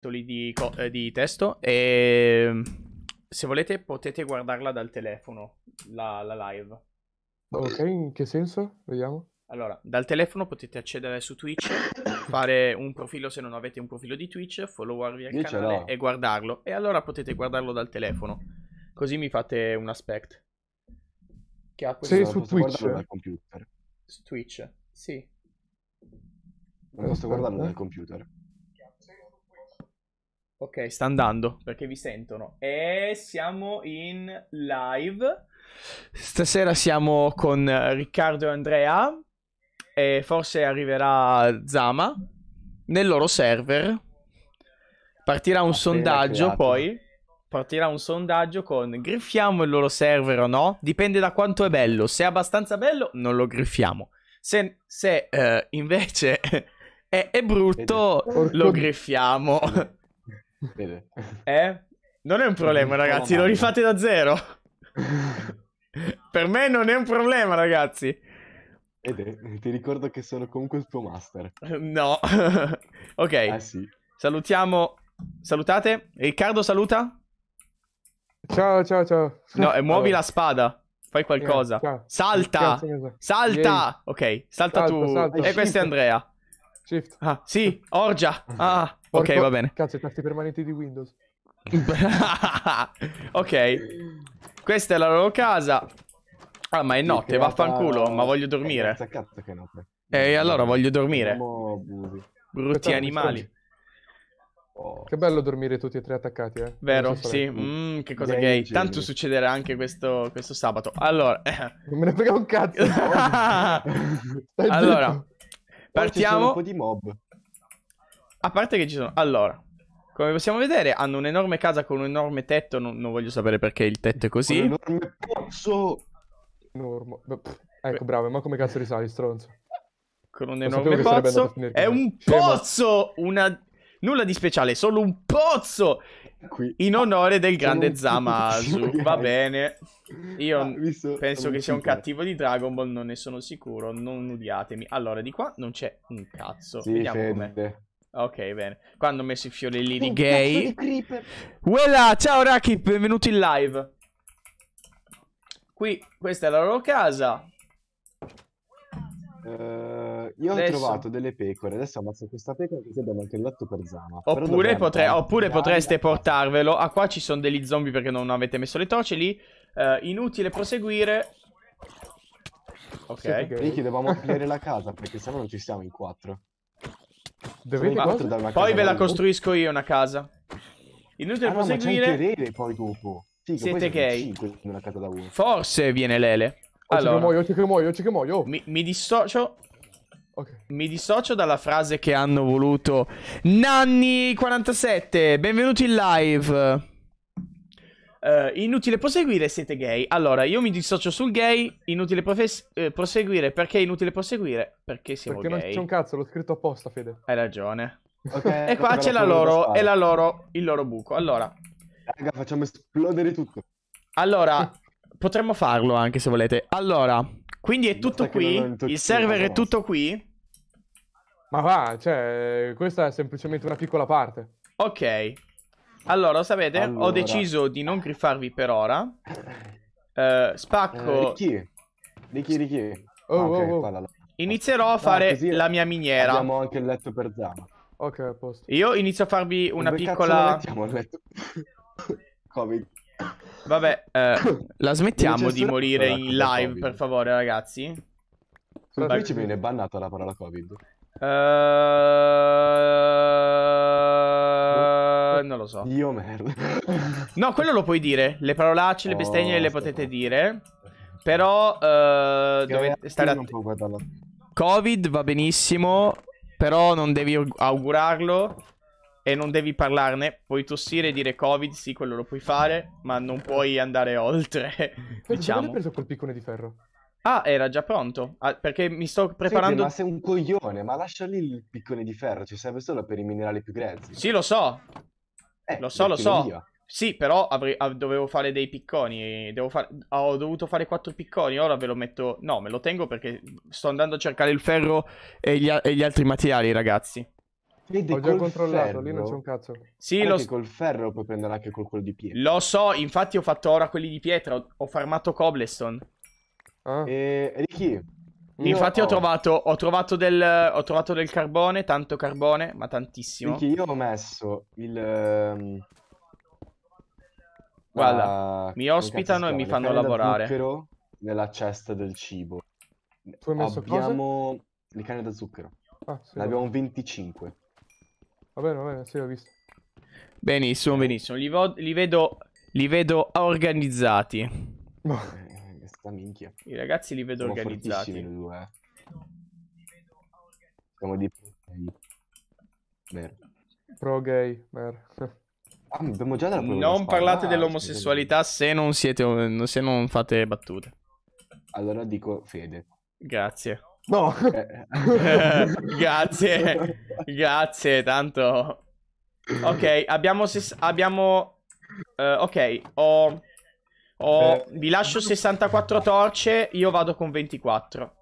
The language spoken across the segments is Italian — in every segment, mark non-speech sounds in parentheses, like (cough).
titoli di, eh, di testo e se volete potete guardarla dal telefono, la, la live. Ok, in che senso? Vediamo. Allora, dal telefono potete accedere su Twitch, (coughs) fare un profilo se non avete un profilo di Twitch, followarvi al Io canale e guardarlo. E allora potete guardarlo dal telefono. Così mi fate un aspect. Che ha questo Sei su Twitch? Dal computer. Su Twitch, sì. Lo sto guardando dal computer. Ok, sta andando perché vi sentono. E siamo in live. Stasera siamo con Riccardo e Andrea. E forse arriverà Zama nel loro server. Partirà un ah, sondaggio poi. Partirà un sondaggio con griffiamo il loro server o no? Dipende da quanto è bello. Se è abbastanza bello, non lo griffiamo. Se, se eh, invece (laughs) è, è brutto, Porco... lo griffiamo. Eh? Non è un problema, ragazzi, lo rifate da zero. (laughs) per me non è un problema, ragazzi. Ed ti ricordo che sono comunque il tuo master. No. (laughs) ok. Ah, sì. Salutiamo. Salutate. Riccardo saluta. Ciao, ciao, ciao. No, e eh, muovi allora. la spada. Fai qualcosa. Yeah, salta. Salta. salta. Ok, salta salto, tu. Salto. E questo è Andrea. Shift. Ah, sì, Orgia. Ah. Porco... Ok, va bene. Cazzo, i tasti permanenti di Windows. (laughs) ok. Questa è la loro casa. Ah, ma è notte, sì, vaffanculo, ma voglio dormire. Eh, cazzo, cazzo che notte. Eh, e eh, allora voglio dormire. Siamo... Brutti animali. Che bello dormire tutti e tre attaccati, eh. Vero, so sì. Mm, che cosa gay. gay. Tanto succederà anche questo, questo sabato. Allora... Eh. Non me ne frega un cazzo. (laughs) allora, partiamo... un po' di mob. A parte che ci sono... Allora, come possiamo vedere, hanno un'enorme casa con un enorme tetto. Non, non voglio sapere perché il tetto è così. Un enorme pozzo. Enorme. Ecco, bravo, ma come cazzo risali, stronzo? Con un enorme pozzo. È un pozzo! Una... Nulla di speciale, solo un pozzo! Qui. In onore del grande Zamasu. Va bene. Io ah, visto, penso che sia un cattivo di Dragon Ball, non ne sono sicuro. Non odiatemi. Allora, di qua non c'è un cazzo. Sì, Vediamo come. Ok, bene. Quando ho messo i fiorellini oh, di gay. Quella, ciao Raki, benvenuti in live. Qui, questa è la loro casa. Uh, io adesso... ho trovato delle pecore. Adesso ammazzo questa pecora così abbiamo anche il letto per Zama. Oppure, potre... Oppure potreste portarvelo. Ah, qua ci sono degli zombie perché non avete messo le torce lì. Uh, inutile proseguire. Ok. Sì, Ricky, dobbiamo aprire la casa perché sennò non ci siamo in quattro. Dovete cosa? Poi ve la costruisco io una casa. Inutile ah, proseguire. No, ma poi dopo. Sì, che Siete gay. Forse viene Lele. Oh, allora, oh, c'è che muoio, che muoio. Mi, mi dissocio. Okay. Mi dissocio dalla frase che hanno voluto Nanni47. Benvenuti in live. Uh, inutile proseguire, siete gay. Allora, io mi dissocio sul gay. Inutile eh, proseguire. Perché è inutile proseguire? Perché siamo Perché gay. Perché non c'è un cazzo, l'ho scritto apposta, Fede. Hai ragione. Okay, (laughs) e qua c'è la loro, è la loro, il loro buco. Allora. Raga, facciamo esplodere tutto. Allora, potremmo farlo anche se volete. Allora, quindi è tutto qui. Il server è tutto qui. Ma va, cioè, questa è semplicemente una piccola parte. Ok. Allora, lo sapete, allora. ho deciso di non griffarvi per ora. Eh, spacco... Di chi? Di chi? Di chi? Oh, ah, okay, oh, oh. Inizierò a fare no, la mia miniera. Abbiamo anche il letto per Zama. Ok, a posto. Io inizio a farvi una Dove piccola... Mettiamo il letto? (laughs) Covid. Vabbè, eh, la smettiamo di morire in live, COVID. per favore, ragazzi. Però ci viene bannata la parola Covid. Uh non lo so. Io merda. no, quello lo puoi dire. Le parolacce, le bestemmie oh, le potete dire. Però eh, dovete stare attenti. Covid va benissimo, però non devi augurarlo e non devi parlarne. Puoi tossire e dire Covid, sì, quello lo puoi fare, ma non puoi andare oltre. Perché (laughs) diciamo. hai preso quel piccone di ferro? Ah, era già pronto. Ah, perché mi sto preparando. Senti, ma sei un coglione, ma lascia lì il piccone di ferro. Ci serve solo per i minerali più grezzi. Sì, lo so. Eh, lo so, lo so. Via. Sì, però avrei, av- dovevo fare dei picconi. Fare... ho dovuto fare quattro picconi. Ora ve lo metto. No, me lo tengo perché sto andando a cercare il ferro e gli, a- e gli altri materiali, ragazzi. Vedi, ho già controllato, ferro... lì non c'è un cazzo. Sì, Guarda lo so. Col ferro lo puoi prendere anche col quello di pietra. Lo so, infatti ho fatto ora quelli di pietra. Ho, ho farmato Cobblestone. Ah. E eh, Ricky, Infatti ho, ho, trovato, ho, trovato del, ho, trovato, del, carbone, tanto carbone, ma tantissimo. Perché io ho messo il... Ehm, Guarda, la... mi ospitano e mi fanno lavorare. Nella cesta del cibo. Tu hai messo Abbiamo cose? le canne da zucchero. Ah, sì, ne abbiamo 25. Va bene, va bene, sì, l'ho visto. Benissimo, benissimo. Li, li, vedo, li vedo organizzati. (laughs) Porca minchia. I ragazzi li vedo Siamo organizzati. Siamo due, eh. Siamo di Mer. Pro gay, mer. Ah, abbiamo già della Non parlate ah, dell'omosessualità se non siete se non fate battute. Allora dico fede. Grazie. No. Eh. (laughs) (laughs) Grazie. Grazie, tanto Ok, abbiamo, abbiamo... Uh, ok, ho ho... vi lascio 64 torce, io vado con 24.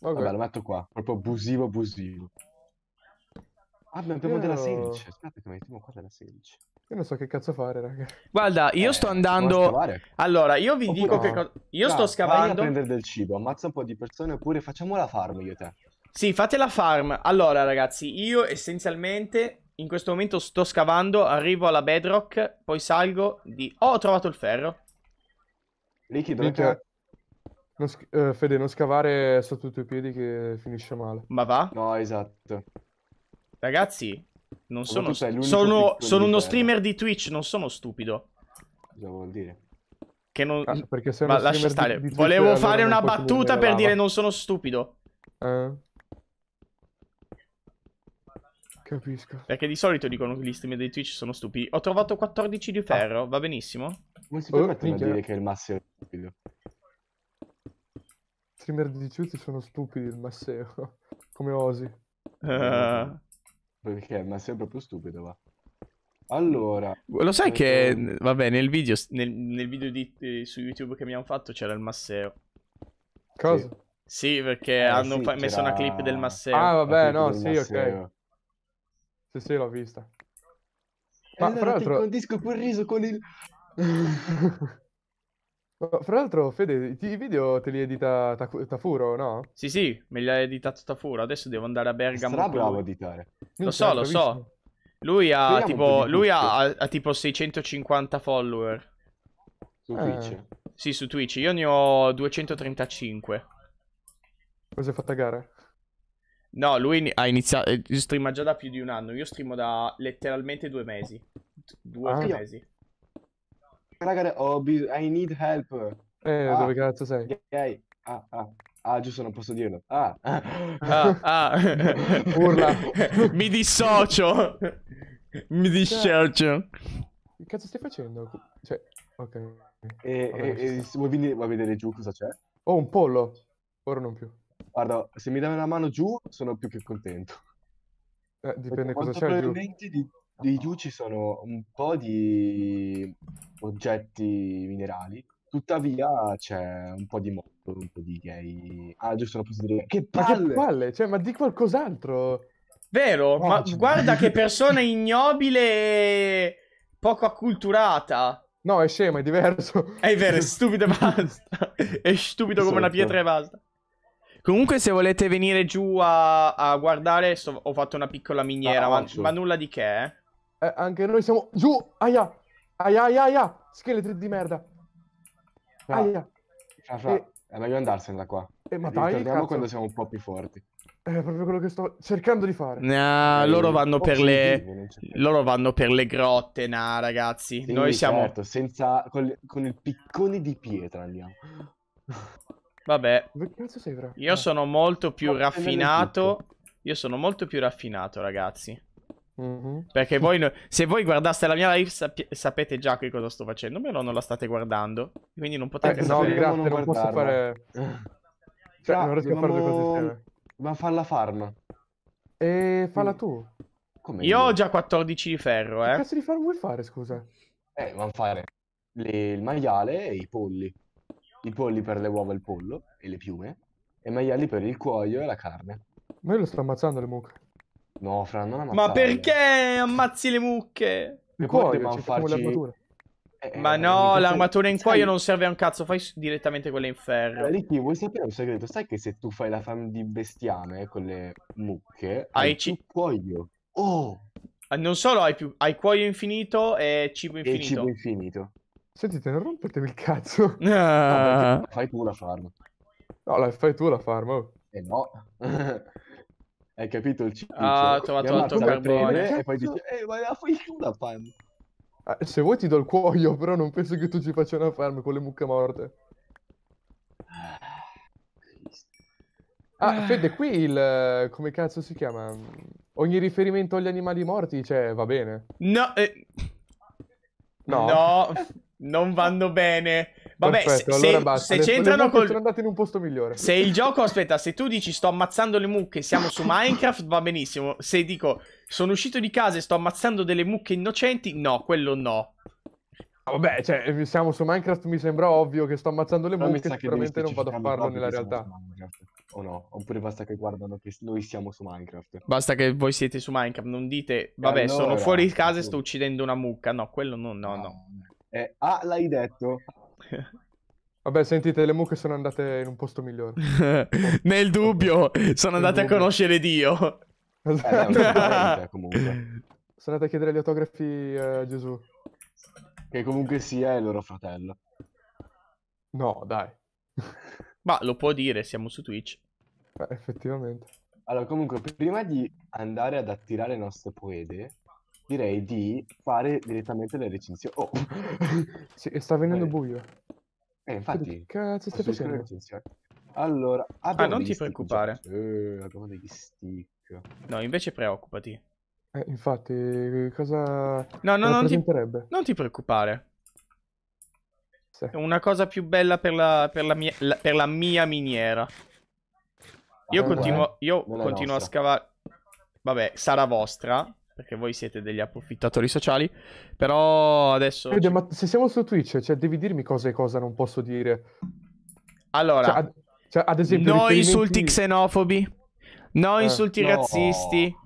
Okay. Vabbè, lo metto qua, proprio abusivo, abusivo. Ah, abbiamo io... della 16, aspetta che mettiamo qua della 16. Io non so che cazzo fare, raga. Guarda, io eh, sto andando... Allora, io vi oppure dico no. che cosa... Io no, sto scavando... Vai a prendere del cibo, ammazza un po' di persone oppure facciamo la farm io e te. Sì, fate la farm. Allora, ragazzi, io essenzialmente in questo momento sto scavando, arrivo alla bedrock, poi salgo di... Oh, ho trovato il ferro. Liquido, Minchia... non sc- eh, Fede, non scavare sotto i tuoi piedi che finisce male. Ma va? No, esatto. Ragazzi, non sono... Sono, sono uno streamer di Twitch, non sono stupido. Cosa vuol dire? Che non... Ah, perché sei Ma lascia stare. Di, di Volevo Twitch, fare allora una battuta per dire non sono stupido. Eh. Capisco. Perché di solito dicono che gli streamer di Twitch sono stupidi. Ho trovato 14 di ferro, ah. va benissimo? Come si permettono oh, a dire che è il Masseo stupido. Streamer di Ciuti sono stupidi, il Masseo. (laughs) Come osi. Uh... Perché il Masseo è proprio stupido, va. Allora... Lo sai perché... che, ehm, vabbè, nel video, nel, nel video di, eh, su YouTube che abbiamo fatto c'era il Masseo. Cosa? Sì, perché eh, hanno sì, messo una clip del Masseo. Ah, vabbè, no, sì, Masseo. ok. Sì, sì, l'ho vista. Ma allora tra l'altro... condisco quel riso con il... (laughs) Oh, fra l'altro, Fede, i video te li edita Tafuro, no? Sì, sì, me li ha editato Tafuro. Adesso devo andare a Bergamo. Sarà bravo a editare. Lo so, lo so. Lui, ha tipo, lui ha, ha, ha tipo, 650 follower. Su Twitch? Eh. Sì, su Twitch. Io ne ho 235. Cosa hai fatto a gara? No, lui ha iniziato. Eh, streama già da più di un anno. Io streamo da letteralmente due mesi. Due ah, mesi raga, ho bisogno... I need help. Eh, ah, dove cazzo sei? Ok. Ah, ah. Ah, giusto, non posso dirlo. Ah, ah, ah. (laughs) urla. (laughs) Mi dissocio. Mi cioè, dissocio. Che cazzo stai facendo? Cioè, ok. E, Vabbè, e, e se vuoi venire a vedere giù cosa c'è? Oh, un pollo. Ora non più. Guarda, se mi dai una mano giù, sono più che contento. Eh, dipende Perché cosa c'è giù. di di giù ci sono un po' di oggetti minerali, tuttavia c'è un po' di motto, un po' di gay. Ah, giusto, la posso dire. Che palle! Ma che palle! Cioè, ma di qualcos'altro! Vero, oh, ma guarda che persona ignobile e poco acculturata. No, è scema, è diverso. È vero, è (laughs) stupido e basta. È stupido come una esatto. pietra e basta. Comunque, se volete venire giù a, a guardare, so, ho fatto una piccola miniera, ah, ma, ma, nulla di che. Eh. Eh, anche noi siamo giù. Aia. Aia, aia, aia. Scheletri di merda. Fra, ah. aia. Fra, fra. E... È eh, meglio andarsene da qua. Eh, ma eh, dai, cazzo. quando siamo un po' più forti. È proprio quello che sto cercando di fare. Nah, loro, eh, vanno per le... loro vanno per le grotte, nah, ragazzi. Sì, Noi siamo. Certo, senza... con, con, il piccone di pietra andiamo. Vabbè. Io ah. sono molto più raffinato. Io sono molto più raffinato, ragazzi. Mm-hmm. Perché voi, se voi guardaste la mia live sap- sapete già che cosa sto facendo, però non la state guardando, quindi non potete... Eh, no, grazie, non, non posso fare... Cioè, ah, non riesco dobbiamo... a fare due cose insieme. Ma falla farm. E falla tu. Come Io ho già 14 di ferro, eh. Che cazzo di farm vuoi fare, scusa? Eh, vanno a fare le... il maiale e i polli. I polli per le uova e il pollo e le piume. E i maiali per il cuoio e la carne. Ma io lo sto ammazzando le mucche. No, Fra, non ammazzare. Ma perché ammazzi le mucche? Le cuoio, ma farci... l'armatura. Eh, eh ma eh, no, eh, l'armatura in cuoio sai... non serve a un cazzo, fai direttamente quella in ferro. Eh, Ricky, vuoi sapere un segreto? Sai che se tu fai la fam di bestiame con le mucche, hai, hai ci... cuoio. Oh! Ah, non solo hai, più... hai cuoio infinito e cibo infinito. E cibo infinito. Sentite, non rompetemi il cazzo. (laughs) Ah. No, fai tu la farm. No, la fai tu la farm. Oh. Eh no. (laughs) Hai capito il ciclo? Ah, ho trovato l'altro carbone. E poi dici, eh, ma la fai tu la farm? Eh, se vuoi ti do il cuoio, (laughs) però non penso che tu ci faccia una farm con le mucche morte. Ah, ah. Fede, qui il... Eh, come cazzo si chiama? Ogni riferimento agli animali morti, cioè, va bene. No, eh... no. no, non vanno bene. Vabbè, Perfetto, se, allora basta. se c'entrano col... Sono andato in un posto migliore. Se il gioco, aspetta, se tu dici sto ammazzando le mucche, siamo su Minecraft, va benissimo. Se dico sono uscito di casa e sto ammazzando delle mucche innocenti, no, quello no. Ah, vabbè, cioè, siamo su Minecraft, mi sembra ovvio che sto ammazzando le mucche, sicuramente non vado a farlo nella realtà. O no, oppure basta che guardano che noi siamo su Minecraft. Basta che voi siete su Minecraft, non dite, vabbè, allora, sono fuori di casa e sto uccidendo una mucca. No, quello no, no, no. no. Eh, ah, l'hai detto. Vabbè, sentite, le mucche sono andate in un posto migliore. (laughs) Nel dubbio, sono andate a conoscere Dio. Esatto. Eh, beh, (laughs) comunque. Sono andate a chiedere gli autografi a eh, Gesù. Che comunque sia il loro fratello. No, dai. (laughs) Ma lo può dire, siamo su Twitch. Beh, effettivamente. Allora, comunque, prima di andare ad attirare le nostre poede, direi di fare direttamente le recensioni. Oh. (laughs) sì, sta venendo eh. buio. Eh, infatti. Che cazzo stai facendo? Recensioni. Allora, ah, non ti preoccupare. Eh, abbiamo degli stick. No, invece preoccupati. Eh, infatti, cosa No, no, non ti... non ti preoccupare. Sì. Una cosa più bella per la, per la, mia, la, per la mia miniera. Io ah, continuo, io continuo a scavare. Vabbè, sarà vostra, perché voi siete degli approfittatori sociali, però adesso... Vede, ma se siamo su Twitch, cioè, devi dirmi cosa e cosa non posso dire. Allora, cioè, ad, cioè, ad esempio... No insulti xenofobi, no eh, insulti no. razzisti,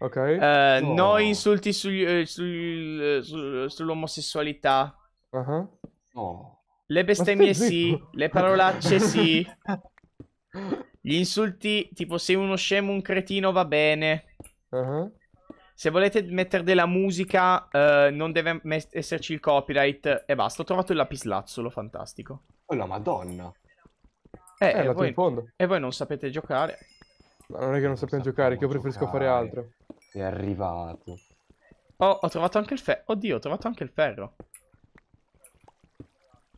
Ok. Eh, no. no. insulti sugli, eh, sul, eh, sul, sull'omosessualità. Uh-huh. No. Le bestemmie sì, le parolacce sì. (laughs) Gli insulti tipo sei uno scemo, un cretino va bene. Uh-huh. Se volete mettere della musica, eh, non deve esserci il copyright e basta. Ho trovato il lapislazzolo, fantastico. Oh la madonna. Eh, eh e, voi, e, voi, non sapete giocare. Ma non è che non, non sappiamo giocare, che io preferisco giocare. fare altro. È arrivato. Oh, ho trovato anche il ferro. Oddio, ho trovato anche il ferro.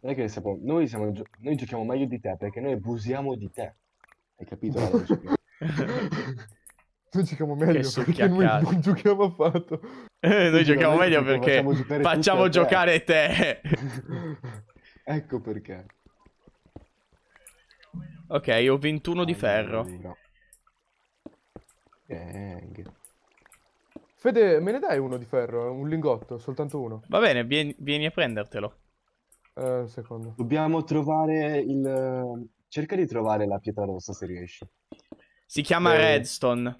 Non è che sappiamo. Noi, siamo... noi giochiamo meglio di te perché noi abusiamo di te. Hai capito? (laughs) (laughs) noi giochiamo meglio perché noi non giochiamo affatto. Eh, noi giochiamo meglio perché facciamo giocare, facciamo giocare te. (laughs) ecco perché. Ok, ho 21 ah, di ferro. Gang. Fede, me ne dai uno di ferro? Un lingotto, soltanto uno. Va bene, vieni, vieni a prendertelo. Eh, secondo. Dobbiamo trovare il... Cerca di trovare la pietra rossa se riesci. Si chiama eh. redstone.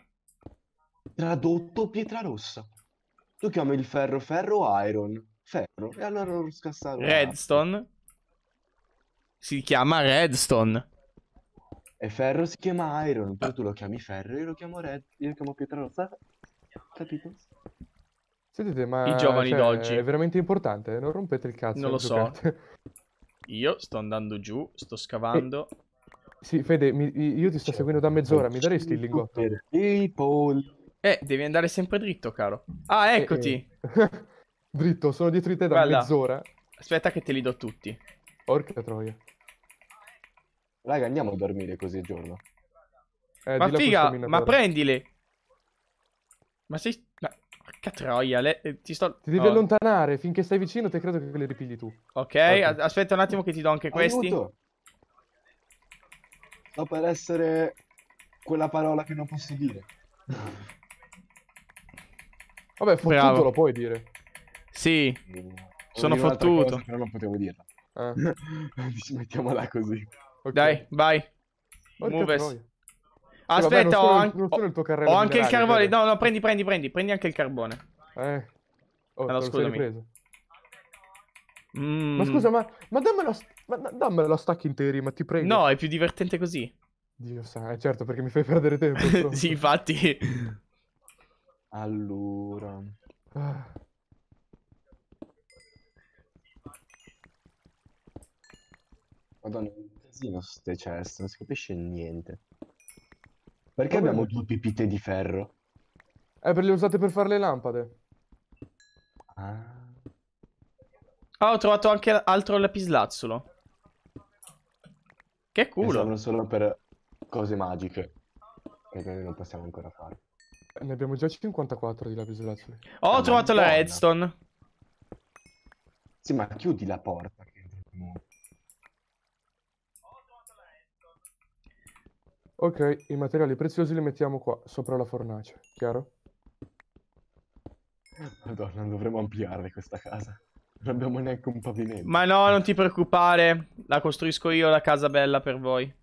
Tradotto pietra rossa. Tu chiami il ferro ferro iron. Ferro. E allora lo scassano. Redstone. Si chiama redstone. E ferro si chiama iron. Però tu lo chiami ferro, io lo chiamo red. Io lo chiamo pietra rossa. Capito? Sentite, ma I giovani cioè, d'oggi. È veramente importante, non rompete il cazzo. Non lo so. Io sto andando giù, sto scavando. Eh, sì, Fede, mi, io ti sto cioè, seguendo da mezz'ora, mi daresti il lingotto? Per i polli. Eh, devi andare sempre dritto, caro. Ah, eccoti. (laughs) dritto, sono dietro di te da Guarda. mezz'ora. Aspetta che te li do tutti. Orca troia. Raga, andiamo a dormire così il giorno. Eh, ma figa, ma prendile. Ma sei... Ma... Porca troia, le... Eh, ti sto... Ti devi oh. allontanare, finché stai vicino te credo che le ripigli tu. Ok, okay. aspetta un attimo che ti do anche questi. Aiuto. Sto per essere quella parola che non posso dire. Vabbè, fottutolo Bravo. puoi dire. Sì, sono fottuto. Cosa, però non potevo dirlo. Eh. (laughs) Mettiamola così. Okay. Dai, vai. Moves. Aspetta, ho, anche, il carnevale, carbone. Però. No, no, prendi, prendi, prendi. Prendi anche il carbone. Eh. Oh, allora, scusami. Mm. Ma scusa, ma, ma dammelo, ma dammelo a stack interi, ma ti prego. No, è più divertente così. Dio sa, eh, certo, perché mi fai perdere tempo. (laughs) sì, infatti. (laughs) Allora. Madonna, è un casino ste chest, cioè, non si capisce niente. Perché abbiamo due pipite di ferro? Eh, per le usate per fare le lampade. Ah. Ah, ho trovato anche altro lapislazzolo. Che culo. Sono solo per cose magiche. Che noi non possiamo ancora fare. Ne abbiamo già 54 di lapis lazuli. Ho la trovato la redstone. Sì, ma chiudi la porta. Ok, i materiali preziosi li mettiamo qua, sopra la fornace, chiaro? Madonna, dovremmo ampliarle questa casa. Non abbiamo neanche un pavimento. Ma no, non ti preoccupare. La costruisco io la casa bella per voi.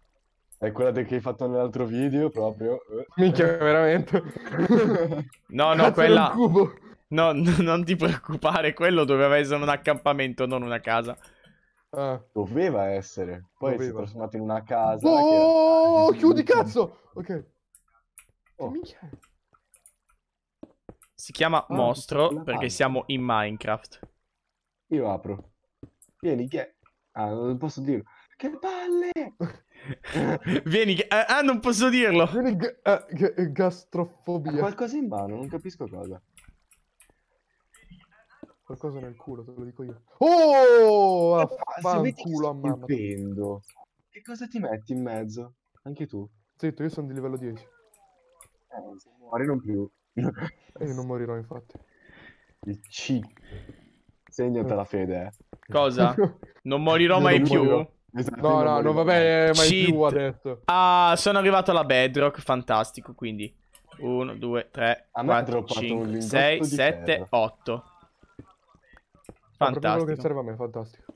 È quella che hai fatto nell'altro video proprio. Eh. Minchia, veramente. (laughs) no, no, quella... No, (laughs) no, non ti preoccupare, quello doveva essere un accampamento, non una casa. Ah. Doveva essere. Poi Doveva. si è trasformato in una casa. Oh, che... chiudi cazzo! Ok. Oh. Si chiama ah, mostro perché siamo in Minecraft. Io apro. Vieni, che... Ah, non posso dirlo. Che palle! (laughs) (laughs) Vieni, ah, non posso dirlo. Vieni, uh, gastrofobia. Ha qualcosa in mano, non capisco cosa. Qualcosa nel culo, te lo dico io. Oh, ah, affanculo a mamma. Stupendo. Che cosa ti metti in mezzo? Anche tu. Zitto, io sono di livello 10. Eh, se muori non più. e io non morirò, infatti. Il C. Segnata la fede, Cosa? (laughs) Non morirò mai non più? Morirò. Esatto, no, no, non va bene mai Cheat. più adesso. Ah, sono arrivato alla bedrock, fantastico, quindi 1, 2, 3, 4, 5, 6, 7, 8. Fantastico. quello che serve a me, fantastico.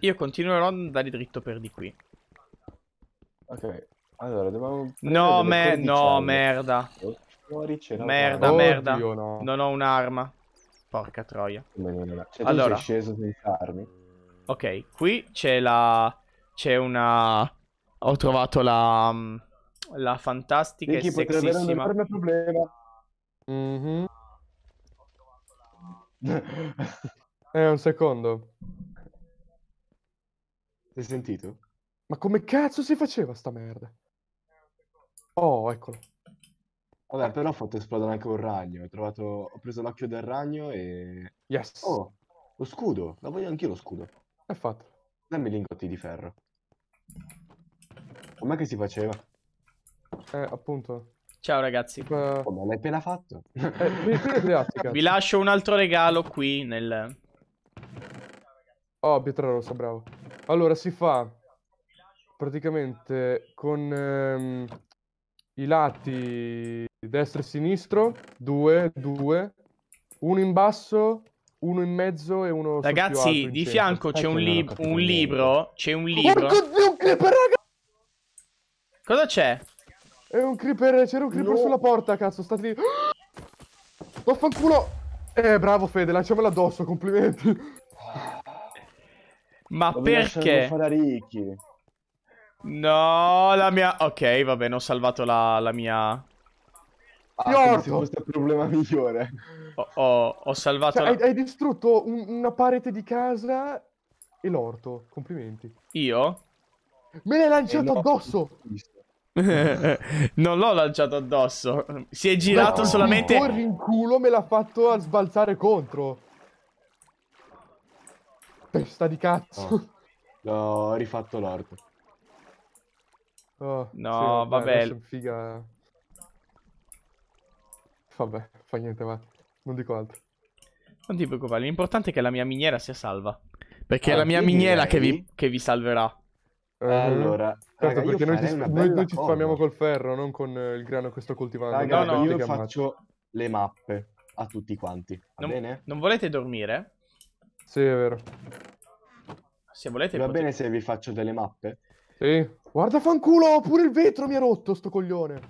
Io continuerò ad andare dritto per di qui. Ok, allora dobbiamo... No, me... Oh, no merda. Fuori Merda, merda. No. Non ho un'arma. Porca troia. Cioè, allora, sceso senza armi. Ok, qui c'è la... C'è una... Ho trovato la... Mm, la fantastica Nicky, e sexissima... Avere un problema. Mm-hmm. (laughs) eh, un secondo. Hai sentito? Ma come cazzo si faceva sta merda? Oh, eccolo. Vabbè, però ho fatto esplodere anche un ragno. Ho, trovato... ho preso l'occhio del ragno e... Yes. Oh, lo scudo. Lo voglio anch'io lo scudo. È fatto. Dammi lingotti di ferro. Com'è che si faceva? Eh, appunto. Ciao ragazzi. Uh... Oh, ma l'hai appena fatto. Eh, (laughs) Vi lascio un altro regalo qui nel... Oh, pietra rossa, bravo. Allora, si fa praticamente con ehm, i lati di destra e sinistro, 2 2 uno in basso, uno in mezzo e uno Ragazzi, di fianco c'è un, li un, libro, c'è un libro. Porco un creeper, raga! Cosa c'è? È un creeper, c'era un creeper no. sulla porta, cazzo, state lì. (gasps) Vaffanculo! Eh, bravo Fede, lanciamela addosso, complimenti. Ma Dove perché? No, la mia... Ok, vabbè, non ho salvato la, la mia... Ah, questo è il problema migliore. Ho, ho, ho salvato... Cioè, la... hai, hai, distrutto un, una parete di casa e l'orto. Complimenti. Io? Me l'hai lanciato eh, no. addosso! (laughs) non l'ho lanciato addosso. Si è girato no, solamente... Un rinculo me l'ha fatto a sbalzare contro. Testa di cazzo. No. ho rifatto l'orto. Oh, no, sì, vabbè. vabbè. Figa... Vabbè, fa niente, va. Non dico altro. Non ti preoccupare, l'importante è che la mia miniera sia salva. Perché ah, è la mia miniera che vi, che vi, salverà. Eh, allora, certo, raga, perché noi ci, noi, noi ci sfamiamo col ferro, non con eh, il grano che sto coltivando. Raga, no, no, io faccio le mappe a tutti quanti. Va non, bene? Non volete dormire? Sì, è vero. Se volete... Va bene se vi faccio delle mappe? Sì. Guarda fanculo, pure il vetro mi ha rotto sto coglione.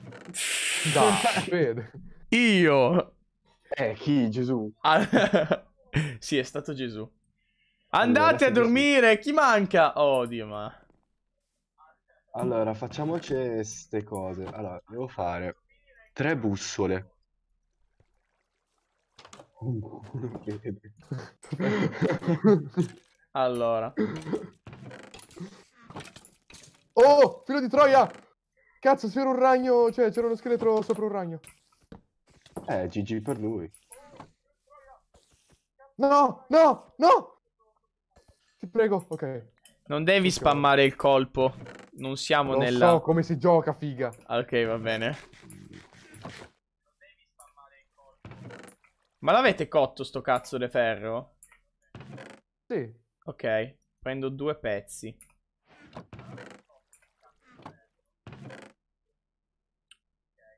(laughs) Dai, vede. Io. Eh, chi? Gesù. Ah, (laughs) sì, è stato Gesù. Andate allora, a dormire, Gesù. chi manca? Oh, ma... Allora, facciamoci queste cose. Allora, devo fare tre bussole. (laughs) allora. Oh, filo di Troia! Cazzo, c'era un ragno, cioè c'era uno scheletro sopra un ragno. Eh, GG per lui. No, no, no! Ti prego, ok. Non devi okay. spammare il colpo. Non siamo Lo nella... so come si gioca, figa. Ok, va bene. Ma l'avete cotto sto cazzo di ferro? Sì. Ok, prendo due pezzi.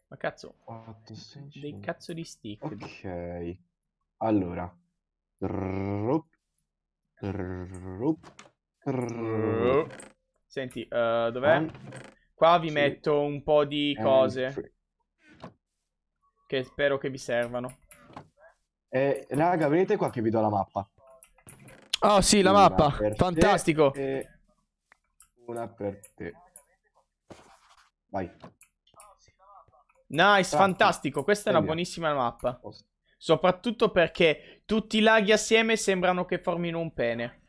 Ma cazzo, 4, 6, dei cazzo di stick. Ok, allora. Rup, rup, rup. Senti, uh, dov'è? Um, Qua vi sì. metto un po' di cose. Um, che spero che vi servano. Eh, raga, vedete qua che vi do la mappa. Oh sì, la una mappa. Fantastico. una per te. Vai. Nice, ah, fantastico. Questa è una buonissima mappa. Soprattutto perché tutti i laghi assieme sembrano che formino un pene.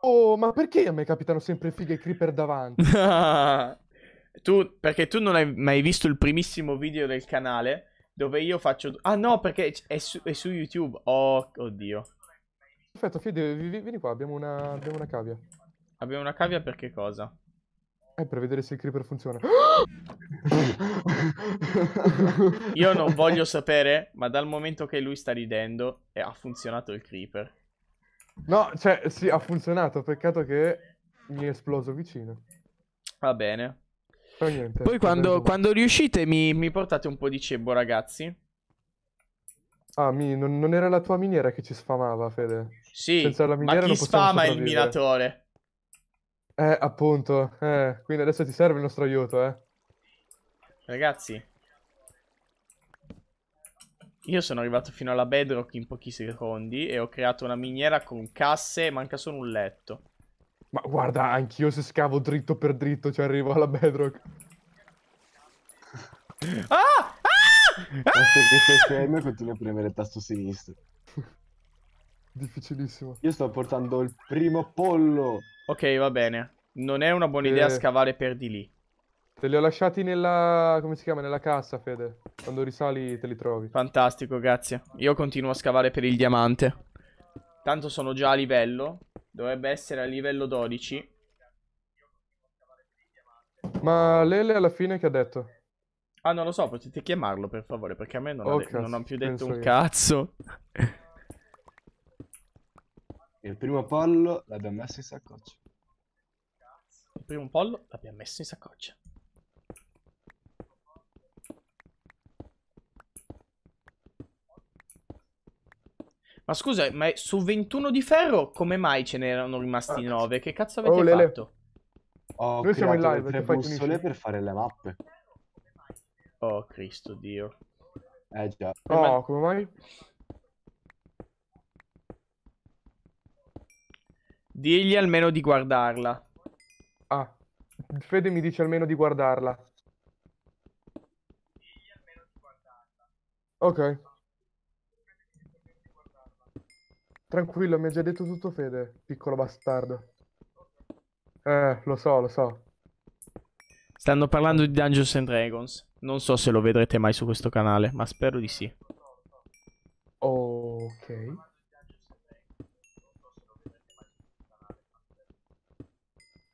Oh, ma perché a me capitano sempre fighe e creeper davanti? (laughs) tu, perché tu non hai mai visto il primissimo video del canale dove io faccio... Ah no, perché è su, è su YouTube. Oh, oddio. Perfetto, Fede, vieni qua, abbiamo una, abbiamo una cavia. Abbiamo una cavia per che cosa? È eh, per vedere se il creeper funziona. (laughs) Io non voglio (laughs) sapere, ma dal momento che lui sta ridendo, eh, ha funzionato il creeper. No, cioè, sì, ha funzionato. Peccato che mi è esploso vicino. Va bene. Però niente, Poi quando, quando riuscite mi, mi portate un po' di cebo, ragazzi. Ah, mi, non, non, era la tua miniera che ci sfamava, Fede? Sì, Senza la miniera ma chi non sfama il minatore? Eh, appunto. Eh, quindi adesso ti serve il nostro aiuto, eh. Ragazzi. Io sono arrivato fino alla bedrock in pochi secondi e ho creato una miniera con casse e manca solo un letto. Ma guarda, anch'io se scavo dritto per dritto ci cioè arrivo alla bedrock. ah! Ah! Ah! Ah! Ah! Ah! Ah! Ah! Ah! Ah! Difficilissimo. Io sto portando il primo pollo. Ok, va bene. Non è una buona e... idea scavare per di lì. Te li ho lasciati nella... come si chiama? Nella cassa, Fede. Quando risali te li trovi. Fantastico, grazie. Io continuo a scavare per il diamante. Tanto sono già a livello. Dovrebbe essere a livello 12. Ma Lele alla fine che ha detto? Ah, non lo so, potete chiamarlo per favore, perché a me non, oh, ha, non ha più detto un io. cazzo. Il primo pollo l'abbiamo messo in saccoccia. Il primo pollo l'abbiamo messo in saccoccia. Ma scusa, ma su 21 di ferro come mai ce n'erano rimasti 9? Ah, che cazzo oh, avete oh, lele. fatto? Oh, Noi siamo in live, tre bussole per fare le mappe. Oh Cristo Dio. Eh già. Oh, come mai... come mai? Digli almeno di guardarla. Ah, Fede mi dice almeno di guardarla. Digli almeno di guardarla. Ok. Tranquillo, mi ha già detto tutto Fede, piccolo bastardo. Eh, lo so, lo so. Stanno parlando di Dungeons and Dragons. Non so se lo vedrete mai su questo canale, ma spero di sì. Ok.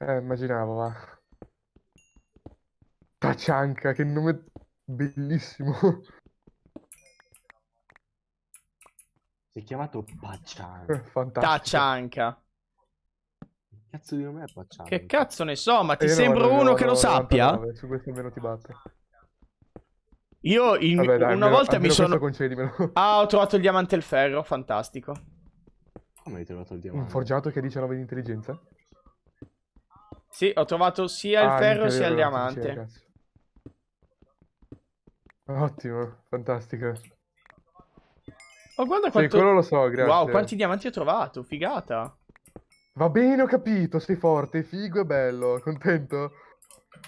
Eh, immaginavo, va. Tachanka, che nome bellissimo. Si è chiamato Pachanka. Eh, fantastico. Tachanka. Che cazzo di nome è Pachanka? Che cazzo ne so, ma ti eh, sembra no, uno no, che no, lo 99, sappia? Su questo almeno ti batte. Io in... Vabbè, dai, una almeno, volta almeno mi sono... Concedimelo. Ah, ho trovato il diamante e il ferro, fantastico. Come hai trovato il diamante? Un forgiato che ha 19 di intelligenza? Sì, ho trovato sia il ah, ferro sia il diamante. Ottimo, fantastico. Oh, guarda quanto... Sì, quello lo so, grazie. Wow, quanti diamanti ho trovato, figata. Va bene, ho capito, sei forte, figo e bello, contento?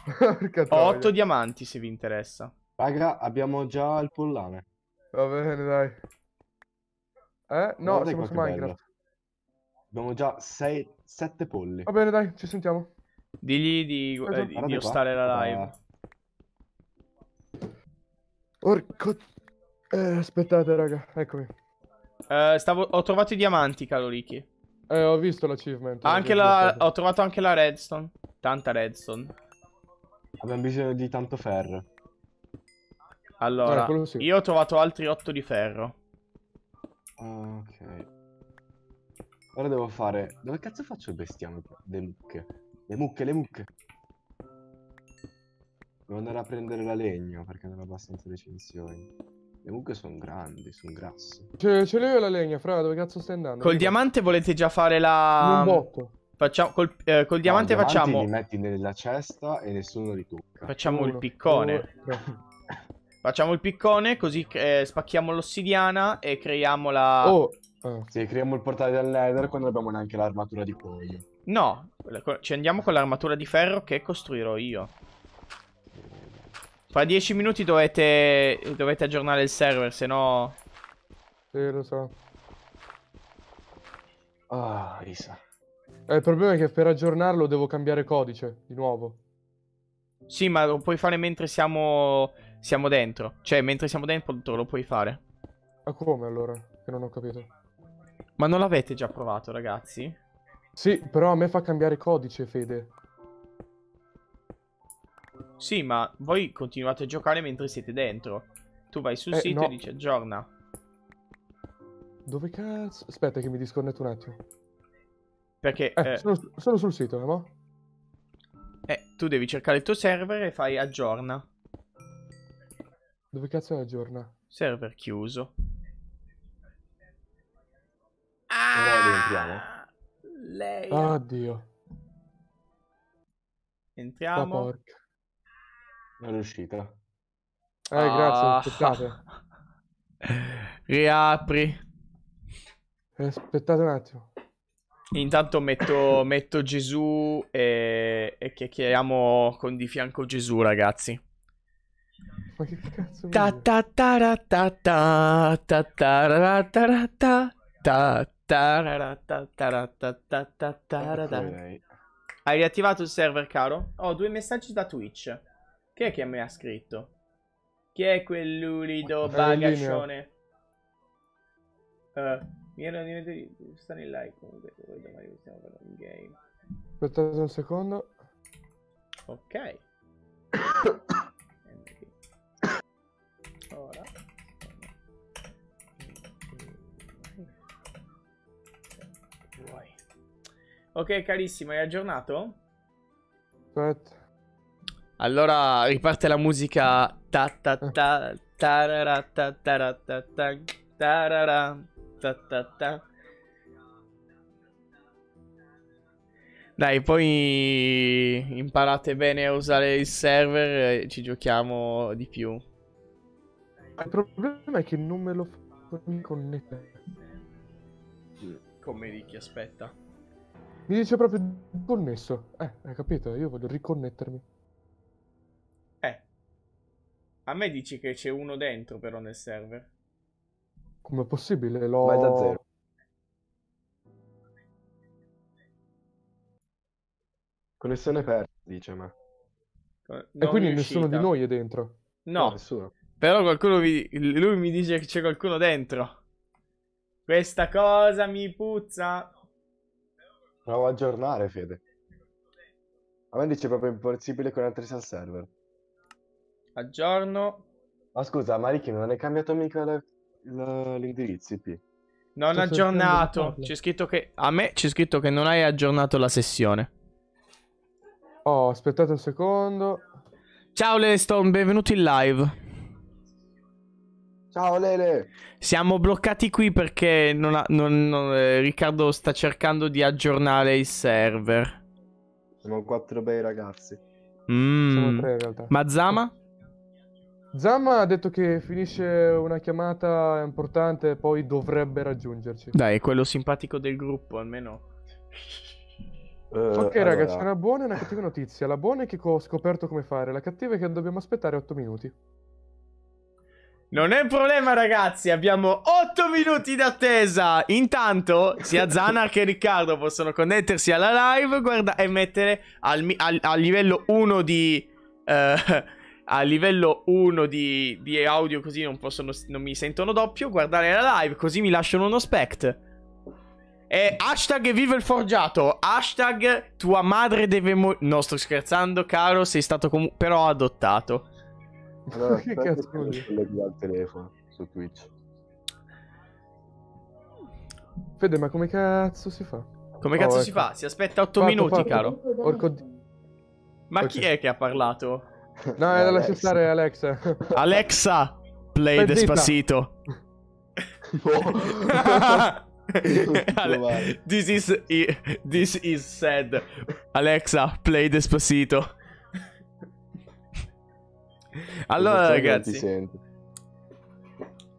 (laughs) ho otto diamanti, se vi interessa. Raga, abbiamo già il pollame. Va bene, dai. Eh? No, siamo su Minecraft. Bello. Abbiamo già sette polli. Va bene, dai, ci sentiamo. Digli di, eh, di, di ostare la live. Orco... Eh, aspettate, raga, eccomi. Eh, stavo... Ho trovato i diamanti, caro Ricky. Eh, ho visto l'achievement. La... Ho trovato anche la redstone. Tanta redstone. Abbiamo bisogno di tanto ferro. Allora, eh, sì. io ho trovato altri 8 di ferro. Ok. Ora devo fare... Dove cazzo faccio il bestiame? delle mucche? Le mucche, le mucche. Devo andare a prendere la legna perché non ho abbastanza recensioni. Le mucche sono grandi, sono grasse. Ce, ce l'ho la legna, fra, dove cazzo stai andando? Col diamante volete già fare la... Un botto. Facciamo, col, eh, col diamante no, facciamo... Li metti nella cesta e nessuno li tocca. Facciamo Uno, il piccone. Due, (laughs) facciamo il piccone così eh, spacchiamo l'ossidiana e creiamo la... Oh. Eh. Sì, creiamo il portale del nether quando abbiamo neanche l'armatura di cuoio. No, ci andiamo con l'armatura di ferro che costruirò io. Fra dieci minuti dovete, dovete aggiornare il server, se no... Sì, lo so. Ah, Isa. Eh, il problema è che per aggiornarlo devo cambiare codice, di nuovo. Sì, ma lo puoi fare mentre siamo, siamo dentro. Cioè, mentre siamo dentro lo puoi fare. Ma come allora? Che non ho capito. Ma non l'avete già provato, ragazzi? Sì, però a me fa cambiare codice, Fede. Sì, ma voi continuate a giocare mentre siete dentro. Tu vai sul eh, sito no. e dici aggiorna. Dove cazzo... Aspetta che mi disconnetto un attimo. Perché... Eh, eh... Sono, sono, sul sito, no? Eh, eh, tu devi cercare il tuo server e fai aggiorna. Dove cazzo è aggiorna? Server chiuso. Ah! Allora rientriamo. Leia. Eh. Oddio. Entriamo. Non è uscita. Eh, ah. grazie, aspettate. (laughs) Riapri. Eh, aspettate un attimo. Intanto metto, metto Gesù e, e, chiacchieriamo con di fianco Gesù, ragazzi. Ma che cazzo? Ta ta ta ta ta ta ta ta ta ta ta hai riattivato il server, caro? Ho due messaggi da Twitch. Chi è che mi ha scritto? Chi è quell'ulido bagascione? Uh, mi ero dimenticato. Stanno in live comunque. Poi domani possiamo fare un game. Aspettate un secondo. Ok. Ora. Ok, carissimo, hai aggiornato? Aspetta. Allora riparte la musica ta ta ta tarara ta tarata ta tarara ta ta ta. Dai, poi imparate bene a usare il server e ci giochiamo di più. Il problema è che non me lo fa connettere. Come Ricky, aspetta. Mi dice proprio connesso. Eh, hai capito? Io voglio riconnettermi. Eh. A me dici che c'è uno dentro però nel server. Com'è possibile? L'ho... Ma è da zero. Connessione persa, dice ma. Non e quindi nessuno di noi è dentro? No. no però qualcuno mi... lui mi dice che c'è qualcuno dentro. Questa cosa mi puzza. Provo a aggiornare, Fede. A me dice proprio impossibile connettersi al server. Aggiorno. Ma scusa, ma non hai cambiato mica l'indirizzo IP. Non Sto aggiornato. C'è scritto che... A me c'è scritto che non hai aggiornato la sessione. Oh, aspettate un secondo. Ciao Leston, benvenuti in live. Ciao Lele. Siamo bloccati qui perché non ha, non, non, eh, Riccardo sta cercando di aggiornare il server. Sono quattro bei ragazzi. Mm. Sono tre in realtà. Ma Zama? Zama ha detto che finisce una chiamata importante e poi dovrebbe raggiungerci. Dai, è quello simpatico del gruppo, almeno. Uh, ok allora... ragazzi, c'è una buona e una cattiva notizia. La buona è che ho scoperto come fare, la cattiva è che dobbiamo aspettare 8 minuti. Non è un problema ragazzi, abbiamo 8 minuti d'attesa. Intanto sia (laughs) Zana che Riccardo possono connettersi alla live guarda, e mettere al, al, al livello 1 di... Uh, eh, a (laughs) livello 1 di, di, audio così non, possono, non mi sentono doppio, guardare la live così mi lasciano uno spect. E hashtag vive il forgiato, hashtag tua madre deve morire... No, sto scherzando caro, sei stato però adottato. Allora, (laughs) che cazzo vuol dire? colleghi al telefono su Twitch. Fede, ma come cazzo si fa? Come oh, cazzo ecco. si fa? Si aspetta 8 fatto, minuti, fatto. caro. Orco... Ma okay. chi è che ha parlato? No, è da lasciare stare Alexa. Alexa, play Beh, Despacito. (laughs) Oh. (laughs) this, is, this is sad. Alexa, play Despacito. (laughs) allora, ragazzi,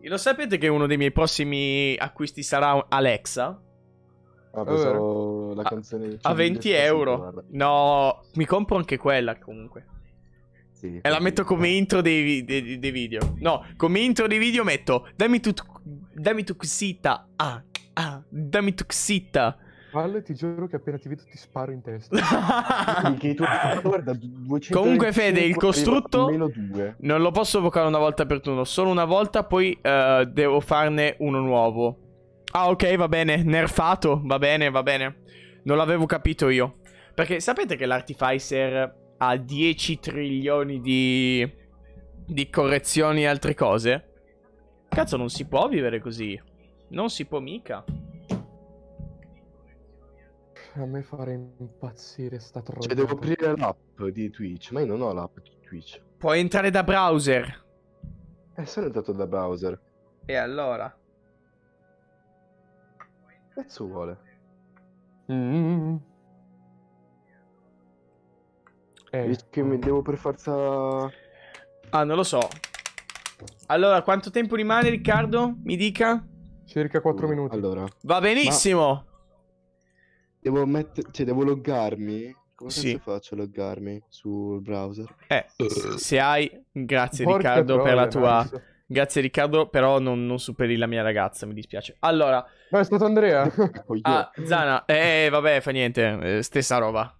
lo sapete che uno dei miei prossimi acquisti sarà Alexa? Ah, pensavo eh, la canzone a, a 20 euro. No, mi compro anche quella comunque. Sì, e la metto come intro dei, dei, dei, video. No, come intro dei video metto dammi tu, dammi tu xita. Ah, ah, dammi tu xita spalle, ti giuro che appena ti vedo ti sparo in testa. (laughs) Comunque, Fede, il costrutto non lo posso evocare una volta per turno, solo una volta, poi uh, devo farne uno nuovo. Ah, ok, va bene, nerfato, va bene, va bene. Non l'avevo capito io. Perché sapete che l'Artificer ha 10 trilioni di... di correzioni e altre cose? Cazzo, non si può vivere così. Non si può mica. A me fare impazzire sta troia. Cioè, devo aprire l'app di Twitch, ma io non ho l'app di Twitch. Puoi entrare da browser. Eh, sono entrato da browser. E allora? Cazzo vuole? Mm. Eh. che mi devo per forza... Ah, non lo so. Allora, quanto tempo rimane, Riccardo? Mi dica. Circa 4 minuti. Allora. Va benissimo. Ma devo mettere, cioè devo loggarmi. Come sì. faccio a loggarmi sul browser? Eh, se hai... Grazie Porca Riccardo per la tua... Penso. Grazie Riccardo, però non, non, superi la mia ragazza, mi dispiace. Allora... No, è stato Andrea. (laughs) ah, Zana, eh, vabbè, fa niente, eh, stessa roba.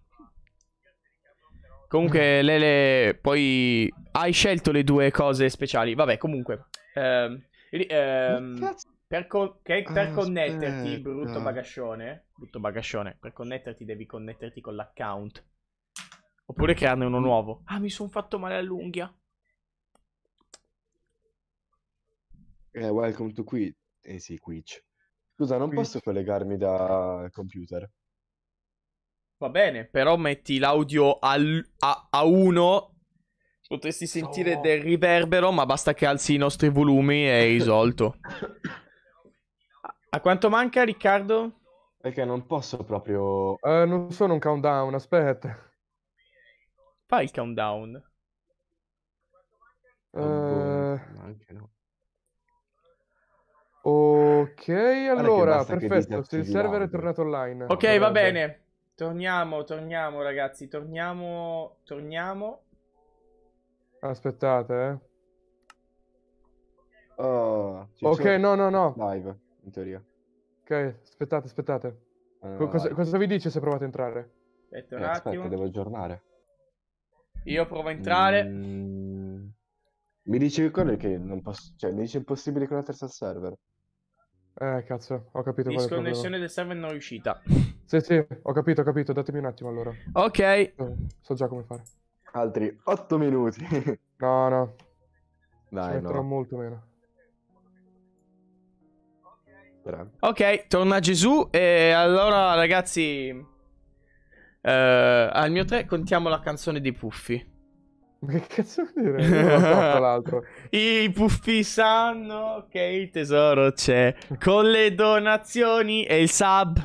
Comunque, Lele, poi hai scelto le due cose speciali. Vabbè, comunque... Ehm, ehm... Cazzo. Per, co- che, per ah, connetterti, aspetta. brutto bagascione, brutto bagascione, per connetterti devi connetterti con l'account. Oppure mm. crearne uno nuovo. Ah, mi sono fatto male all'unghia. Eh, welcome to qui. Eh sì, Twitch. Scusa, non Quitch. posso collegarmi da computer. Va bene, però metti l'audio al, a, a 1. Potresti sentire oh. del riverbero, ma basta che alzi i nostri volumi e è risolto. (coughs) (coughs) A quanto manca Riccardo? Perché non posso proprio... Uh, non sono un countdown, aspetta. Fai il countdown. Uh... Ok, allora, perfetto, se il server è tornato online. Ok, allora, va bene. Torniamo, torniamo ragazzi, torniamo, torniamo. Aspettate, eh. Oh, ok, no, no, no. Live in teoria. Ok, aspettate, aspettate. Allora, cosa, cosa, vi dice se provate a entrare? Aspetta, eh, aspetta devo aggiornare. Io provo a entrare. Mm... Mi dice quello che non posso... Cioè, mi dice impossibile con la terza server. Eh, cazzo, ho capito. La Disconnessione del server non è riuscita. Sì, sì, ho capito, ho capito. Datemi un attimo allora. Ok. So già come fare. Altri 8 minuti. no, no. Dai, Ci no. metterò molto meno. Bravo. Ok, torna Gesù. E allora, ragazzi, eh, al mio 3 contiamo la canzone di Puffy. Ma che cazzo vuol dire? Io l'altro. (laughs) I puffi sanno che il tesoro c'è. Con le donazioni e il sub.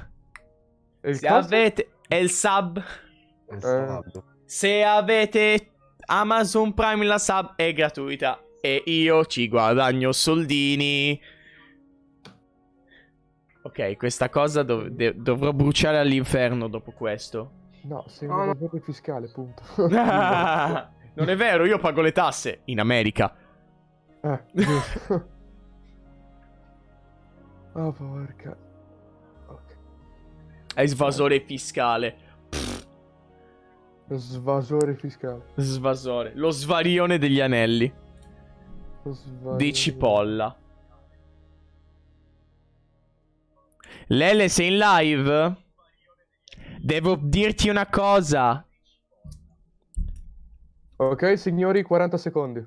il Se avete... E Il sub. Eh. Se avete Amazon Prime la sub è gratuita. E io ci guadagno soldini. Ok, questa cosa dov- de- dovrò bruciare all'inferno dopo questo. No, sei un oh. fiscale, punto. Ah, (laughs) non è vero, io pago le tasse in America. Eh, giusto. (laughs) oh, porca. Okay. È svasore fiscale. Svasore fiscale. Svasore. Lo svarione degli anelli. Svarione. Di cipolla. Lele, sei in live? Devo dirti una cosa. Ok, signori, 40 secondi.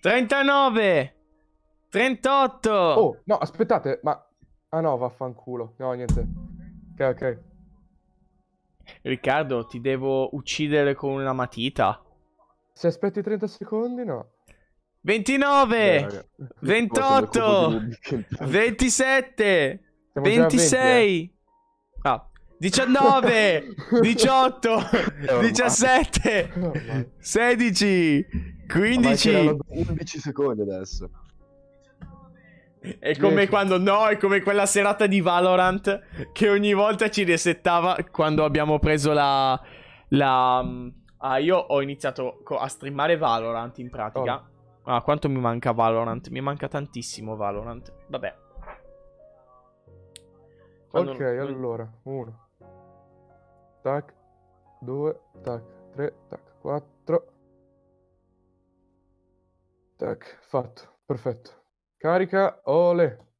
39! 38! Oh, no, aspettate, ma... Ah no, vaffanculo. No, niente. Ok, ok. Riccardo, ti devo uccidere con una matita. Se aspetti 30 secondi, no. 29! Eh, 28! 27! Siamo 26. 20, eh. Ah. 19, 18, 17, 16, 15. 11 secondi adesso. È come quando no, è come quella serata di Valorant che ogni volta ci resettava quando abbiamo preso la, la... Ah, io ho iniziato a streamare Valorant in pratica. Oh. Ah, quanto mi manca Valorant? Mi manca tantissimo Valorant. Vabbè. Quando ok, allora, 1, tac, 2, tac, 3, tac, 4, tac, fatto, perfetto. Carica, ole.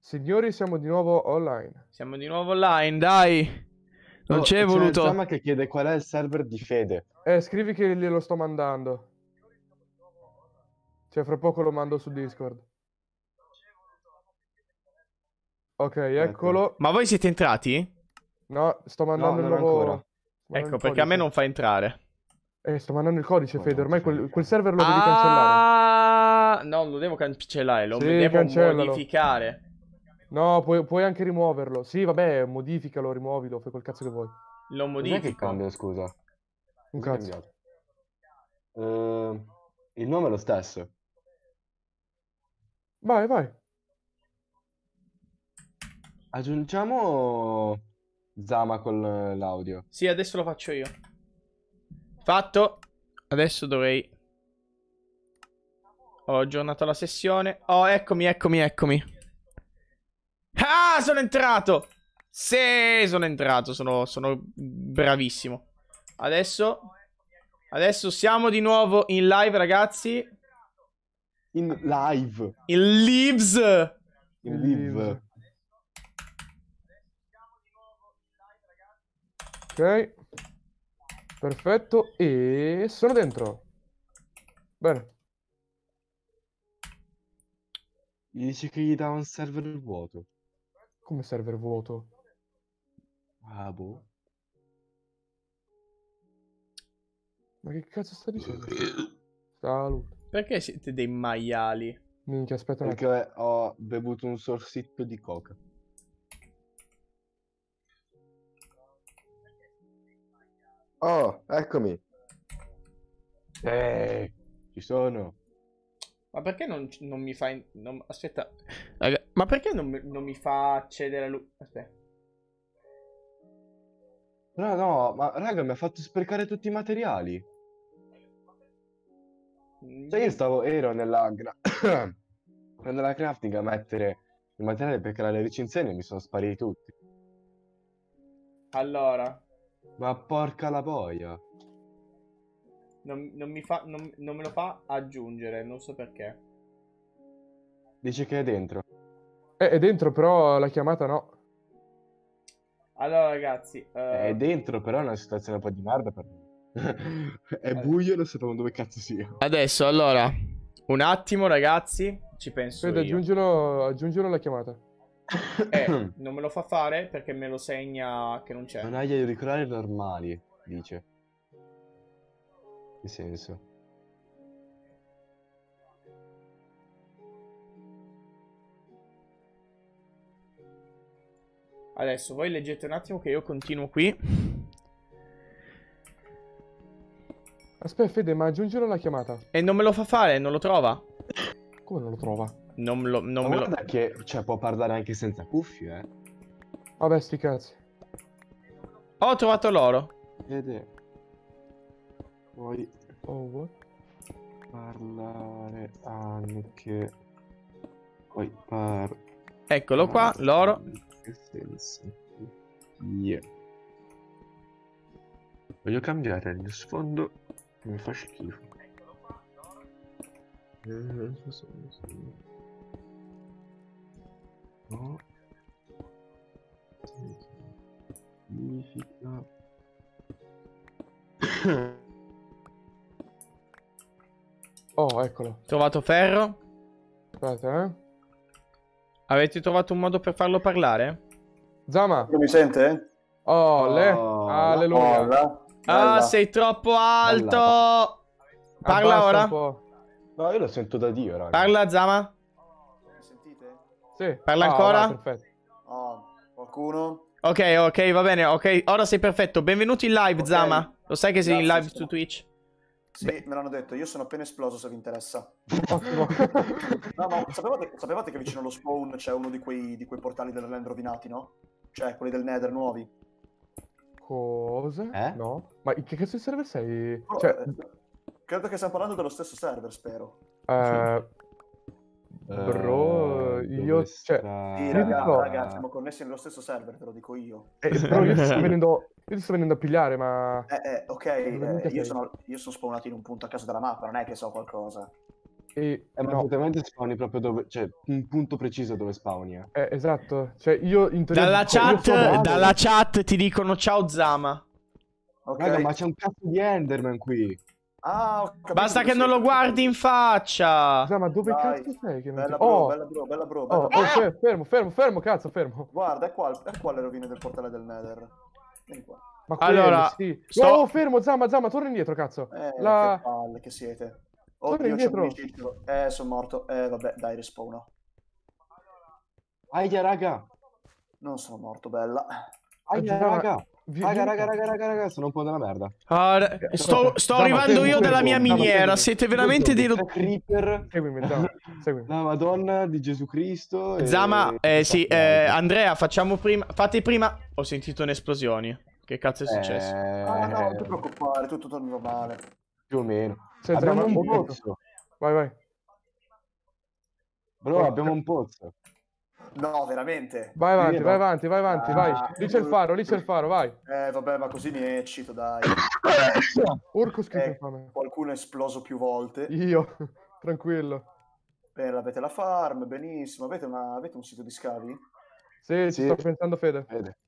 Signori, siamo di nuovo online. Siamo di nuovo online, dai. Non oh, c'è voluto. Zama che chiede qual è il server di Fede. Eh, scrivi che glielo sto mandando. Cioè, fra poco lo mando su Discord. Ok, eccolo. Ma voi siete entrati? No, sto mandando no, il nuovo... Ancora. Ecco, perché a me non fa entrare. Eh, sto mandando il codice, oh, Fede. Ormai quel, quel, server lo devi ah... cancellare. No, lo devo cancellare, lo sì, devo cancellalo. modificare. No, puoi, puoi, anche rimuoverlo. Sì, vabbè, modificalo, rimuovilo, fai quel cazzo che vuoi. Lo modifico. Cos'è che cambia, scusa? Un cazzo. Uh, il nome è lo stesso. Vai, vai. Aggiungiamo Zama con l'audio. Sì, adesso lo faccio io. Fatto. Adesso dovrei... Ho aggiornato la sessione. Oh, eccomi, eccomi, eccomi. Ah, sono entrato! Sì, sono entrato, sono, sono bravissimo. Adesso... Adesso siamo di nuovo in live, ragazzi. In live. In lives. In live. Ok. Perfetto. E sono dentro. Bene. Mi dice che gli dava un server vuoto. Come server vuoto? Ah, boh. Ma che cazzo sta dicendo? (coughs) Salute. Perché siete dei maiali? Minchia, aspetta Perché ho bevuto un sorsetto di coca. Oh, eccomi. Eh, ci sono. Ma perché non, non mi fa... Non, aspetta. Raga, ma perché non, non, mi fa accedere a lui? Aspetta. No, no, ma raga, mi ha fatto sprecare tutti i materiali. Cioè io stavo, ero nella, (coughs) nella crafting a mettere il materiale per creare le recinzioni e mi sono spariti tutti. Allora, ma porca la boia. Non, non mi fa, non, non me lo fa aggiungere, non so perché. Dice che è dentro. Eh, è dentro, però la chiamata no. Allora, ragazzi. Uh... È dentro, però è una situazione un po' di merda per (laughs) è allora. Eh. buio, non sappiamo dove cazzo sia. Adesso, allora. Un attimo, ragazzi. Ci penso. io. aggiungilo, aggiungilo alla chiamata. Eh, (coughs) non me lo fa fare perché me lo segna che non c'è. Non hai gli auricolari normali, dice. Che senso? Adesso voi leggete un attimo che io continuo qui. Aspetta Fede, ma aggiungilo alla chiamata. E non me lo fa fare, non lo trova. Come non lo trova? Non, lo, non me lo che cioè, può parlare anche senza cuffie, eh. Vabbè, sti cazzi. Ho trovato l'oro. Vede. Puoi... Oh, parlare anche... Puoi par... Eccolo qua, l'oro. yeah. Voglio cambiare il mio sfondo. Mi fa schifo. Eh, non so, non so no significa oh eccolo trovato ferro aspetta eh avete trovato un modo per farlo parlare Zama mi sente? Oh, le... oh, alleluia. Bella, bella. Ah, sei troppo alto. Bella. Parla Abbasta ora. No, io lo sento da Dio, raga. Parla, Zama. Sì. Parla ah, ancora? Vai, Oh, qualcuno? Ok, ok, va bene, ok. Ora sei perfetto. Benvenuto in live, okay. Zama. Lo sai che sei Grazie, in live su Twitch? Sì, Beh. me l'hanno detto, io sono appena esploso se vi interessa. (laughs) no, ma sapevate, sapevate, che vicino allo spawn c'è uno di quei, di quei portali del Land rovinati, no? Cioè, quelli del Nether nuovi. Cosa? Eh? No? Ma in che cazzo di server sei? No, cioè... eh, credo che stiamo parlando dello stesso server, spero. Eh... Sì. Bro, eh, io cioè, sì, raga, no. raga, siamo connessi nello stesso server, te lo dico io. Eh, però io ti sto (laughs) venendo, io ti sto venendo a pigliare, ma... Eh, eh, ok, eh, io, sono, io sono spawnato in un punto a caso della mappa, non è che so qualcosa. E, eh, ma no. praticamente spawni proprio dove, cioè, un punto preciso dove spawni. Eh, eh esatto. Cioè, io in teoria. Dalla, dico, chat, io dalla chat ti dicono ciao Zama. Ok, Raga, ma c'è un cazzo di Enderman qui. Ah, ho capito. Basta che non lo guardi in faccia. Scusa, ma dove Dai. cazzo sei? Che bella, bro, oh. bella bro, bella bro, oh, bella oh, bro. Oh, eh. fermo, fermo, fermo, cazzo, fermo. Guarda, è qua, è qua le rovine del portale del Nether. Vieni qua. Ma quello, allora, sì. sto... Oh, fermo, Zama, Zama, torna indietro, cazzo. Eh, La... che palle che siete. Oh, torna indietro. Eh, sono morto. Eh, vabbè, dai, respawno. Aia, raga. Non sono morto, bella. Aia, raga. raga. Raga, raga, raga, raga, raga, sono un po' della merda. Ah, sto, sto arrivando io dalla mia miniera. Siete veramente dei creeper. La Madonna di Gesù Cristo. E... Zama, eh, sì, eh, Andrea, facciamo prima. Fate prima. Ho sentito un'esplosione. Che cazzo è eh, successo? Eh... Ah, no, non ti preoccupare, tutto torna male. Più o meno. Cioè, abbiamo un pozzo. Vai, vai. Bro, abbiamo un pozzo. No, veramente. Vai avanti, vai avanti, vai avanti, ah, vai. Lì c'è il faro, lì c'è il faro, vai. Eh, vabbè, ma così mi eccito, dai. (coughs) Urco eh, Qualcuno è esploso più volte. Io, (laughs) tranquillo. Beh, avete la farm, benissimo. Avete, una, avete un sito di scavi? Sì, sì, ci sto pensando Fede. Fede.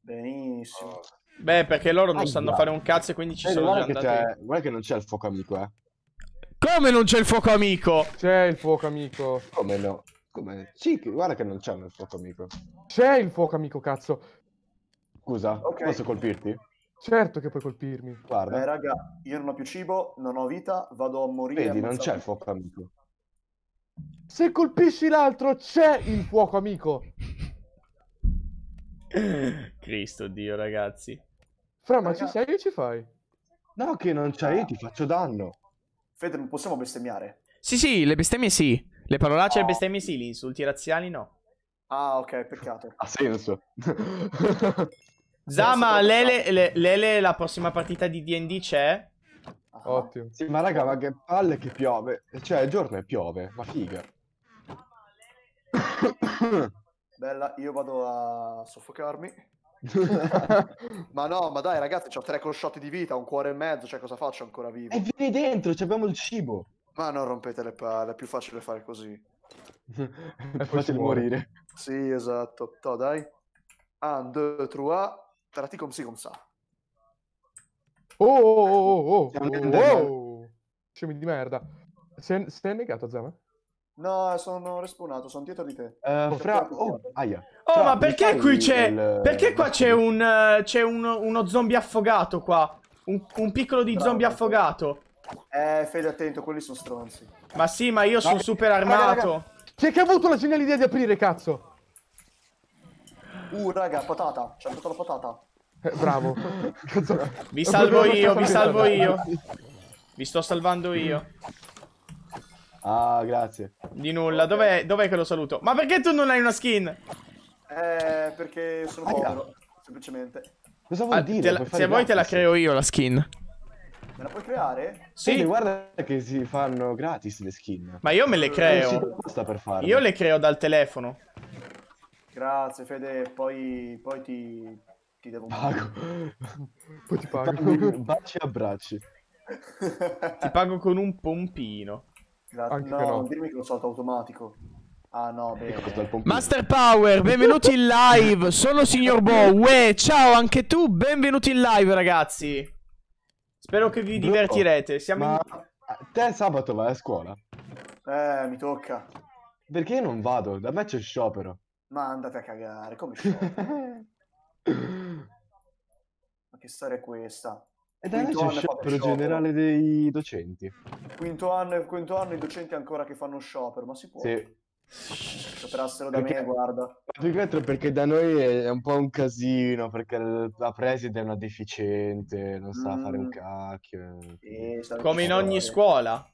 Benissimo. Beh, perché loro non ah, sanno fare un cazzo e quindi ci eh, sono già andati. Che guarda che non c'è il fuoco amico, eh. Come non c'è il fuoco amico? C'è il fuoco amico. Come no? Come? Eh, sì, guarda che non c'è il fuoco amico. C'è il fuoco amico, cazzo. Scusa, okay. posso colpirti? Certo che puoi colpirmi. Guarda. Eh, raga, io non ho più cibo, non ho vita, vado a morire. Vedi, non c'è il fuoco amico. Se colpisci l'altro, c'è il fuoco amico. Cristo Dio, ragazzi. Fra, ma Raga... ci sei o ci fai? No, che non c'hai, ti faccio danno. Fede, non possiamo bestemmiare. Sì, sì, le bestemmie sì. Le parolacce e oh. bestemmie sì, gli insulti razziali no. Ah, ok, peccato. Ha senso. (laughs) Zama, Lele, Lele, la prossima partita di D&D c'è? Ah. Ottimo. Sì, ma raga, ma che palle che piove. Cioè, il giorno e piove, ma figa. (coughs) Bella, io vado a soffocarmi. (laughs) ma no, ma dai ragazzi, ho tre shot di vita, un cuore e mezzo, cioè cosa faccio ancora vivo? E vieni dentro, abbiamo il cibo. Ma non rompete le palle, è più facile fare così. (laughs) è facile morire. Sì, esatto. To, dai. 1, 2, 3, tarati come si come sa. Oh, oh, oh, oh, oh, oh. Scemi di merda. Sei, sei negato, Zama? No, sono respawnato, sono dietro di te. Uh, fra... Oh, aia. oh fra, ma perché qui c'è... Il... Eh, perché qua c'è un... Eh, c'è un, uno zombie affogato qua. Un, un piccolo di Bravo. zombie affogato. Eh, Fede, attento, quelli sono stronzi. Ma sì, ma io sono super eh, armato. Raga, raga. C'è che ha avuto la geniale idea di aprire, cazzo? Uh, raga, patata. C'è tutta la patata. Eh, bravo. vi salvo io, vi salvo io. Vi sto salvando io. Ah, grazie. Di nulla. Dov'è, dov che lo saluto? Ma perché tu non hai una skin? Eh, perché sono ah, povero. Semplicemente. Cosa vuol ah, dire? La, se vuoi te la creo io la skin la puoi creare? Sì. sì. guarda che si fanno gratis le skin. Ma io me le eh, creo. Io le creo dal telefono. Grazie Fede, poi, poi ti, ti devo... Pago. (laughs) poi ti pago. pago baci e abbracci. (laughs) ti pago con un pompino. La... Anche no, dirmi che lo salto automatico. Ah no, ecco, bene. Master Power, benvenuti in live. Sono signor Bo. Uè, ciao anche tu, benvenuti in live ragazzi. Spero che vi divertirete. Siamo Ma... in... Te sabato vai a scuola? Eh, mi tocca. Perché io non vado? Da me c'è sciopero. Ma andate a cagare, come sciopero? (laughs) Ma che storia è questa? E da me c'è sciopero generale dei docenti. Quinto anno, quinto anno i docenti ancora che fanno sciopero, ma si può? Sì. Superassero da perché, me, guarda. Più che altro perché da noi è un po' un casino, perché la preside è una deficiente, non sa mm. fare un cacchio. Eh, sì, Come in ogni scuola.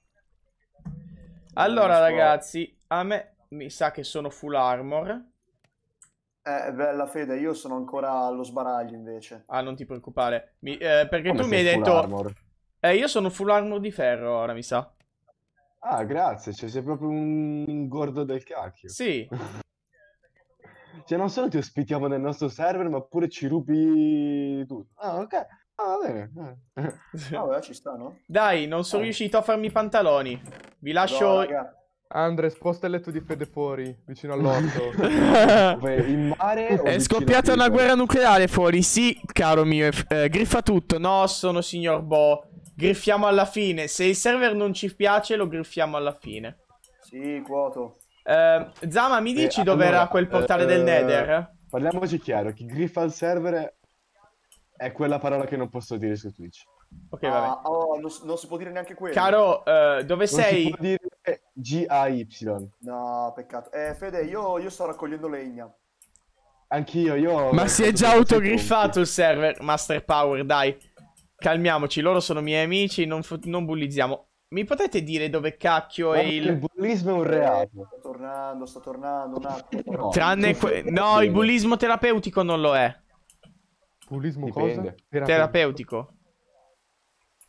Allora, scuola. ragazzi, a me mi sa che sono full armor. Eh, bella Fede, io sono ancora allo sbaraglio invece. Ah, non ti preoccupare. Mi, eh, perché Come tu mi hai detto... Eh, io sono full armor di ferro ora, mi sa. Ah, grazie, cioè sei proprio un ingordo del cacchio. Sì. (laughs) cioè, non solo ti ospitiamo nel nostro server, ma pure ci rubi tutto. Ah, ok. Ah, va bene. Eh. (laughs) Ah, beh, ci sta, no? Dai, non sono eh. riuscito a farmi i pantaloni. Vi lascio... No, Andre, sposta il letto di Fede fuori, vicino all'otto. (laughs) in mare È scoppiata una guerra nucleare fuori, sì, caro mio. Eh, griffa tutto. No, sono signor Bo griffiamo alla fine. Se il server non ci piace, lo griffiamo alla fine. Sì, quoto. Eh, Zama, mi eh, dici eh, dove allora, era quel portale eh, del Nether? Parliamoci chiaro, chi griffa il server è quella parola che non posso dire su Twitch. Ok, ah, vabbè. Oh, non, non, si può dire neanche quello. Caro, eh, dove non sei? Non si può dire G-A-Y. No, peccato. Eh, Fede, io, io sto raccogliendo legna. Anch'io, io... Ma si è già autogriffato il server, Master Power, dai. Calmiamoci, loro sono miei amici, non, non bullizziamo. Mi potete dire dove cacchio è il... Il bullismo è un reato. Eh, sto tornando, sto tornando un attimo. No, (laughs) Tranne... Que... No, il bullismo terapeutico non lo è. Bullismo Dipende. cosa? Terapeutico.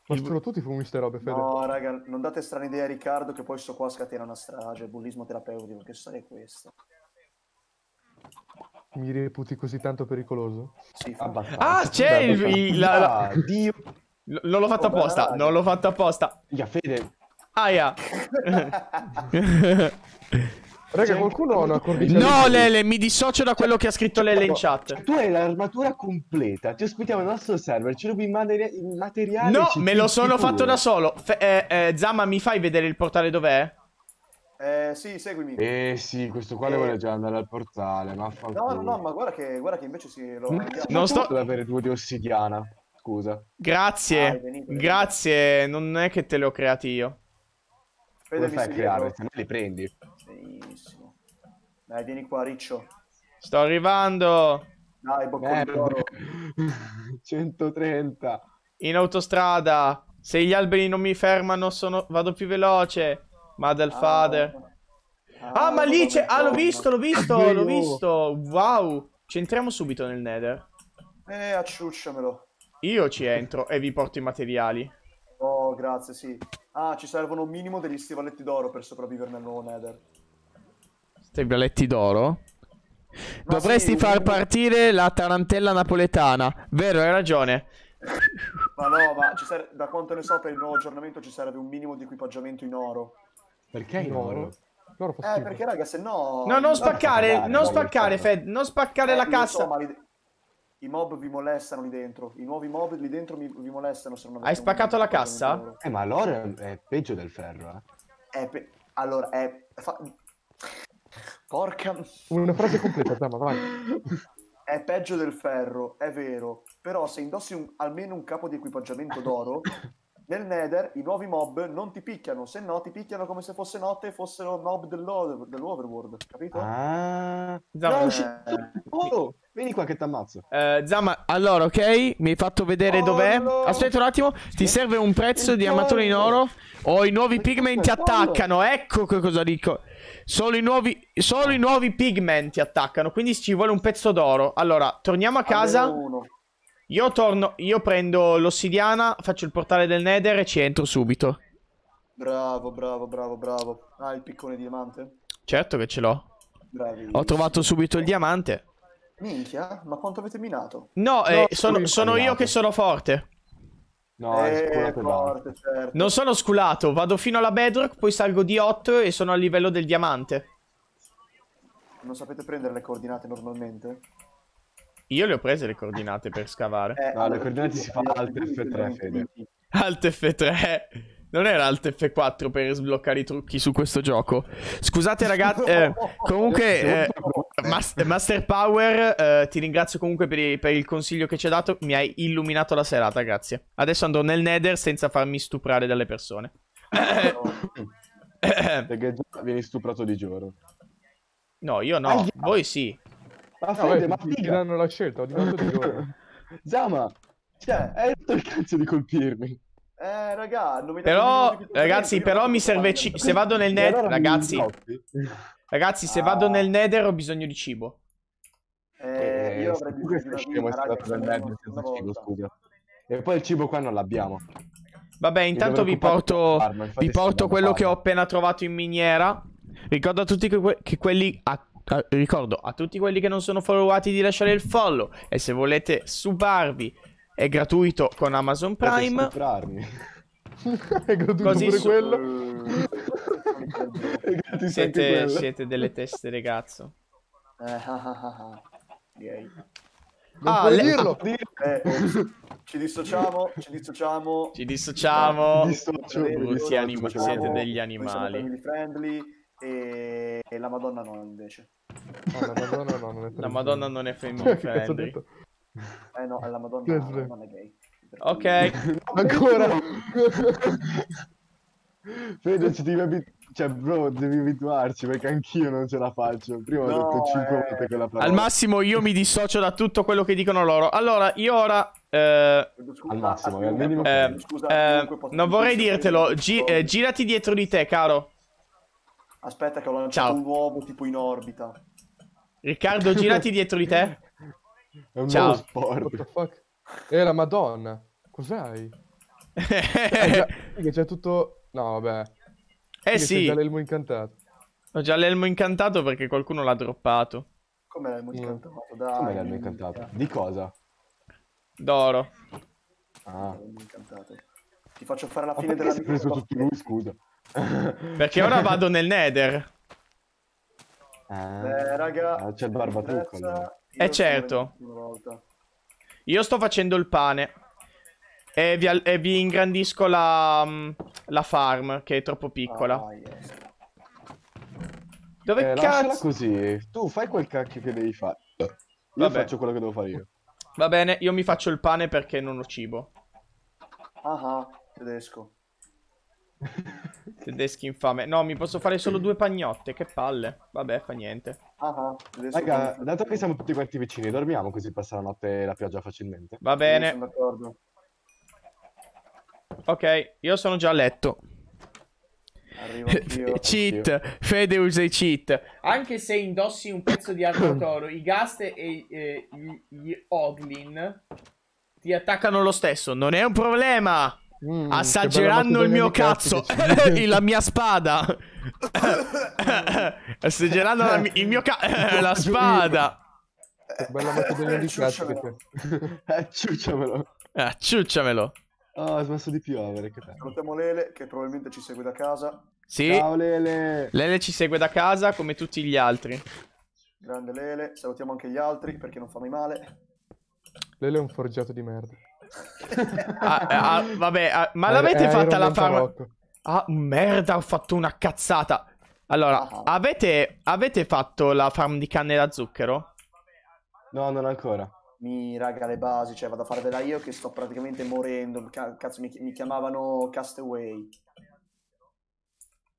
Ma il... tu ti fumi ste robe, Fede? No, raga, non date strane idee a Riccardo che poi sto qua a scatenare una strage. Bullismo terapeutico, che storia è questa? mi reputi così tanto pericoloso? Sì, ah, abbastanza. Ah, c'è il... La, la... Ah, Dio. L non l'ho fatto oh, apposta, dai. non l'ho fatto apposta. Ya, Fede. Aia. (laughs) Raga, qualcuno ha una cornice? No, Lele, mi dissocio da quello che ha scritto Lele in cioè, chat. Cioè, tu hai l'armatura completa, ti ospitiamo il nostro server, ci rubi il materiale. No, me lo sono fatto da solo. Eh, eh, Zama, mi fai vedere il portale dov'è? Eh, sì, seguimi. Eh sì, questo qua eh... vuole già andare al portale, ma No, no, no, ma guarda che, guarda che invece si... Lo... non sto... ad avere due di ossidiana, scusa. Grazie, Dai, venite, grazie, non è che te le ho creati io. Come fai a crearli? Se no li prendi. Benissimo. Dai, vieni qua, Riccio. Sto arrivando. Dai, boccone d'oro. 130. In autostrada. Se gli alberi non mi fermano, sono... vado più veloce. Mother ah, Father. Ah, ah, ah ma lì c'è... Ah, l'ho visto, l'ho visto, l'ho visto. Wow. Ci entriamo subito nel nether. Eh, acciucciamelo. Io ci entro e vi porto i materiali. Oh, grazie, sì. Ah, ci servono un minimo degli stivaletti d'oro per sopravvivere nel nuovo nether. Stivaletti d'oro? Dovresti sì, far partire la tarantella napoletana. Vero, hai ragione. Ma no, ma da quanto ne so per il nuovo aggiornamento ci serve un minimo di equipaggiamento in oro. Perché in oro? oro eh, perché raga, se no... No, non spaccare, non, spaccare, Fed, non spaccare eh, la cassa. So, li... I mob vi molestano lì dentro, i nuovi mob lì dentro mi... vi molestano se non Hai spaccato la cassa? Eh, ma l'oro è peggio del ferro, eh. Pe... Allora, è... Fa... Porca... Una frase completa, Tama, vai. È peggio del ferro, è vero, però se indossi un... almeno un capo di equipaggiamento d'oro nel Nether i nuovi mob non ti picchiano, se no ti picchiano come se fosse notte e fossero mob dell'overworld, capito? Ah, Zama, no, eh... uscito... oh, vieni qua che ti ammazzo. Eh, Zama, allora, ok, mi hai fatto vedere oh, dov'è. No. Aspetta un attimo, sì. ti serve un prezzo il di armatura in oro o i nuovi il pigment ti attaccano? Ecco che cosa dico. Solo i, nuovi, solo i nuovi pigment ti attaccano, quindi ci vuole un pezzo d'oro. Allora, torniamo a casa. Almeno uno. Io torno, io prendo l'ossidiana, faccio il portale del Nether e ci entro subito. Bravo, bravo, bravo, bravo. Ah, il piccone diamante? Certo che ce l'ho. Ho trovato subito il diamante. Minchia, ma quanto avete minato? No, no eh, sono, sono io che sono forte. No, è eh, forte, certo. Non sono sculato, vado fino alla bedrock, poi salgo di 8 e sono a livello del diamante. Non sapete prendere le coordinate normalmente? Io le ho prese le coordinate per scavare. Eh, no, le coordinate si fanno Alt F3, Fede. Alt F3. Non era Alt F4 per sbloccare i trucchi su questo gioco. Scusate ragazzi, (laughs) eh, comunque eh, Master, Power, eh, ti ringrazio comunque per, i, per il consiglio che ci hai dato, mi hai illuminato la serata, grazie. Adesso andrò nel Nether senza farmi stuprare dalle persone. (laughs) Perché già vieni stuprato di giorno. No, io no, voi sì. Ma Fede, no, ma ti, ti danno la scelta, ho di tanto di loro. (laughs) Zama, cioè, hai rotto il cazzo di colpirmi. Eh, raga, non mi Però, ragazzi, però mi serve cibo. Se vado nel nether, ragazzi... Ragazzi, se vado ah. nel nether ho bisogno di cibo. Eh, eh io avrei bisogno di cibo. cibo, scusa. E poi il cibo qua non l'abbiamo. Vabbè, intanto vi porto, vi porto quello che ho appena trovato in miniera. Ricordo a tutti che, que che quelli a ricordo a tutti quelli che non sono followati di lasciare il follow e se volete subarvi è gratuito con Amazon Prime. (laughs) è gratuito Così su... quello. (laughs) siete, quello. siete, delle teste ragazzo. Eh, (laughs) ah, ah, le... dirlo. Eh, ci dissociamo, ci dissociamo. Ci dissociamo. Dissociamo. Siete degli animali e, e la Madonna no invece. No, la Madonna no, non è La Madonna non è femminile. (laughs) eh no, la Madonna no, non è gay. Ok. (laughs) Ancora. Fede, (laughs) ci devi abituare. Cioè, bro, devi abituarci perché anch'io non ce la faccio. Prima no, ho detto 5 eh... volte quella parola. Al massimo io mi dissocio da tutto quello che dicono loro. Allora, io ora... Eh... al massimo, ah, al minimo. Eh, scusa, eh, non vorrei dirtelo. Gi eh, girati dietro di te, caro. Aspetta che ho lanciato Ciao. un uovo tipo in orbita. Riccardo, (laughs) girati dietro di te. È un Ciao. Sport. Eh, la madonna. Cos'hai? eh, (laughs) che c'è tutto... No, vabbè. Eh sì. Ho già l'elmo incantato. Ho già l'elmo incantato perché qualcuno l'ha droppato. Com'è l'elmo mm. incantato? Dai. Come l'elmo incantato? Di cosa? D'oro. Ah. Ti faccio fare la fine Ma della mia... preso tutto lui, scusa. Perché ora vado nel nether. Ah, eh, raga. Eh, c'è il barbatucco. Eh, certo. Io sto facendo il pane. E vi, e vi ingrandisco la, mm, la, farm, che è troppo piccola. Ah, Dove eh, cazzo? così. Tu fai quel cacchio che devi fare. Io Vabbè. faccio quello che devo fare io. Va bene, io mi faccio il pane perché non ho cibo. Ah, ah tedesco. (laughs) Tedeschi infame. No, mi posso fare solo due pagnotte, che palle. Vabbè, fa niente. Ah, ah. Raga, dato che siamo tutti quanti vicini, dormiamo così passa la notte e la pioggia facilmente. Va bene. Ok, io sono già a letto. Arrivo anch'io, (laughs) cheat, anch'io. Fede usa i cheat. Anche se indossi un pezzo di armatoro, (coughs) i gast e eh, gli, gli oglin ti attaccano lo stesso. Non è un problema. Mm, Assaggeranno il mio cazzo, (laughs) la mia spada. (laughs) Assaggeranno la, il mio cazzo, (laughs) la spada. bella macedonia di cazzo che Eh, ciucciamelo. Eh, ciucciamelo. Oh, ah, è smesso di piovere, che Salutiamo Lele, che probabilmente ci segue da casa. Sì. Ciao Lele. Lele ci segue da casa come tutti gli altri. Grande Lele, salutiamo anche gli altri perché non fa mai male. Lele è un forgiato di merda ah, eh, ah, vabbè, ah, ma l'avete eh, eh, fatta la farm? Ah, merda, ho fatto una cazzata. Allora, avete, avete fatto la farm di canne da zucchero? No, non ancora. Mi raga le basi, cioè vado a farvela io che sto praticamente morendo. Cazzo, mi, mi chiamavano Castaway.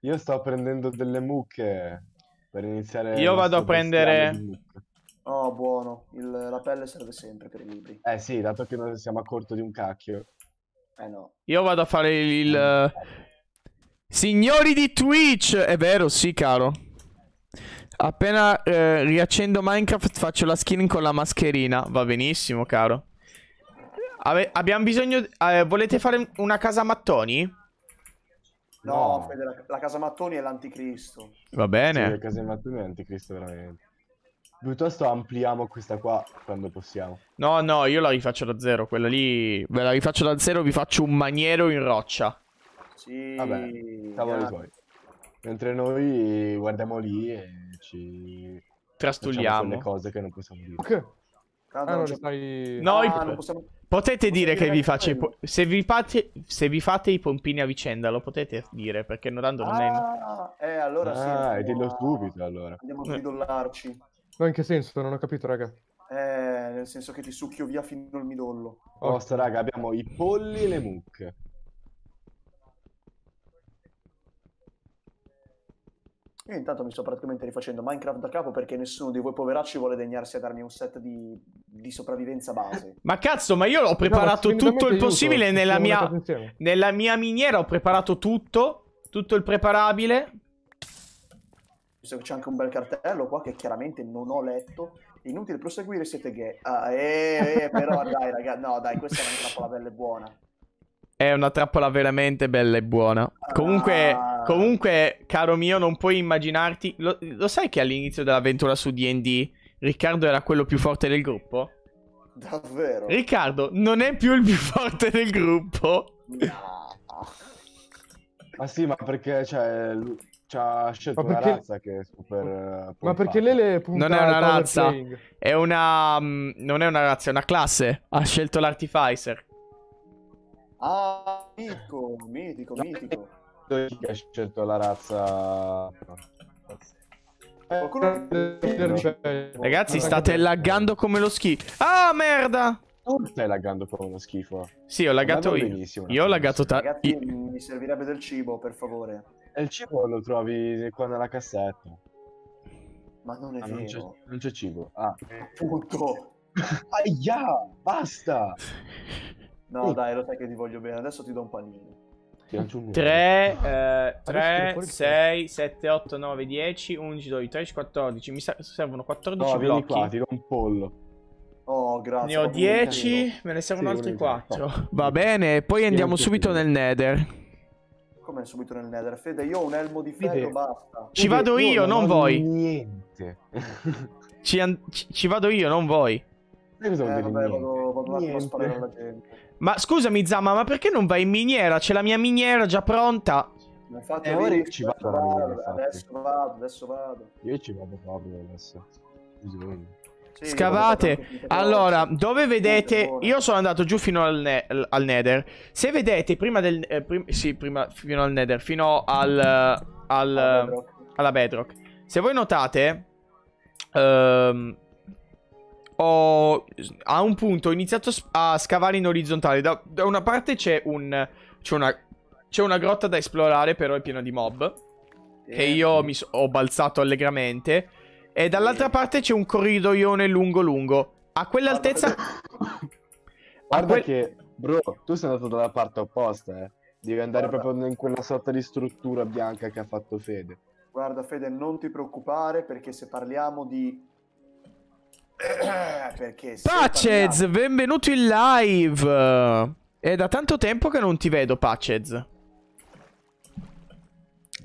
Io sto prendendo delle mucche per iniziare. Io vado a prendere. Oh, buono. Il, la pelle serve sempre per i libri. Eh sì, dato che noi siamo a corto di un cacchio. Eh no. Io vado a fare il... Eh. eh signori di Twitch! È vero, sì, caro. Appena eh, riaccendo Minecraft faccio la skin con la mascherina. Va benissimo, caro. Ave abbiamo bisogno... Eh, volete fare una casa mattoni? No, no. Fede, la, la, casa mattoni è l'anticristo. Va bene. Sì, la casa mattoni è l'anticristo veramente. Piuttosto ampliamo questa qua quando possiamo. No, no, io la rifaccio da zero. Quella lì ve la rifaccio da zero, vi faccio un maniero in roccia. Sì. Vabbè, cavoli tuoi. Mentre noi guardiamo lì e ci... Trastulliamo. le cose che non possiamo dire. Ok. Ah, non stai... No, ah, non possiamo... potete non dire che vi faccio i po... se, vi fate... se vi fate i pompini a vicenda, lo potete dire, perché non tanto non ah, è... Eh, allora ah, sì. Ah, dillo subito, allora. Andiamo a sgridollarci. No, in che senso? Non ho capito, raga. Eh, nel senso che ti succhio via fino al midollo. Oh, sta raga, abbiamo i polli e le mucche. Io intanto mi sto praticamente rifacendo Minecraft da capo perché nessuno di voi poveracci vuole degnarsi a darmi un set di, di sopravvivenza base. Ma cazzo, ma io ho preparato no, tutto il possibile nella mia, nella mia miniera, ho preparato tutto, tutto il preparabile visto che c'è anche un bel cartello qua che chiaramente non ho letto. Inutile proseguire, siete gay. Ah, eh, eh, però (laughs) dai, ragazzi, no, dai, questa è una trappola bella e buona. È una trappola veramente bella e buona. Ah. Comunque, comunque, caro mio, non puoi immaginarti. Lo, lo sai che all'inizio dell'avventura su DD Riccardo era quello più forte del gruppo? Davvero? Riccardo non è più il più forte del gruppo. No. Ma sì, ma perché cioè, ha scelto ma perché... una razza che è super. Uh, ma perché Lele punta Non è una razza, playing. è una. Mh, mm, non è una razza, è una classe. Ha scelto l'artificer. Ah, mitico, mitico, mitico. Chi ha scelto la razza. Ragazzi, state ah, laggando come lo schifo. Ah, merda! Tu stai laggando come uno schifo. Sì, ho laggato io. Io ho laggato tanto. Ragazzi, mi servirebbe del cibo, per favore. E il cibo lo trovi qua nella cassetta. Ma non è ah, non, c'è, non c'è, cibo. Ah. Punto. (laughs) Aia, basta. No, uh. dai, lo sai che ti voglio bene. Adesso ti do un panino. 3, 3, 6, 7, 8, 9, 10, 11, 12, 13, 14. Mi servono 14 no, blocchi. Qua, ti do un pollo. Oh, grazie. Ne ho 10, me ne servono sì, altri 4. Va bene, poi andiamo subito nel Nether. Aquaman subito nel Nether. Fede, io ho un elmo di ferro, Fede. basta. Ci Fede, vado io, non, non voi. Niente. (laughs) ci, an- ci, vado io, non voi. Eh, vabbè, vado, vado niente. a sparare gente. Ma scusami, Zama, ma perché non vai in miniera? C'è la mia miniera già pronta. Infatti, eh, ora ci vado, vado, vado adesso vado, adesso vado. Io ci vado proprio adesso. Bisogna. Scavate. Allora, dove vedete... Io sono andato giù fino al, ne al Nether. Se vedete, prima del... Eh, prim sì, prima fino al Nether, fino al... Eh, al, al bedrock. Eh, alla Bedrock. Se voi notate... Ehm, ho, a un punto ho iniziato a scavare in orizzontale. Da, da una parte c'è un... C'è una, una grotta da esplorare, però è piena di mob. E io mi so, ho balzato allegramente. E dall'altra parte c'è un corridoione lungo lungo. A quell'altezza... Guarda (laughs) quel... che, bro, tu sei andato dalla parte opposta, eh. Devi andare Guarda. proprio in quella sorta di struttura bianca che ha fatto Fede. Guarda Fede, non ti preoccupare perché se parliamo di... (coughs) perché se Pacez, parliamo... benvenuto in live! È da tanto tempo che non ti vedo, Pacez.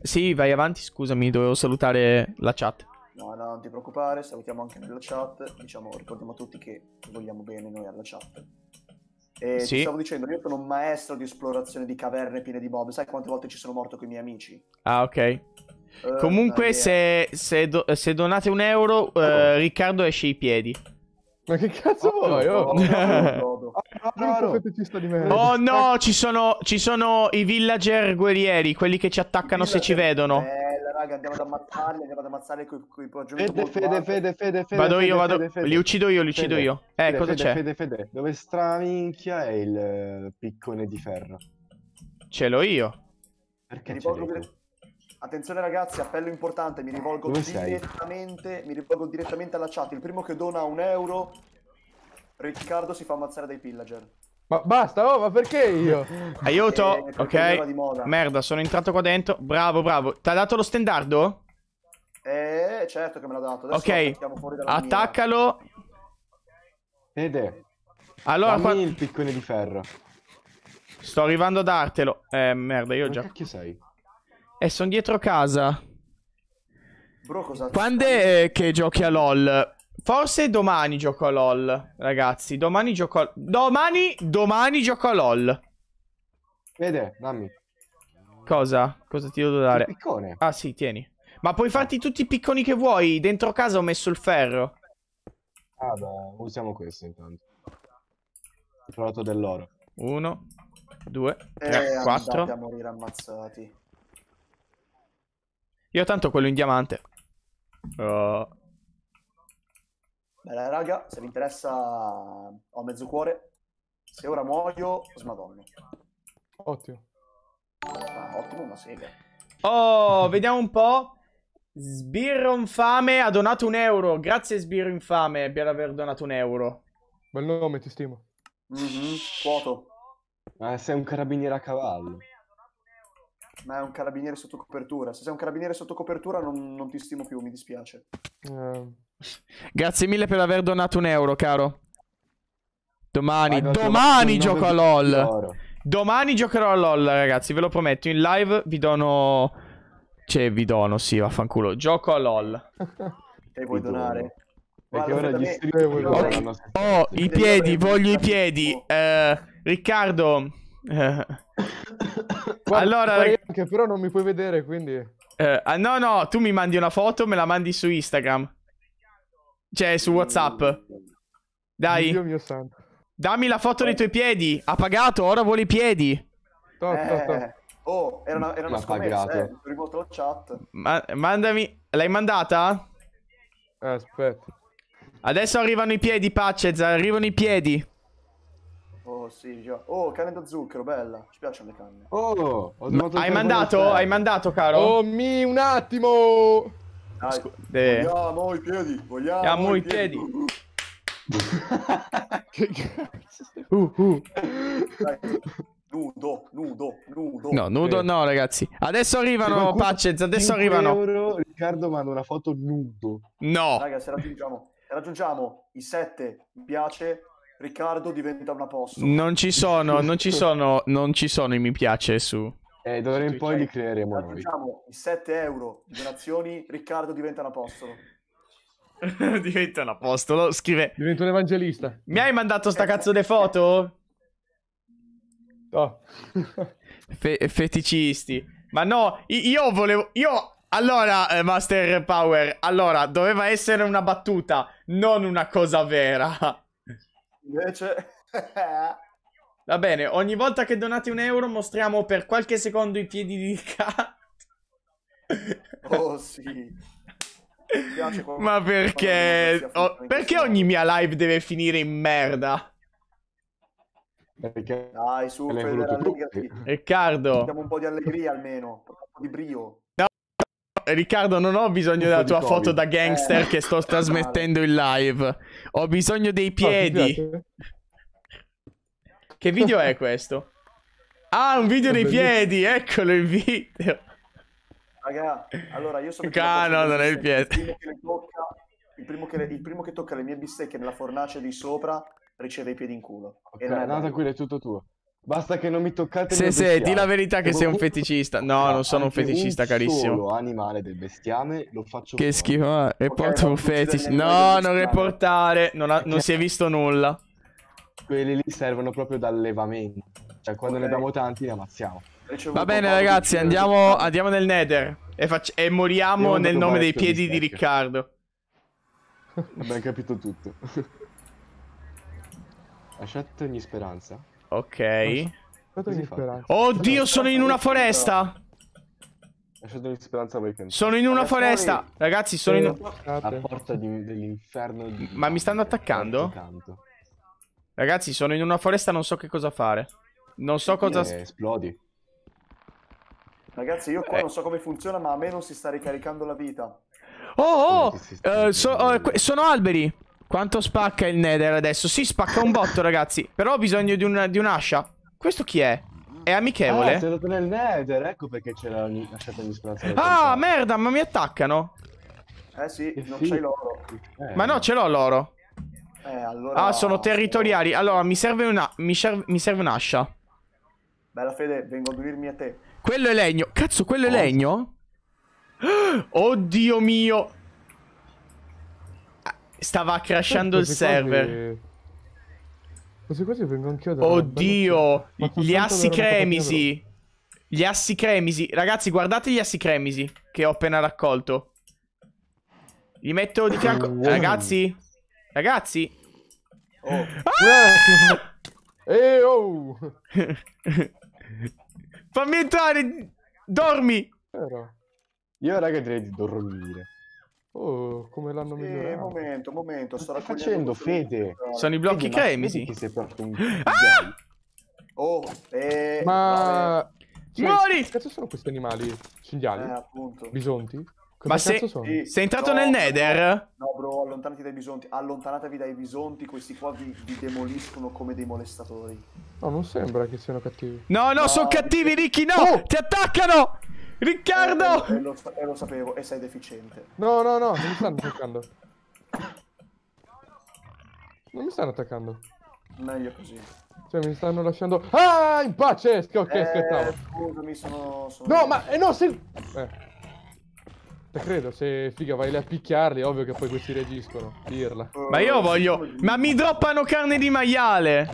Sì, vai avanti, scusami, dovevo salutare la chat. No, no, non ti preoccupare, salutiamo anche nella chat, diciamo, ricordiamo a tutti che vogliamo bene noi alla chat. E sì. ti stavo dicendo, io sono un maestro di esplorazione di caverne piene di mob, sai quante volte ci sono morto con i miei amici? Ah, ok. Eh, Comunque, se, eh. se, do, se, donate un euro, oh. eh, Riccardo esce i piedi. Ma che cazzo oh, vuoi? Oh, oh, oh, oh, oh, ah, oh no, ci sono, ci sono i villager guerrieri, quelli che ci attaccano se ci vedono. Eh raga, andiamo ad ammazzarli, andiamo ad ammazzare con i progetti. Fede, fede, fede, fede, fede. Vado io, vado. Li uccido io, li uccido io. Eh, cosa c'è? Fede, fede, dove straminchia è il eh, piccone di ferro? Ce l'ho io. Perché ce l'ho dire... Attenzione ragazzi, appello importante, mi rivolgo, direttamente, mi rivolgo direttamente alla chat. Il primo che dona un euro, Riccardo si fa ammazzare dai pillager. Ma basta, oh, ma perché io? (laughs) Aiuto, eh, ok. Merda, sono entrato qua dentro. Bravo, bravo. Ti ha dato lo standardo? Eh, certo che me l'ha dato. Adesso ok, attaccalo. Vede. Allora, Dammi il piccone di ferro. Sto arrivando a dartelo. Eh, merda, io ma già... Che sei? Eh, sono dietro casa. Bro, cosa Quando è che giochi a LOL? Forse domani gioco a LOL, ragazzi. Domani gioco a... Domani, domani gioco a LOL. Vede, dammi. Cosa? Cosa ti devo dare? Il piccone. Ah sì, tieni. Ma puoi farti tutti i picconi che vuoi. Dentro casa ho messo il ferro. Ah beh, usiamo questo intanto. Ho trovato dell'oro. Uno, due, eh, tre, eh, quattro. a morire ammazzati. Io tanto quello in diamante. Oh. Bella raga, se vi interessa ho mezzo cuore. Se ora muoio, smadonna. Ottimo. Ah, ottimo, ma sega. Oh, vediamo un po'. Sbirro Infame ha donato un euro. Grazie Sbirro Infame per aver donato un euro. Bel nome, ti stimo. mm -hmm, Ma sei un carabiniere a cavallo. Ma è un carabiniere sotto copertura. Se sei un carabiniere sotto copertura non, non ti stimo più, mi dispiace. Eh... Grazie mille per aver donato un euro, caro. Domani, domani gioco a LOL. Domani giocherò a LOL, ragazzi, ve lo prometto. In live vi dono... Cioè, vi dono, sì, vaffanculo. Gioco a LOL. (laughs) Te vuoi donare? Perché ora gli streamer okay. Oh, i piedi, voglio i piedi. Eh, Riccardo... (coughs) allora... Anche, però non mi puoi vedere, quindi... Eh, ah, no, no, tu mi mandi una foto, me la mandi su Instagram. Cioè, su WhatsApp. Dai. Dio mio santo. Dammi la foto dei oh. tuoi piedi. Ha pagato, ora vuole i piedi. To, to, to. Eh, oh, era una, era una scommessa, eh. Rivolto la chat. Ma, mandami... L'hai mandata? Eh, aspetta. Adesso arrivano i piedi, Pacez, arrivano i piedi. Oh, sì, già. Oh, canne da zucchero, bella. Ci piacciono le canne. Oh, Ma hai mandato? Hai mandato, caro? Oh, mi un attimo! Eh. Vogliamo i piedi, vogliamo, vogliamo i piedi. piedi. Uh, uh. Nudo, nudo, nudo. No, nudo eh. no, ragazzi. Adesso arrivano, qualcuno... Pacez, adesso arrivano. Euro, Riccardo manda una foto nudo. No. Ragazzi, raggiungiamo, raggiungiamo i 7 mi piace, Riccardo diventa una posta. Non ci sono, non ci sono, non ci sono i mi piace su. E eh, d'ora in cioè, poi cioè, li creeremo noi. Diciamo, i 7 euro di donazioni, Riccardo diventa un apostolo. (laughs) diventa un apostolo, scrive... Diventa un evangelista. Mi hai mandato sta cazzo di foto? No. (laughs) Fe- feticisti. Ma no, io volevo... Io... Allora, eh, Master Power, allora, doveva essere una battuta, non una cosa vera. Invece... (laughs) Eh, Va bene, ogni volta che donate un euro mostriamo per qualche secondo i piedi di cat. Oh sì. Ma perché? Oh, perché ogni mia live deve finire in merda? Perché dai, su, Riccardo. Diamo un po' di allegria almeno, un po' di brio. No, Riccardo, non ho bisogno della tua foto da gangster eh, che sto eh, trasmettendo in live. Ho bisogno dei piedi. No, che video è questo? Ah, un video dei piedi, eccolo il video. Raga, allora io sono... Ah, no, non è il piede. Il primo, che tocca, il, primo che le, il primo che tocca le mie bistecche nella fornace di sopra riceve i piedi in culo. Okay, e no, tranquillo, è tutto tuo. Basta che non mi toccate Se, se, di la verità che sei un feticista. No, non sono un feticista, un carissimo. Solo animale del bestiame, lo faccio Che schifo, eh. Ah, reporto okay, un fetici. No, non reportare, non, ha, non si è visto nulla quelli lì servono proprio da allevamento. Cioè, quando okay. ne abbiamo tanti, ne ammazziamo. Va bene, ragazzi, andiamo, andiamo, nel Nether. E, facci... e moriamo nel nome dei piedi di Riccardo. (laughs) Abbiamo capito tutto. (laughs) Lasciate ogni speranza. Ok. Oddio, sono in una foresta. Lasciate ogni speranza perché. Sono in una foresta. Ragazzi, sono in. La porta dell'inferno. Ma mi stanno attaccando? Ragazzi, sono in una foresta, non so che cosa fare. Non so eh, cosa... Eh, esplodi. Ragazzi, io qua eh. non so come funziona, ma a me non si sta ricaricando la vita. Oh, oh! Uh, so, uh, sono alberi! Quanto spacca il nether adesso? Si spacca un botto, ragazzi. Però ho bisogno di un'ascia. Un Questo chi è? È amichevole? Ah, è andato nel nether, ecco perché c'era lasciata in speranza. Ah, merda, ma mi attaccano! Eh sì, non c'hai l'oro. Eh, ma no, ce l'ho l'oro. Eh, allora... Ah, sono territoriali. Allora, mi serve, una... mi, serve... mi serve un'ascia. Bella Fede, vengo a dormirmi a te. Quello è legno. Cazzo, quello oh. è legno? (gasps) Oddio mio. Ah, stava crashando il server. Quasi... Questi quasi vengo anch'io da... Oddio. Gli assi cremisi. Gli assi cremisi. Ragazzi, guardate gli assi cremisi che ho appena raccolto. Li metto di fianco. Ragazzi, Ragazzi. Oh. Ah! Eh, eh oh. (laughs) Fammi entrare. Dormi. Però. Io raga direi di dormire. Oh, come l'hanno sì, migliorato. Un momento, un momento, sto facendo fede. Sono i blocchi che emiti. Che sei proprio un ah! Oh, eh, ma vabbè. Cioè, Muori! Cioè, cazzo sono questi animali? Cinghiali? Eh, appunto. Bisonti? Come Ma se, sì. sei entrato no, nel Nether? No, bro, allontanati dai bisonti. Allontanatevi dai bisonti, questi qua vi, vi demoliscono come dei molestatori. No, non sembra che siano cattivi. No, no, no sono cattivi, Ricky, no! Oh! Ti attaccano! Riccardo! Eh, eh, lo, eh, lo, sapevo, e sei deficiente. No, no, no, non mi stanno attaccando. Non mi stanno attaccando. Meglio così. Cioè, mi stanno lasciando... Ah, in pace! Ok, eh, scherzavo. scusami, sono... sono no, io. ma... Eh, no, se... Eh. eh. Te credo, se figa vai lì a picchiarli, ovvio che poi questi reagiscono. Dirla. Ma io voglio... Ma mi droppano carne di maiale!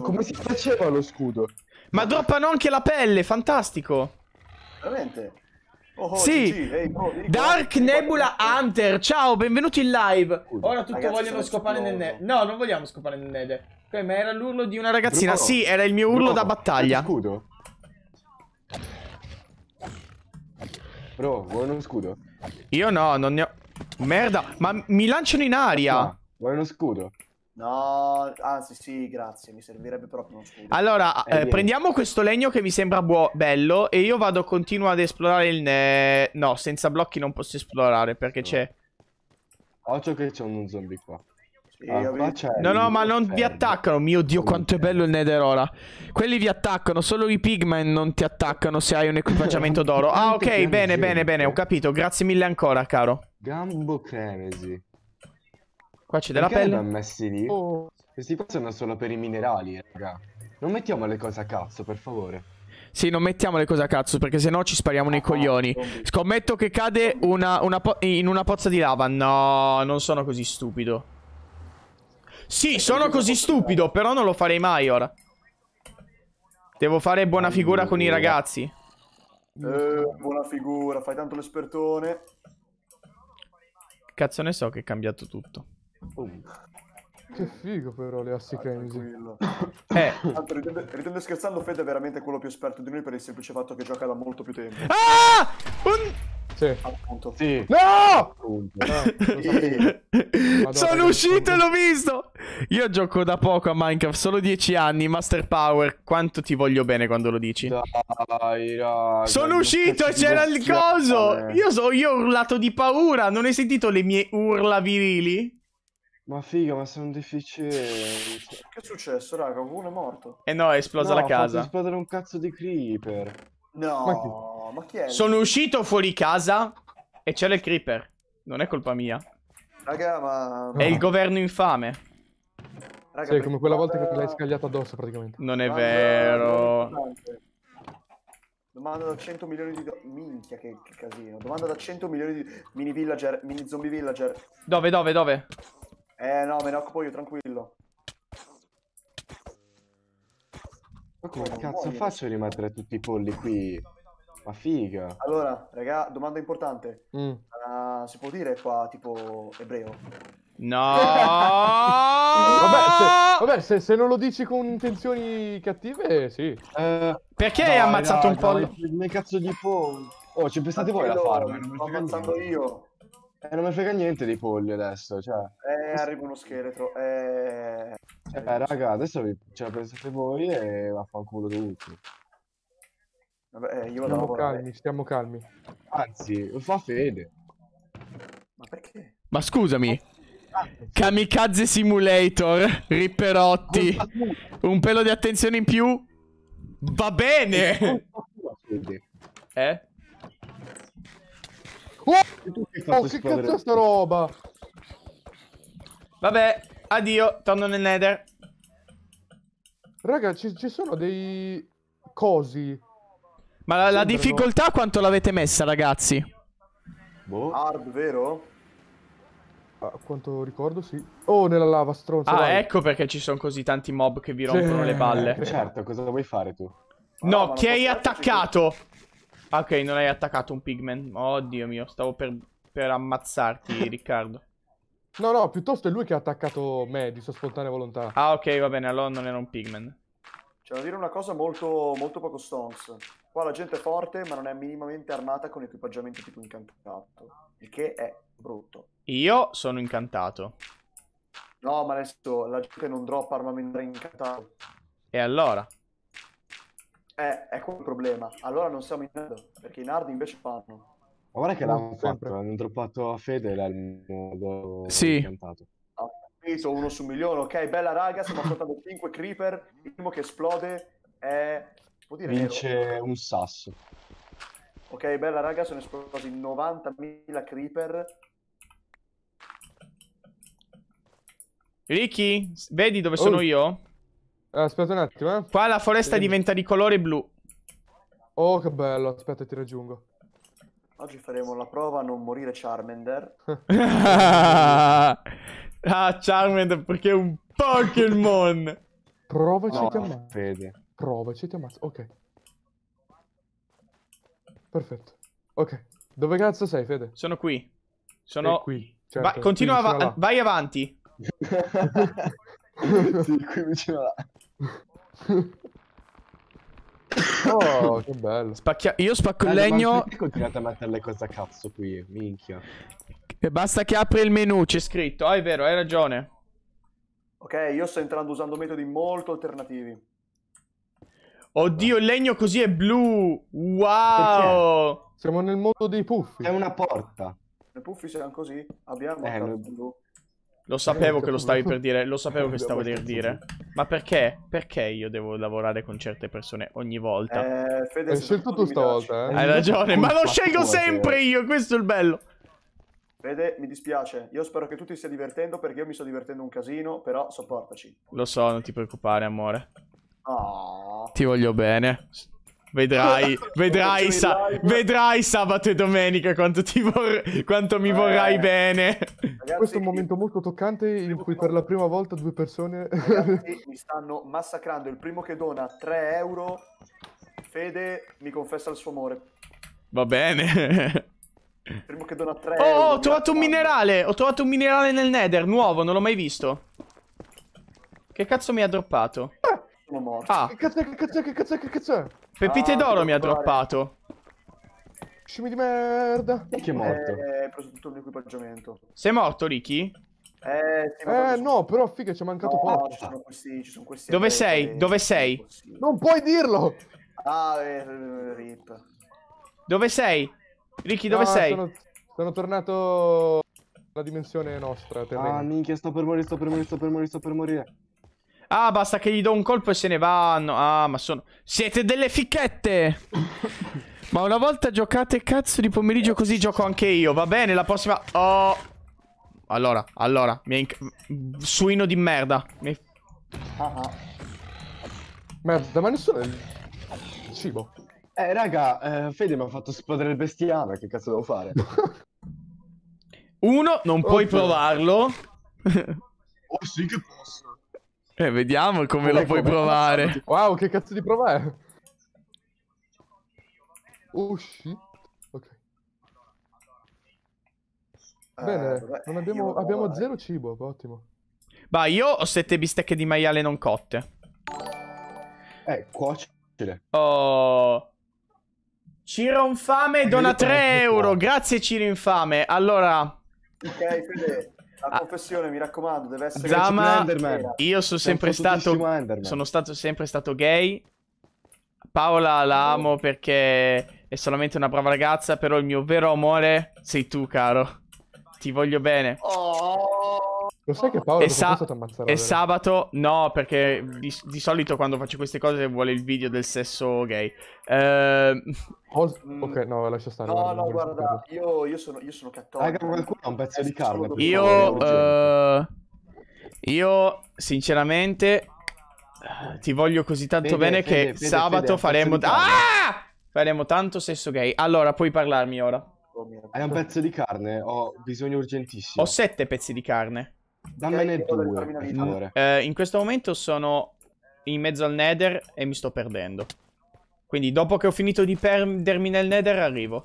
Come si faceva lo scudo? Ma droppano anche la pelle, fantastico! Veramente? Oh, oh sì, hey, bro, oh, Dark Nebula Hunter, ciao, benvenuti in live. Ora tutto vogliono scopare nel Nether. No, non vogliamo scopare nel Nether. Okay, ma era l'urlo di una ragazzina. Bruno, sì, era il mio urlo Bruno, da battaglia. Scudo. Bro, vuoi uno scudo? Io no, non ne ho... Merda, ma mi lanciano in aria! No, vuoi uno scudo? No, anzi sì, grazie, mi servirebbe proprio uno scudo. Allora, eh, eh, prendiamo questo legno che mi sembra bello e io vado, continuo ad esplorare il... Ne... No, senza blocchi non posso esplorare perché no. c'è... Occhio che c'è un zombie qua avete... Ah, no, no, ma non vi attaccano. Mio dio, quanto è bello il Netherora. Quelli vi attaccano, solo i pigmen non ti attaccano se hai un equipaggiamento (laughs) d'oro. Ah, ok, bene, bene, bene, ho capito. Grazie mille ancora, caro. Gambo Cremesi. Qua c'è della pelle. messi lì? Oh. Questi qua sono solo per i minerali, raga. Non mettiamo le cose a cazzo, per favore. Sì, non mettiamo le cose a cazzo, perché sennò ci spariamo nei ah, coglioni. Scommetto che cade una, una in una pozza di lava. No, non sono così stupido. Sì, sono così stupido, però non lo farei mai ora. Devo fare buona figura con i ragazzi. Eh, buona figura, fai tanto l'espertone. Cazzo ne so che è cambiato tutto. Oh. Che figo però le assi Kenzie. Ah, (coughs) eh. Ritendo, ridendo scherzando, Fede è veramente quello più esperto di noi per il semplice fatto che gioca da molto più tempo. Ah! Un... Sì. Appunto. Sì. No! no Sono uscito e l'ho visto! Io gioco da poco a Minecraft, solo 10 anni, Master Power, quanto ti voglio bene quando lo dici. Dai, raga, Sono uscito e c'era il coso! Eh. Io, so, io ho urlato di paura, non hai sentito le mie urla virili? Ma figa, ma sono difficili. Che è successo, raga? Uno è morto. Eh no, è esplosa no, la casa. Ha esplodere un cazzo di creeper. No, ma chi, ma chi Sono uscito fuori casa e c'è il creeper. Non è colpa mia. Raga, ma... È il governo infame. Raga, sì, come quella volta che te l'hai scagliato addosso praticamente. Non è Raga, vero. Domanda da 100 milioni di... Minchia, che, che, casino. Domanda da 100 milioni di... Mini villager, mini zombie villager. Dove, dove, dove? Eh no, me ne occupo io, tranquillo. Ma come cazzo muoio. faccio a rimettere tutti i polli qui? Ma figa. Allora, raga, domanda importante. Mm. Uh, si può dire qua tipo ebreo? No! (laughs) vabbè, se, vabbè se, se, non lo dici con intenzioni cattive, sì. Eh, Perché dai, hai ammazzato dai, un pollo? Come cazzo di pollo? Oh, ci pensate voi a farlo? Sto ammazzando io. Eh, non mi frega niente dei polli adesso, cioè. Eh, arriva uno scheletro. Eh... Eh beh, raga, adesso vi, ce la pensate voi e vaffanculo tutti. Vabbè, eh, io vado stiamo calmi, stiamo calmi. Anzi, fa Fede. Ma perché? Ma scusami. Ah, Kamikaze Simulator, Ripperotti, un pelo di attenzione in più, va bene! Eh? Oh, oh che cazzo è sta roba? Vabbè, Addio, torno nel nether. Raga, ci, ci sono dei... cosi. Ma la, la difficoltà quanto l'avete messa, ragazzi? Boh. Hard, vero? A quanto ricordo, sì. Oh, nella lava, stronzo. Ah, vai. ecco perché ci sono così tanti mob che vi rompono cioè... le balle. Eh, certo, cosa vuoi fare tu? No, ah, chi hai attaccato? Ah, ok, non hai attaccato un pigman. Oddio mio, stavo per, per ammazzarti, (laughs) Riccardo. No, no, piuttosto è lui che ha attaccato me di sua spontanea volontà. Ah, ok, va bene, allora non era un pigman. C'è da dire una cosa molto, molto poco stonks. Qua la gente è forte, ma non è minimamente armata con equipaggiamento tipo incantato. Il che è brutto. Io sono incantato. No, ma adesso la gente non droppa armamento incantato. E allora? Eh, ecco il problema. Allora non siamo in hard, perché i hard invece fanno. Ma guarda che l'hanno fatto, hanno droppato a Fede l'hanno modo sì. cantato. Ho uno su un milione, ok? Bella raga, stiamo affrontando 5 creeper, il primo che esplode è... Può dire Vince nero. un sasso. Ok, bella raga, sono esplosi 90.000 creeper. Ricky, vedi dove oh. sono io? Eh, aspetta un attimo, eh. Qua la foresta sì. diventa di colore blu. Oh, che bello, aspetta, ti raggiungo. Oggi faremo la prova a non morire Charmander. (laughs) ah, Charmander perché è un Pokémon! Provaci no, ti ammazzo. Fede. Provaci a ammazzo, ok. Perfetto. Ok. Dove cazzo sei, Fede? Sono qui. Sono sei qui. Certo, Va continua av vai avanti. (laughs) sì, qui vicino là. (laughs) Oh, (laughs) che bello. Spacchia... Io spacco eh, il legno. Perché continuate a mettere le cose cazzo qui? Minchia. E eh, basta che apri il menu, c'è scritto. Ah, è vero, hai ragione. Ok, io sto entrando usando metodi molto alternativi. Oddio, il legno così è blu. Wow. Perché? Siamo nel mondo dei puffi. È una porta. Le puffi saranno così. Abbiamo eh, noi... blu. Lo sapevo che lo stavi per dire, lo sapevo (laughs) che stavo per dire. Ma perché? Perché io devo lavorare con certe persone ogni volta? Eh, Fede, Hai scelto tu stavolta, eh? Hai ragione, ma lo scelgo sempre io, questo è il bello. Fede, mi dispiace, io spero che tu ti stia divertendo perché io mi sto divertendo un casino, però sopportaci. Lo so, non ti preoccupare, amore. Oh. Ti voglio bene. Vedrai, (laughs) vedrai, sa vedrai sabato e domenica quanto, quanto mi eh, vorrai bene. Ragazzi, Questo è un momento molto toccante in cui per la prima volta due persone... (laughs) Ragazzi, (laughs) mi stanno massacrando. Il primo che dona 3 euro, Fede mi confessa il suo amore. Va bene. Il primo che dona 3 oh, euro. Oh, ho trovato un minerale! Ho trovato un minerale nel nether, nuovo, non l'ho mai visto. Che cazzo mi ha droppato? Eh sono morto. Ah. Che cazzo che cazzo che cazzo che cazzo Pepite ah, d'oro mi ha droppato. Scemi di merda. E eh, chi è morto? Eh, preso tutto il Sei morto, Ricky? Eh, eh no, però figa, ci è mancato no, poco. Ci sono questi, ci sono questi Dove sei? Dei... Dove sei? Non puoi dirlo! Ah, eh, eh, eh rip. Dove sei? Ricky, dove no, ah, sei? Sono, sono tornato alla dimensione nostra, terreno. Ah, minchia, sto per morire, sto per morire, sto per morire, sto per morire. Ah, basta che gli do un colpo e se ne vanno. Ah, ma sono... Siete delle ficchette! (laughs) ma una volta giocate cazzo di pomeriggio così gioco anche io. Va bene, la prossima... Oh... Allora, allora. Mi Suino di merda. Mi... Ah, ah. Merda, ma nessuno... Cibo. Eh, raga, eh, Fede mi ha fatto esplodere il bestiame. Che cazzo devo fare? Uno, non puoi okay. provarlo. oh sì che posso. Eh, vediamo come ecco, lo puoi provare. Wow, che cazzo di prova è? Usci? Oh, ok. Eh, Bene, abbiamo, abbiamo eh. zero cibo, ottimo. Bah, io ho sette bistecche di maiale non cotte. Eh, cuocile. Oh... Ciro Infame dona 3 euro. Grazie Ciro Infame. Allora... Ok, Fede, la ah. confessione, ah. mi raccomando, deve essere Zama, io sono sempre stato sono stato sempre stato gay. Paola la amo oh. perché è solamente una brava ragazza, però il mio vero amore sei tu, caro. Ti voglio bene. Oh. Lo sai che Paolo è sa- ti ammazzerà? E sabato, no, perché di, di, solito quando faccio queste cose vuole il video del sesso gay. Eh... All... (laughs) Ok, no, lascia stare. No, guarda, no, guarda, io, io, sono, io sono cattolico. Raga, qualcuno ha un pezzo di eh, carne. Io, uh, io, sinceramente, ti voglio così tanto bene, bene che bene, bene, sabato faremo... Ah! Faremo tanto sesso gay. Allora, puoi parlarmi ora. Oh Hai un pezzo di carne? Ho bisogno urgentissimo. Ho sette pezzi di carne. Dammene due, allora. eh, in questo momento sono in mezzo al nether e mi sto perdendo. Quindi dopo che ho finito di perdermi nel nether arrivo.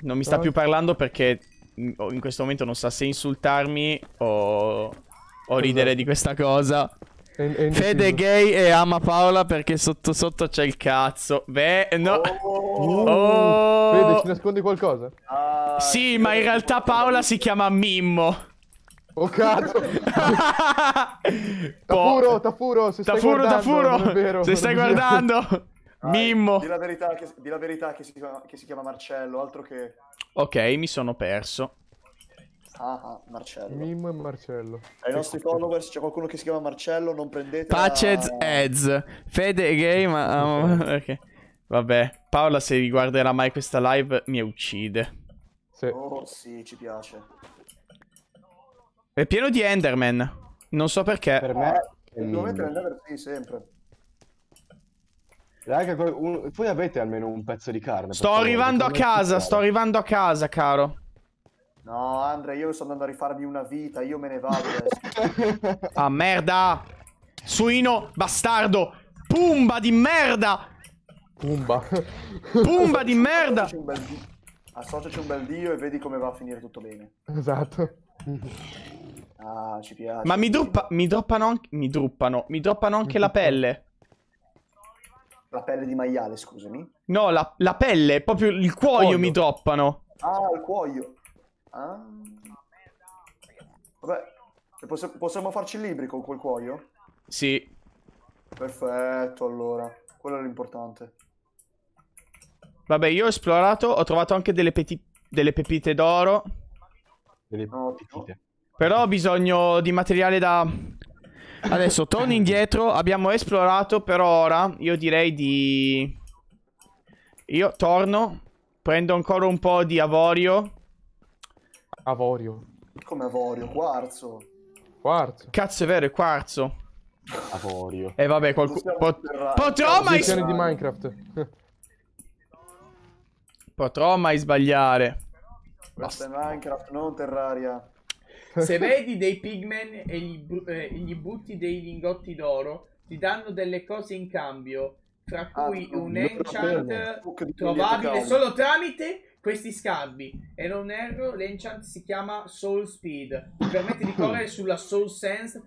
Non mi sta più parlando perché in questo momento non sa se insultarmi o, o ridere di questa cosa. È, Fede è gay e ama Paola perché sotto sotto c'è il cazzo. Beh, no. Oh, oh. Fede, ci nascondi qualcosa? Ah. Sì, ma in realtà Paola si chiama Mimmo. Oh cazzo! (laughs) tafuro, Tafuro, se stai tafuro, guardando, Tafuro, vero, se stai guardando, (laughs) (laughs) Mimmo. Di la verità, che, di la verità che, si chiama, che, si chiama, Marcello, altro che... Ok, mi sono perso. Ah, ah Marcello. Mimmo e Marcello. Ai nostri followers c'è qualcuno che si chiama Marcello, non prendete... Pacez la... Eds. Fede Game... Um, okay. Vabbè, Paola se riguarderà mai questa live mi uccide. Sì. Oh sì, ci piace. È pieno di Enderman. Non so perché. Per me... Eh, devo mettere l'Enderman sì, sempre. Raga, voi avete almeno un pezzo di carne. Sto arrivando a casa, sto arrivando a casa, caro. No, Andrea, io sto andando a rifarmi una vita, io me ne vado adesso. ah, merda! Suino, bastardo! Pumba di merda! Pumba. Pumba di merda! associaci un bel dio e vedi come va a finire tutto bene. Esatto. Ah, ci piace. Ma mi, druppa, mi droppano anche... Mi droppano. Mi droppano anche la pelle. La pelle di maiale, scusami. No, la, la pelle, proprio il cuoio, cuoio, mi droppano. Ah, il cuoio. Ah. Vabbè, poss possiamo farci libri con quel cuoio? Sì. Perfetto, allora. Quello è l'importante. Vabbè, io ho esplorato, ho trovato anche delle, delle pepite d'oro. Delle pepite. Però ho bisogno di materiale da... Adesso torno (laughs) indietro, abbiamo esplorato, però ora io direi di... Io torno, prendo ancora un po' di avorio. Avorio? Come avorio? Quarzo? Quarzo? Cazzo è vero, è quarzo. Avorio. E eh, vabbè, qualcuno... Pot... Potrò mai... di Minecraft. (laughs) Potrò mai sbagliare. Questo è Minecraft, non Terraria. Se vedi dei pigmen e gli, eh, gli butti dei lingotti d'oro, ti danno delle cose in cambio, tra ah, cui ah, un enchant trovabile solo tramite questi scambi. E non erro, l'enchant si chiama Soul Speed. Ti permette di correre sulla Soul Sense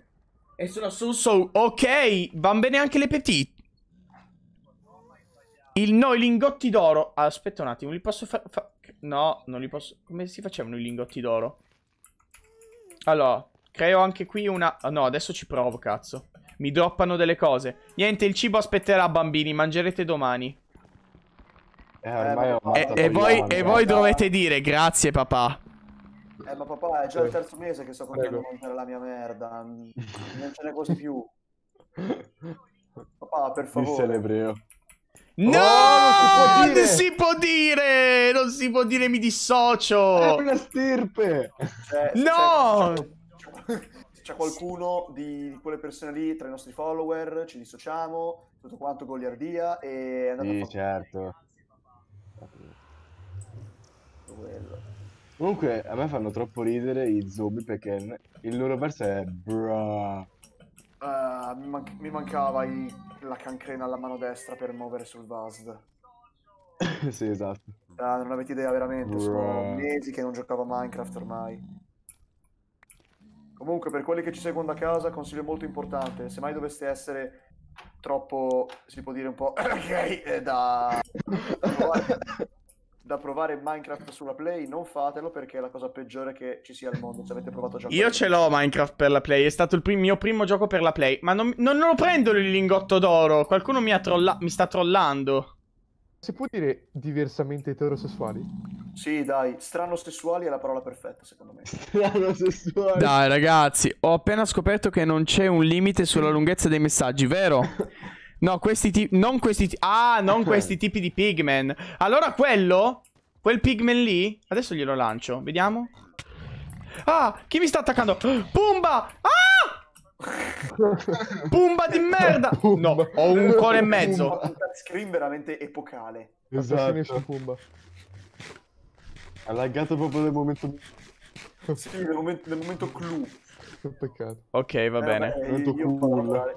e sulla Soul Soul. Ok, van bene anche le petite. Il no, i lingotti d'oro. Ah, aspetta un attimo, li posso fare... Fa no, non li posso... Come si facevano i lingotti d'oro? Allora, creo anche qui una... Oh, no, adesso ci provo, cazzo. Mi droppano delle cose. Niente, il cibo aspetterà, bambini. Mangerete domani. Eh, ormai eh, ho e, e voi, e voi dovete dire grazie, papà. Eh, ma papà, è già il terzo mese che sto continuando a mangiare la mia merda. Non ce ne posso più. (laughs) papà, per favore. Il celebreo. No, oh, non, si può, non si può dire! Non si può dire, mi dissocio! È una stirpe! Cioè, no! Cioè, c'è qualcuno di, quelle persone lì tra i nostri follower, ci dissociamo, tutto quanto goliardia e... È andato sì, a certo. Comunque, a me fanno troppo ridere i zombie perché il loro verso è... Bruh. Eh, uh, mi, man mi mancava i la cancrena alla mano destra per muovere sul Vasd. (laughs) sì, esatto. Ah, non avete idea veramente, Bro. sono mesi che non giocavo a Minecraft ormai. Comunque, per quelli che ci seguono da casa, consiglio molto importante, se mai doveste essere troppo, si può dire un po', (coughs) ok, da... (laughs) da provare Minecraft sulla Play, non fatelo perché è la cosa peggiore che ci sia al mondo. Se avete provato già. Io ce l'ho Minecraft per la Play, è stato il prim- mio primo gioco per la Play. Ma non, non, lo prendo il lingotto d'oro. Qualcuno mi, trolla- mi, sta trollando. Si può dire diversamente eterosessuali? Sì, dai, strano sessuali è la parola perfetta, secondo me. strano sessuali. Dai, ragazzi, ho appena scoperto che non c'è un limite sulla lunghezza dei messaggi, vero? (laughs) No, questi tipi... Non questi tipi... Ah, non (laughs) questi tipi di pigmen. Allora quello? Quel pigmen lì? Adesso glielo lancio. Vediamo. Ah, chi mi sta attaccando? (gasps) Pumba! Ah! (laughs) Pumba di merda! No, ho un cuore e mezzo. Un screen veramente epocale. Esatto. Pumba. Ha laggato proprio nel momento... Sì, nel momento, nel momento clou. Peccato. Ok, va eh, bene. Vabbè,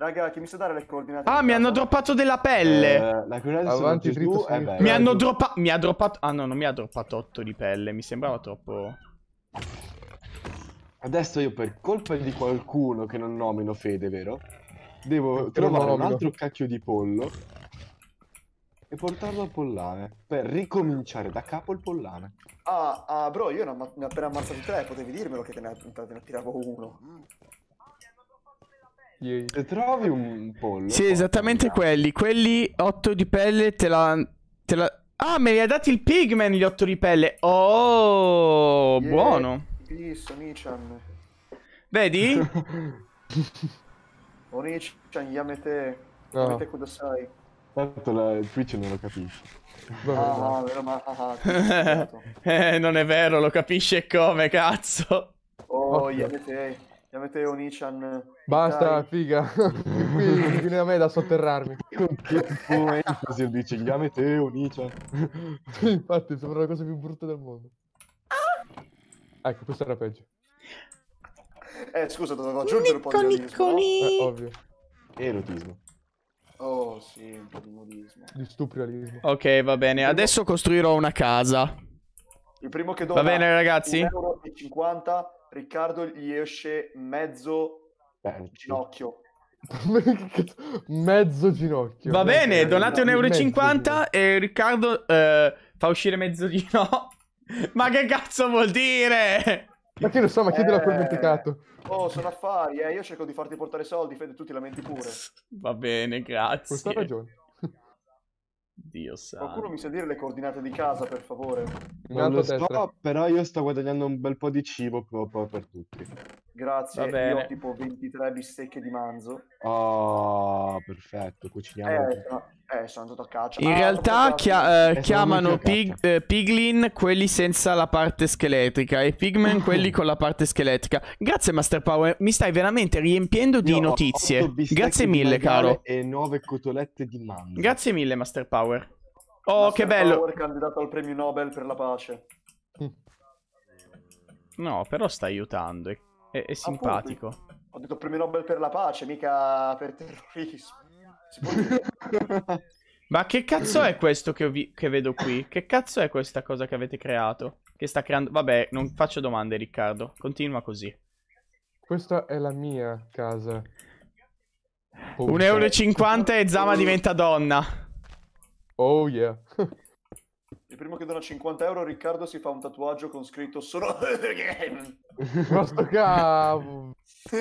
Raga, che mi sa dare le coordinate? Ah, mi hanno droppato della pelle. Eh, la coordinate Avanti, dritto, eh, beh, mi hanno droppato. Mi ha droppato. Ah, no, non mi ha droppato 8 di pelle. Mi sembrava troppo. Adesso io, per colpa di qualcuno che non nomino Fede, vero? Devo trovare un altro cacchio di pollo. E portarlo al pollame. Per ricominciare da capo il pollame. Ah, ah bro, io ne ho, ne ho appena ammazzato tre. Potevi dirmelo che te ne, te ne tiravo uno. Se trovi un pollo. Sì, esattamente no. quelli. Quelli 8 di pelle te la, te la... Ah, me li ha dati il pigman gli 8 di pelle. Oh, yeah. buono. Peace, Nichan. Vedi? (laughs) Onichan, Yamete. No. Ah. Yamete Kudasai. Tanto la Twitch non lo capisce. Ah, ah vero, ma... Ah, ah, (laughs) certo. eh, non è vero, lo capisce come, cazzo. Oh, okay. Yamete, Yamete Onichan. Basta, figa. (laughs) Qui viene da me da sotterrarmi. (laughs) Con che enfasi dice Game te o Infatti, sembra la cosa più brutta del mondo. Ah! Ecco, questo era peggio. Eh, scusa, dovevo aggiungere un po' di Niccoli! Eh, ovvio. Erotismo. Oh, sì, un po' di nudismo. Di stuprialismo. Ok, va bene. Adesso costruirò una casa. Il primo che dona... Va bene, ragazzi? 1,50 Riccardo gli esce mezzo ginocchio. (laughs) mezzo ginocchio. Va bene, mezzo donate 1,50 euro e, 50 e Riccardo eh, fa uscire mezzo ginocchio. (laughs) ma che cazzo vuol dire? Ma che lo so, ma chi eh... a quel dimenticato? Oh, sono affari, eh. Io cerco di farti portare soldi, Fede, tu ti lamenti pure. Va bene, grazie. Questa ragione. Dio santo. Qualcuno mi sa dire le coordinate di casa, per favore? Non lo so, però io sto guadagnando un bel po' di cibo proprio per tutti. Grazie, io ho tipo 23 bistecche di manzo. Oh, perfetto, cuciniamo. Eh, eh, sono andato a caccia. In ah, realtà chia- eh, chiamano pig- eh, piglin quelli senza la parte scheletrica e pigmen (laughs) quelli con la parte scheletrica. Grazie Master Power, mi stai veramente riempiendo di Io notizie. Grazie mille, caro. E 9 cotolette di mango. Grazie mille, Master Power. Oh, Master che bello. Power candidato al premio Nobel per la pace. (laughs) No, però sta aiutando. È, è simpatico. Appunto. Ho detto premio Nobel per la pace, mica per terrorismo. Ma che cazzo è questo che, vi... che, vedo qui? Che cazzo è questa cosa che avete creato? Che sta creando... Vabbè, non faccio domande, Riccardo. Continua così. Questa è la mia casa. 1,50 euro e Zama diventa donna. Oh yeah. Il primo che dona 50 euro, Riccardo si fa un tatuaggio con scritto solo... Ma (laughs) sto cavo. (laughs)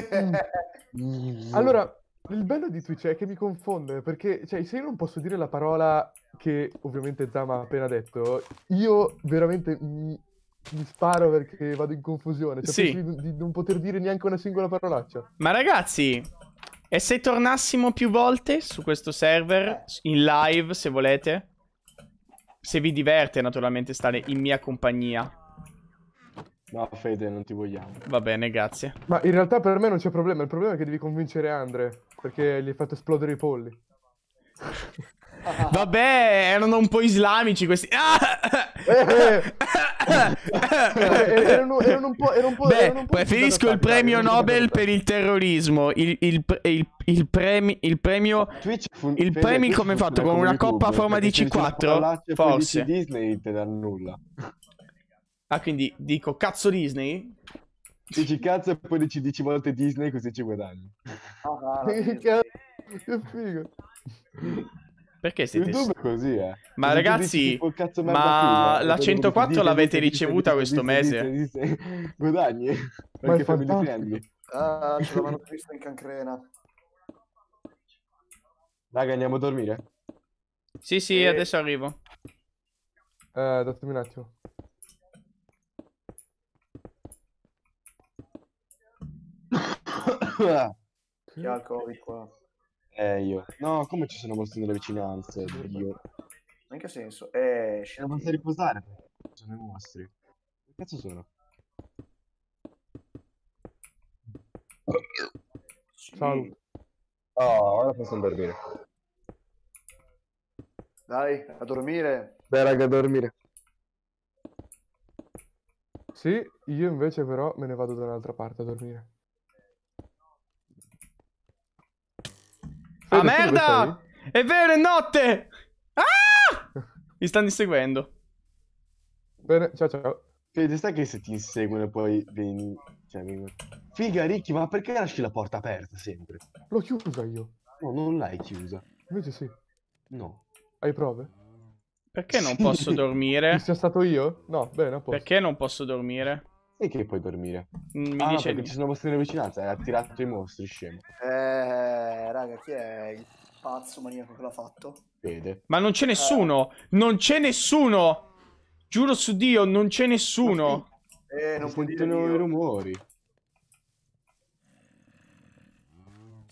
allora, il bello di Twitch è che mi confonde, perché cioè, se io non posso dire la parola che ovviamente Zama ha appena detto, io veramente mi, mi sparo perché vado in confusione. Cioè, sì. di, di non poter dire neanche una singola parolaccia. Ma ragazzi, e se tornassimo più volte su questo server, in live se volete? Se vi diverte naturalmente stare in mia compagnia. No, Fede, non ti vogliamo. Va bene, grazie. Ma in realtà per me non c'è problema. Il problema è che devi convincere Andre. Perché gli hai fatto esplodere i polli. (laughs) Vabbè, erano un po' islamici questi. Ah! (laughs) Eh, (laughs) eh. eh, preferisco il premio Nobel per il terrorismo. Il, il, il, il premi, premio. Fun- il premio come fatto? Con una YouTube, coppa a forma di C4? Forse. Disney te dà nulla. Ah, quindi dico cazzo Disney? Dici cazzo e poi dici 10 volte Disney così ci guadagni. Ah, ah (laughs) che figo. Perché siete YouTube è così, eh. Ma Se ragazzi, dici, cazzo, ma fine, la 104 l'avete ricevuta questo mese? Guadagni. (laughs) Ma è family Ah, ce l'avevano visto in cancrena. Raga, andiamo a dormire? Sì, sì, e... adesso arrivo. Eh, datemi un attimo. Chi ha il covid qua? Eh, io. No, come ci sono mostri nelle vicinanze? Dio. Ma in che senso? Eh, scendi. Devo andare riposare. Sono i mostri. Che cazzo sono? Sì. Ciao. Oh, ora posso dormire. Dai, a dormire. Dai, raga, a dormire. Sì, io invece però me ne vado da un'altra parte a dormire. Ah, merda! È vero, è notte! Ah! Mi stanno seguendo. Bene, ciao ciao. Fede, sai che se ti inseguono poi vieni... Cioè, Figa, Ricky, ma perché lasci la porta aperta sempre? L'ho chiusa io. No, non l'hai chiusa. Invece sì. No. Hai prove? Perché non posso dormire? Ci sono stato io? No, bene, a posto. Perché non posso dormire? E che puoi dormire? Mm, mi ah, dice che ci sono mostri in vicinanza, ha attirato i mostri, scemo. Eh, raga, chi è il pazzo maniaco che l'ha fatto? Vede. Ma non c'è eh. nessuno! Eh. Non c'è nessuno! Giuro su Dio, non c'è nessuno! Eh, non puoi dire i rumori.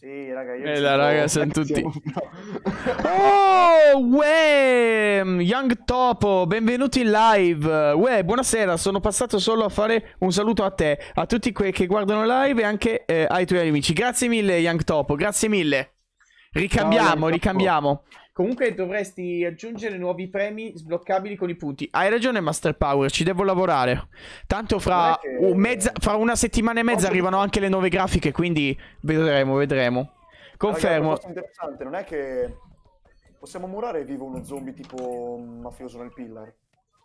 Sì, raga, io... E eh, la raga, sono tutti... oh, uè, Young Topo, benvenuti in live. Uè, buonasera, sono passato solo a fare un saluto a te, a tutti quei che guardano live e anche eh, ai tuoi amici. Grazie mille, Young Topo, grazie mille. Ricambiamo, Ciao, ricambiamo. Topo. Comunque dovresti aggiungere nuovi premi sbloccabili con i punti. Hai ragione, Master Power, ci devo lavorare. Tanto fra, che... mezza, fra una settimana e mezza arrivano anche le nuove grafiche, quindi vedremo, vedremo. Confermo. Ragazzi, interessante, non è che possiamo murare vivo uno zombie tipo mafioso nel pillar.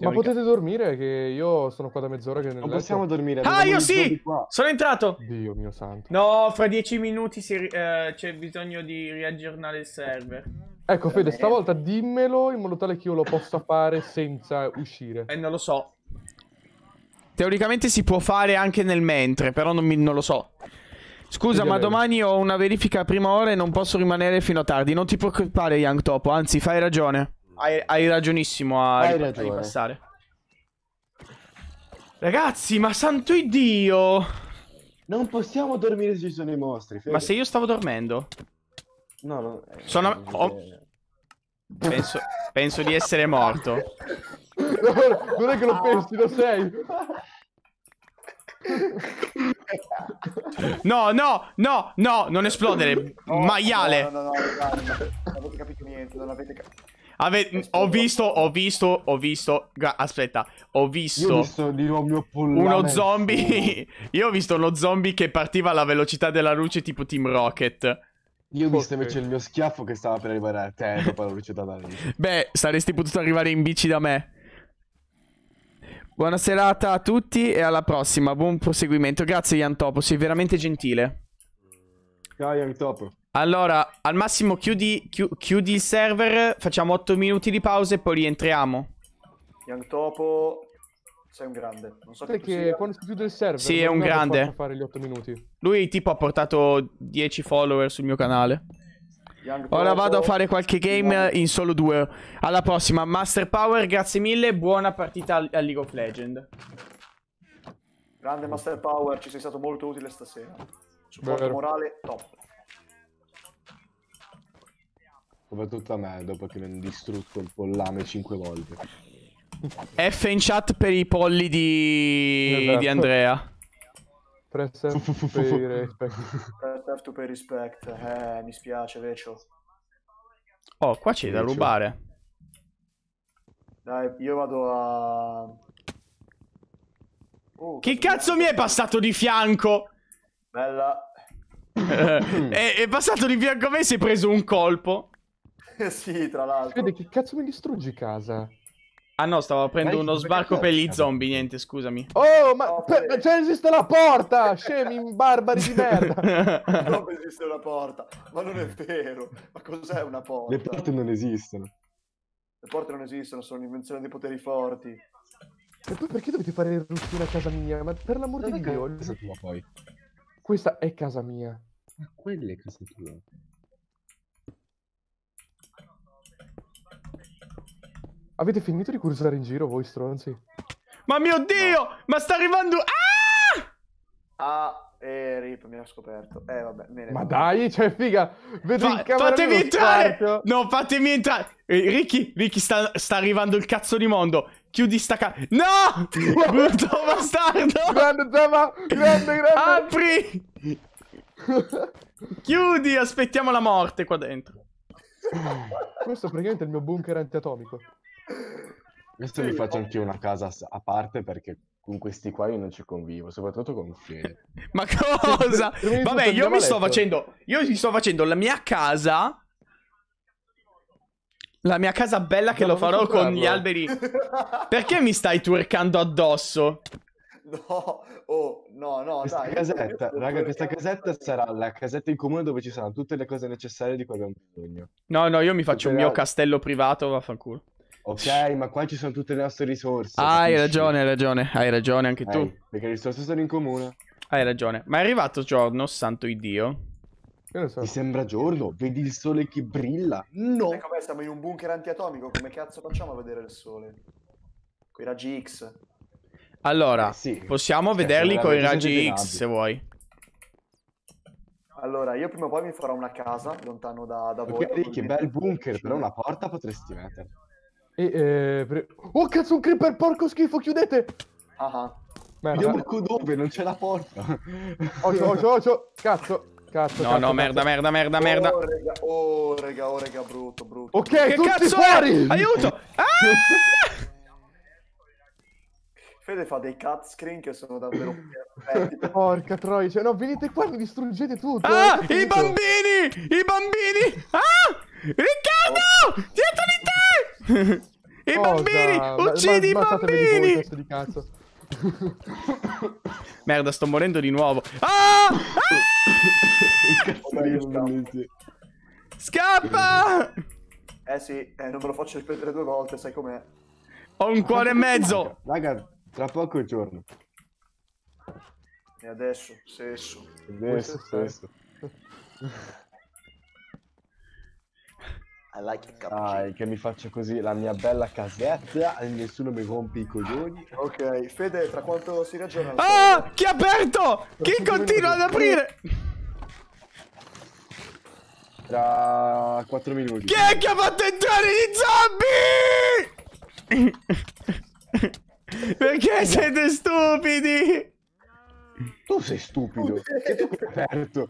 Ma potete dormire che io sono qua da mezz'ora che Non possiamo letto. dormire. Ah, io sì! Sono entrato! Dio mio santo. No, fra dieci minuti eh, c'è bisogno di riaggiornare il server. Ecco, Fede, eh. stavolta dimmelo in modo tale che io lo possa fare senza uscire. Eh, non lo so. Teoricamente si può fare anche nel mentre, però non, mi... non lo so. Scusa, ma domani ho una verifica a prima ora e non posso rimanere fino a tardi. Non ti preoccupare, Young Topo, anzi, fai ragione. Hai, hai ragionissimo a, hai ragione. a ripassare. Ragazzi, ma santo iddio! Non possiamo dormire se ci sono i mostri. Fede. Ma se io stavo dormendo? No, no. Eh, sono... Oh. Penso, penso di essere morto. No, non è che lo pensi, lo sei. No, no, no, no, non esplodere, no, maiale. No, no, no, no, no, non avete capito niente, non avete capito. Ave ho visto, ho visto, ho visto. Aspetta, ho visto. Ho visto uno zombie. (laughs) Io ho visto uno zombie che partiva alla velocità della luce, tipo Team Rocket. Io ho visto invece il mio schiaffo che stava per arrivare a te dopo la velocità della luce. Beh, saresti potuto arrivare in bici da me. Buona serata a tutti e alla prossima. Buon proseguimento. Grazie, Ian Topo. Sei veramente gentile. Ciao, Ian Topo. Allora, al massimo chiudi, chiudi il server, facciamo 8 minuti di pausa e poi rientriamo. Young Topo, sei un grande. Non so Perché che quando si chiude il server... Sì, è un grande. Lui tipo ha portato 10 follower sul mio canale. Ora vado a fare qualche game in solo due. Alla prossima, Master Power, grazie mille, buona partita a League of Legends. Grande Master Power, ci sei stato molto utile stasera. Supporto Beh, morale, top. Soprattutto a me, dopo che mi hanno distrutto il pollame 5 volte. F in chat per i polli di, esatto. di Andrea. Preserve to pay respect. Eh, mi spiace, Vecio. Oh, qua c'è da rubare. Dai, io vado a... Uh, che cazzo mi è passato di fianco? Bella. è, (laughs) eh, è passato di fianco a me si è preso un colpo. (laughs) sì, tra l'altro. Vede, che cazzo mi distruggi casa? Ah no, stavo aprendo uno sbarco per gli zombie, niente, scusami. Oh, ma no, per... cioè esiste la porta! Scemi, barbari di merda! (laughs) no, (laughs) esiste una porta, ma non è vero. Ma cos'è una porta? Le porte non esistono. Le porte non esistono, sono un'invenzione dei poteri forti. E cioè, poi perché dovete fare le ruttine a casa mia? Ma per l'amor di Dio... Casa tua, poi. Questa è casa mia. Ma quella è casa tua. Avete finito di cursare in giro voi stronzi? Ma mio dio! No. Ma sta arrivando... Ah! Ah, eh, Rip, mi ha scoperto. Eh, vabbè, me ne Ma dai, cioè, figa, vedo Fa in camera Fatemi entrare! Sparto. No, fatemi entrare! Eh, Ricky, Ricky, sta, sta arrivando il cazzo di mondo. Chiudi sta ca... No! (laughs) Brutto bastardo! Grande, Zama! Grande, grande! Apri! (laughs) Chiudi, aspettiamo la morte qua dentro. Questo è praticamente il mio bunker antiatomico. Adesso mi faccio anche una casa a parte perché con questi qua io non ci convivo, soprattutto con Fede. (laughs) Ma cosa? Cioè, Vabbè, io mi sto facendo. Io mi sto facendo la mia casa. La mia casa bella che no, lo farò con gli alberi. (laughs) Perché mi stai twerkando addosso? No, oh, no, no, questa dai. Casetta, raga, questa casetta sarà la casetta in comune dove ci saranno tutte le cose necessarie di cui abbiamo bisogno. No, no, io mi faccio il mio castello privato, vaffanculo. Ok, ma qua ci sono tutte le nostre risorse. Ah, hai ragione, hai ragione, hai ragione anche okay, tu. Perché le risorse sono in comune. Hai ragione. Ma è arrivato giorno, santo iddio. So. Mi sembra giorno, vedi il sole che brilla. No. Ecco, beh, siamo in un bunker antiatomico, come cazzo facciamo a vedere il sole? Con i raggi X. Allora, eh sì. possiamo cioè, vederli con i raggi X se vuoi. Allora, io prima o poi mi farò una casa lontano da, da okay, voi. Che bel bunker, però una porta potresti mettere. E, eh, pre... Oh cazzo, un creeper, porco schifo, chiudete! Ah, merda. Vediamo dove, non c'è la porta. oh, c'ho, c'ho, cazzo. Cazzo, no, cazzo, no, cazzo. merda, merda, merda, merda. Oh, rega, oh, rega, oh, rega, brutto, brutto. Ok, che tutti cazzo fuori! È? Aiuto! Ah! Fede fa dei cut screen che sono davvero perfetti. (laughs) Porca troia, cioè, no, venite qua mi distruggete tutto. Ah, eh, i bambini! I bambini! Ah! Riccardo! Oh. Dietro (laughs) I bambini! Uccidi i bambini! Voi, di cazzo. (laughs) Merda, sto morendo di nuovo. Ah! ah! Scappa! Eh sì, eh, non me lo faccio ripetere due volte, sai com'è. Ho un cuore e mezzo! Raga, tra poco è giorno. E adesso, sesso. Adesso, sesso. I like it Dai, che mi faccio così la mia bella casetta e nessuno mi rompe i coglioni. Ok, Fede, tra quanto si ragiona? Ah, parola? chi ha aperto? chi continua ad aprire? Tra 4 minuti. Chi è che ha fatto entrare gli zombie? Perché siete stupidi? Tu sei stupido. che tu hai aperto?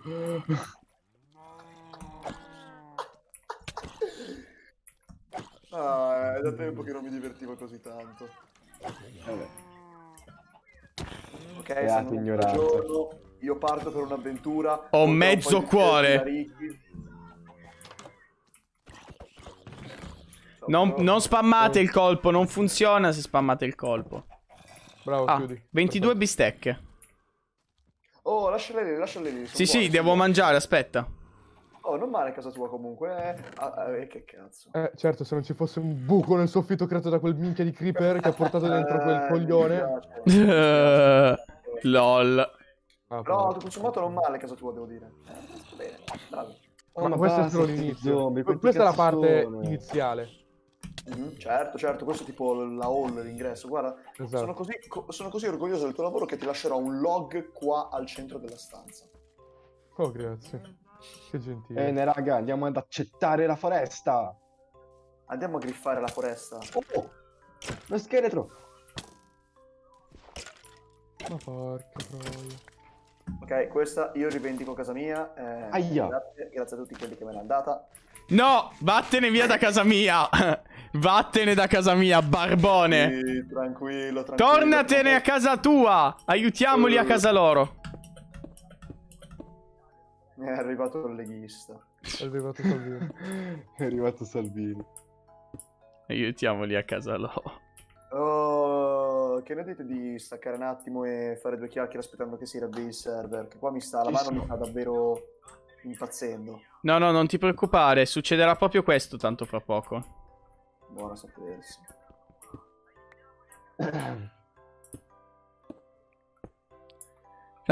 Ah, è da tempo che non mi divertivo così tanto. Vabbè. Ok, Beato sono ignorante. Giorno, io parto per un'avventura. Ho mezzo un cuore. Non, non, spammate il colpo, non funziona se spammate il colpo. Bravo, ah, chiudi. 22 Perfetto. bistecche. Oh, lasciale lì, lasciale lì. Sì, buone, sì, devo mangiare, aspetta. Oh, non male a casa tua comunque. Eh, ah, ah, eh, che cazzo. Eh, certo, se non ci fosse un buco nel soffitto creato da quel minchia di creeper che ha portato dentro quel eh, coglione. (laughs) LOL. Ah, Però tutto consumato non male a casa tua, devo dire. Eh, bene, bravo. ma, ma questo è solo l'inizio. Questa è la parte sono? iniziale. Mm, certo, certo, questo è tipo la hall, l'ingresso. Guarda, esatto. sono, così, co sono così orgoglioso del tuo lavoro che ti lascerò un log qua al centro della stanza. Oh, grazie. Che gentile. Bene, eh, raga, andiamo ad accettare la foresta. Andiamo a griffare la foresta. Oh, lo scheletro. Ma porca troia. Ok, questa io rivendico casa mia. Eh, Aia. Grazie, grazie a tutti quelli che me l'hanno data. No, vattene via da casa mia. (laughs) vattene da casa mia, barbone. Sì, tranquillo, tranquillo. Tornatene tranquillo. a casa tua. Aiutiamoli a eh. casa loro. È arrivato il leghista. È arrivato Salvini. (laughs) è arrivato Salvini. Aiutiamoli a casa loro. Oh, che ne dite di staccare un attimo e fare due chiacchiere aspettando che si riavvii il server? Che qua mi sta, la mano mi sta davvero impazzendo. No, no, non ti preoccupare, succederà proprio questo tanto fra poco. Buona sapersi. (clears throat)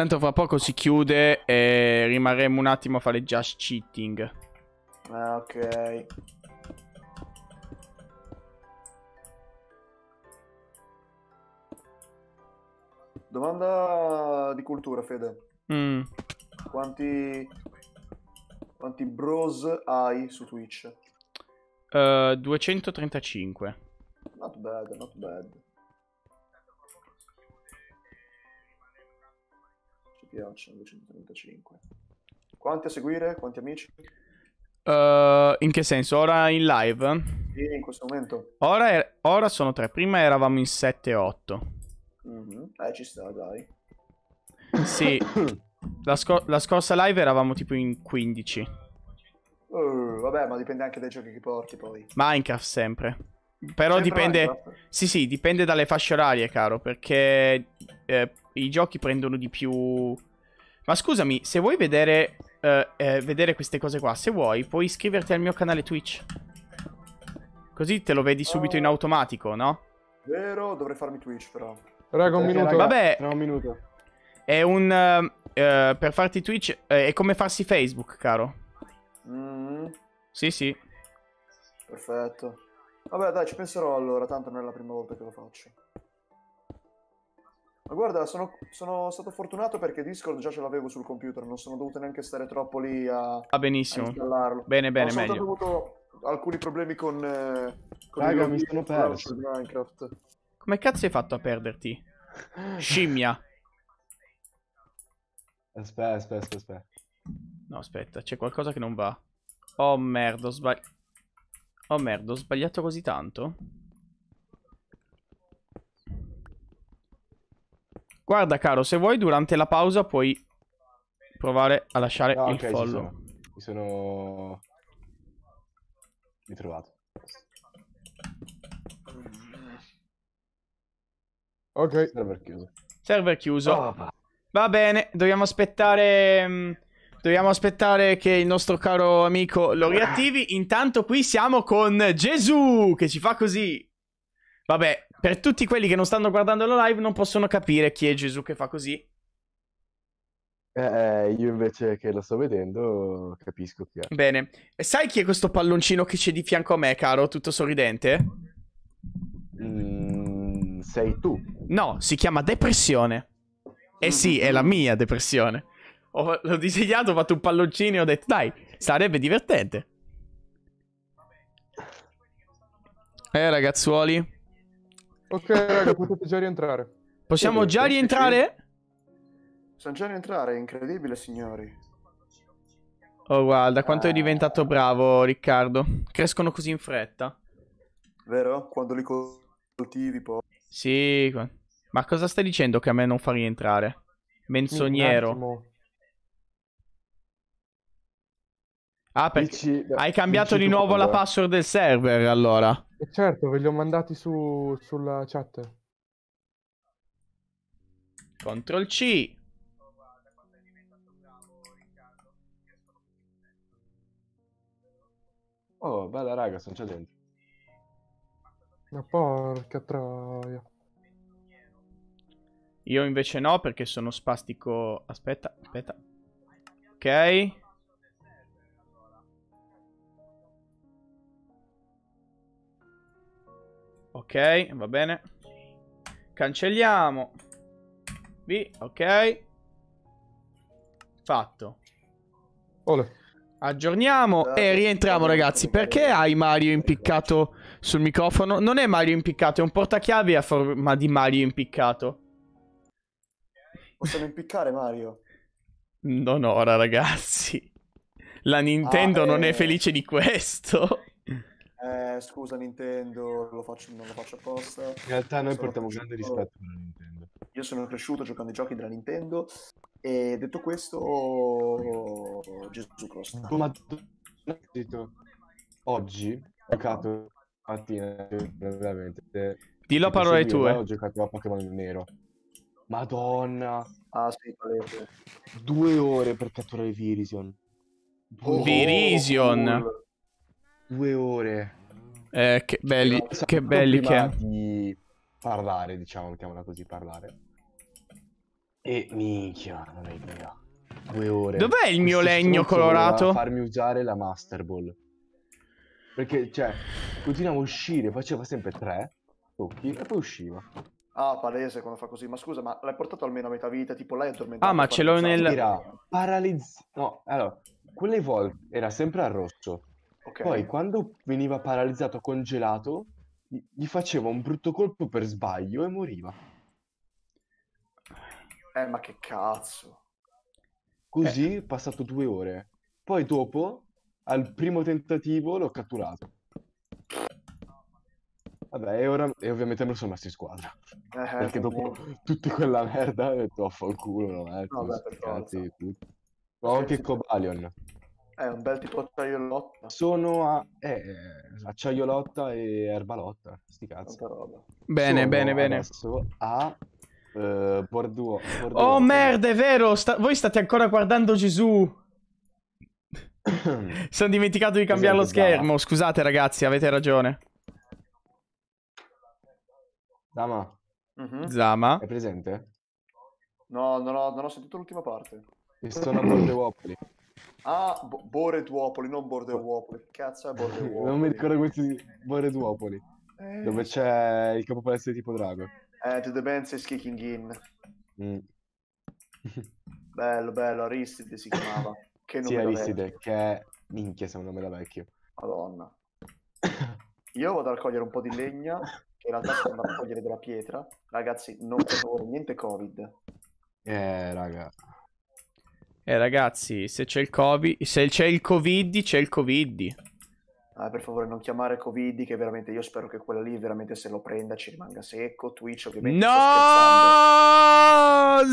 Tanto fra poco si chiude e rimarremo un attimo a fare just cheating. Ah, ok. Domanda di cultura, Fede. Mm. Quanti... Quanti bros hai su Twitch? Uh, eh, 235. Not bad, not bad. piacciono 235. Quanti a seguire? Quanti amici? Uh, in che senso? Ora in live? Sì, in questo momento. Ora, è... Ora sono 3. Prima eravamo in 7 8. Mm -hmm. Eh, ci sta, dai. Sì. (coughs) la, scor la, scorsa live eravamo tipo in 15. Uh, vabbè, ma dipende anche dai giochi che porti poi. Minecraft sempre. Però sempre dipende... Minecraft. Sì, sì, dipende dalle fasce orarie, caro, perché... Eh, i giochi prendono di più... Ma scusami, se vuoi vedere, eh, eh, vedere queste cose qua, se vuoi, puoi iscriverti al mio canale Twitch. Così te lo vedi subito in oh. automatico, no? Vero, dovrei farmi Twitch però. Raga, un eh, minuto. Eh. Vabbè. un minuto. È un... Eh, eh per farti Twitch è come farsi Facebook, caro. Mm. Sì, sì. Perfetto. Vabbè, dai, ci penserò allora, tanto non è la prima volta che lo faccio. Ma guarda, sono, sono, stato fortunato perché Discord già ce l'avevo sul computer, non sono dovuto neanche stare troppo lì a, ah, benissimo. a installarlo. Bene, bene, meglio. Ho avuto alcuni problemi con... Eh, con Raga, mi sono perso. Minecraft. Come cazzo hai fatto a perderti? Scimmia. Aspetta, aspetta, aspetta. No, aspetta, c'è qualcosa che non va. Oh merda, ho sbagliato. Oh merda, ho sbagliato così tanto. Guarda, caro, se vuoi durante la pausa puoi provare a lasciare no, ah, il okay, follow. Mi sono... Mi trovato. Ok. Server chiuso. Server chiuso. Oh. Va bene, dobbiamo aspettare... Mm, dobbiamo aspettare che il nostro caro amico lo riattivi. Intanto qui siamo con Gesù, che ci fa così. Vabbè, per tutti quelli che non stanno guardando la live non possono capire chi è Gesù che fa così. Eh, eh io invece che lo sto vedendo capisco chi è. Bene. Sai chi è questo palloncino che c'è di fianco a me, caro, tutto sorridente? Mm, sei tu. No, si chiama depressione. Eh sì, è la mia depressione. Ho, l'ho disegnato, ho fatto un palloncino e ho detto, dai, sarebbe divertente. Eh, ragazzuoli. Ok, raga, potete già rientrare. Possiamo già rientrare? Possiamo già rientrare, incredibile, signori. Oh, guarda, quanto è ah. diventato bravo, Riccardo. Crescono così in fretta. Vero? Quando li coltivi poi. Sì, ma cosa stai dicendo che a me non fa rientrare? Menzognero. Ah, perché Dici, hai cambiato di nuovo la password del server, allora. E certo, ve li ho mandati su, sulla chat. Ctrl C. Oh, bella raga, sono già dentro. Ma porca troia. Io invece no perché sono spastico. Aspetta, aspetta. Ok. Ok, va bene. Cancelliamo. B, ok. Fatto. Ole. Aggiorniamo eh, e rientriamo ragazzi. Perché hai Mario impiccato sul microfono? Non è Mario impiccato, è un portachiavi a forma di Mario impiccato. Possiamo impiccare Mario? Non ora ragazzi. La Nintendo ah, non è eh. felice di questo eh, scusa Nintendo, lo faccio, non lo faccio apposta. In realtà noi sono portiamo grande rispetto per la Nintendo. Io sono cresciuto giocando ai giochi della Nintendo e detto questo, Gesù Cristo. Come detto, oggi ho giocato mattina, veramente. Dillo a parole tue. Ho giocato a Pokémon Nero. Madonna. Ah, sì, palese. Due ore per catturare Virision. Oh, Virision. Cool due ore. Eh, che cioè, belli, che belli che Di parlare, diciamo, mettiamola così, parlare. E minchia, non hai idea. Due ore. Dov'è il mio legno colorato? Farmi usare la Master Ball. Perché, cioè, continuava a uscire, faceva sempre tre tocchi e poi usciva. Ah, palese quando fa così. Ma scusa, ma l'hai portato almeno a metà vita? Tipo, lei è Ah, ma ce l'ho nel... Era paralizzato. No, allora, quelle volte era sempre al rosso. Okay. Poi quando veniva paralizzato, congelato, gli faceva un brutto colpo per sbaglio e moriva. Eh, ma che cazzo. Così eh. passato due ore. Poi dopo, al primo tentativo, l'ho catturato. Vabbè, e, ora, e ovviamente me lo sono messo in squadra. Eh, perché eh, dopo eh. tutta quella merda ho detto, oh, fa il culo, no? Eh, Vabbè, per cazzi, Ho anche Cobalion. È un bel tipo acciaiolotta. Sono a, eh, eh acciaiolotta e erbalotta, sti cazzo. Bene, Sono bene, bene. Adesso a uh, eh, Bordeaux, Bordeaux. Oh merda, è vero! Sta- voi state ancora guardando Gesù. (coughs) Sono dimenticato di cambiare lo esatto. schermo. Scusate ragazzi, avete ragione. Zama. Mm-hmm. Zama. È presente? No, non ho, non ho sentito l'ultima parte. Mi sono a Bordeaux. Ah, Bo- Duopoli, non Borderuopoli. Cazzo è Borderuopoli? (laughs) non mi ricordo come Bore Duopoli. Eh. Dove c'è il capopalazzo di tipo drago. Eh, To The Bands is Kicking In. Mm. (laughs) bello, bello, Aristide si chiamava. Che nome sì, Aristide, vecchio. che è minchia secondo me da vecchio. Madonna. (coughs) Io vado a raccogliere un po' di legna, che in realtà sto andando a raccogliere della pietra. Ragazzi, non per favore, (coughs) niente covid. Eh, raga. Eh ragazzi, se c'è il covid, se c'è il covid, c'è il covid. Ah, per favore non chiamare covid che veramente io spero che quella lì veramente se lo prenda ci rimanga secco, Twitch ovviamente No!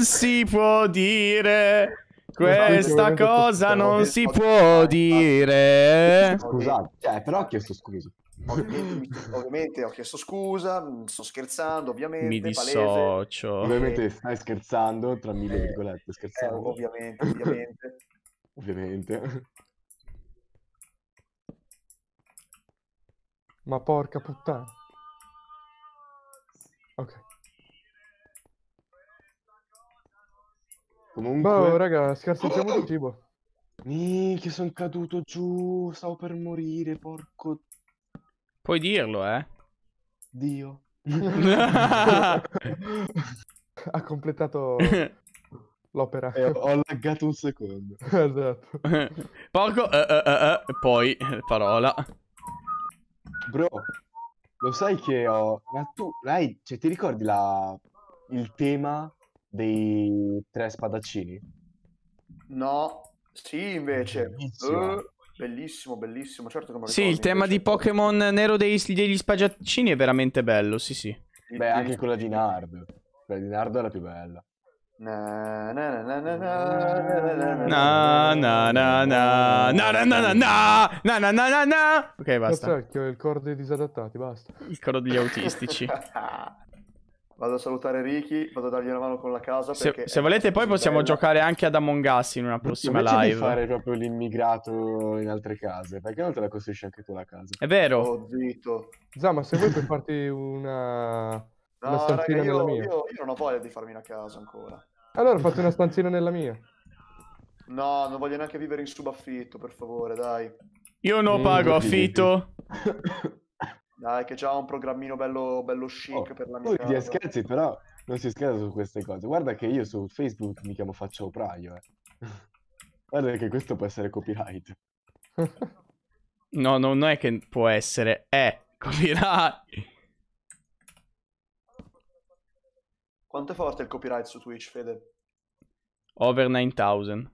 Si può dire. Questa cosa non si può dire. Scusate, cioè, però ho chiesto scusa. Ovviamente, (laughs) ovviamente, ho chiesto scusa, mm, sto scherzando, ovviamente. Mi dissocio. Palese. Ovviamente eh, stai scherzando, tra mille eh, virgolette, eh, scherzando. Eh, ovviamente, (laughs) ovviamente. ovviamente. Ma porca puttana. Ok. Comunque... Boh, raga, scherzeggiamo di cibo. (gasps) che sono caduto giù, stavo per morire, porco Puoi dirlo, eh? Dio. (laughs) ha completato l'opera. Eh, ho laggato un secondo. (laughs) esatto. Porco, eh eh, eh, eh, poi parola. Bro, lo sai che ho... Ma tu, dai, cioè, ti ricordi la... il tema dei tre spadaccini? No, sì, invece. Uh. Bellissimo, bellissimo, certo che Sì, il tema di Pokémon nero degli, degli spaghettini è veramente bello, sì sì. Beh, anche quella di Nard. Quella di Nard è la più bella. Na na na na na na na na na na na na na na na na Ok, basta. Cazzo, il coro dei disadattati, basta. Il coro degli autistici. Vado a salutare Ricky, vado a dargli una mano con la casa. Se, se volete, poi possiamo bella. giocare anche ad Among Us in una prossima Invece live. Non fare proprio l'immigrato in altre case, perché non te la costruisci anche tu la casa? È vero. Oh, zitto. Zama, se vuoi per farti una. No, una stanzina raga, io, mia. Io, io, non ho voglia di farmi una casa ancora. Allora fate una stanzina nella mia. No, non voglio neanche vivere in subaffitto, per favore, dai. Io non mm, pago affitto. (laughs) Dai, che già ha un programmino bello, bello chic oh, per la mia vita. scherzi, però non si scherza su queste cose. Guarda che io su Facebook mi chiamo Faccio Opraio, eh. (laughs) Guarda che questo può essere copyright. (laughs) no, no, non è che può essere, è copyright. Quanto è forte il copyright su Twitch, Fede? Over 9000.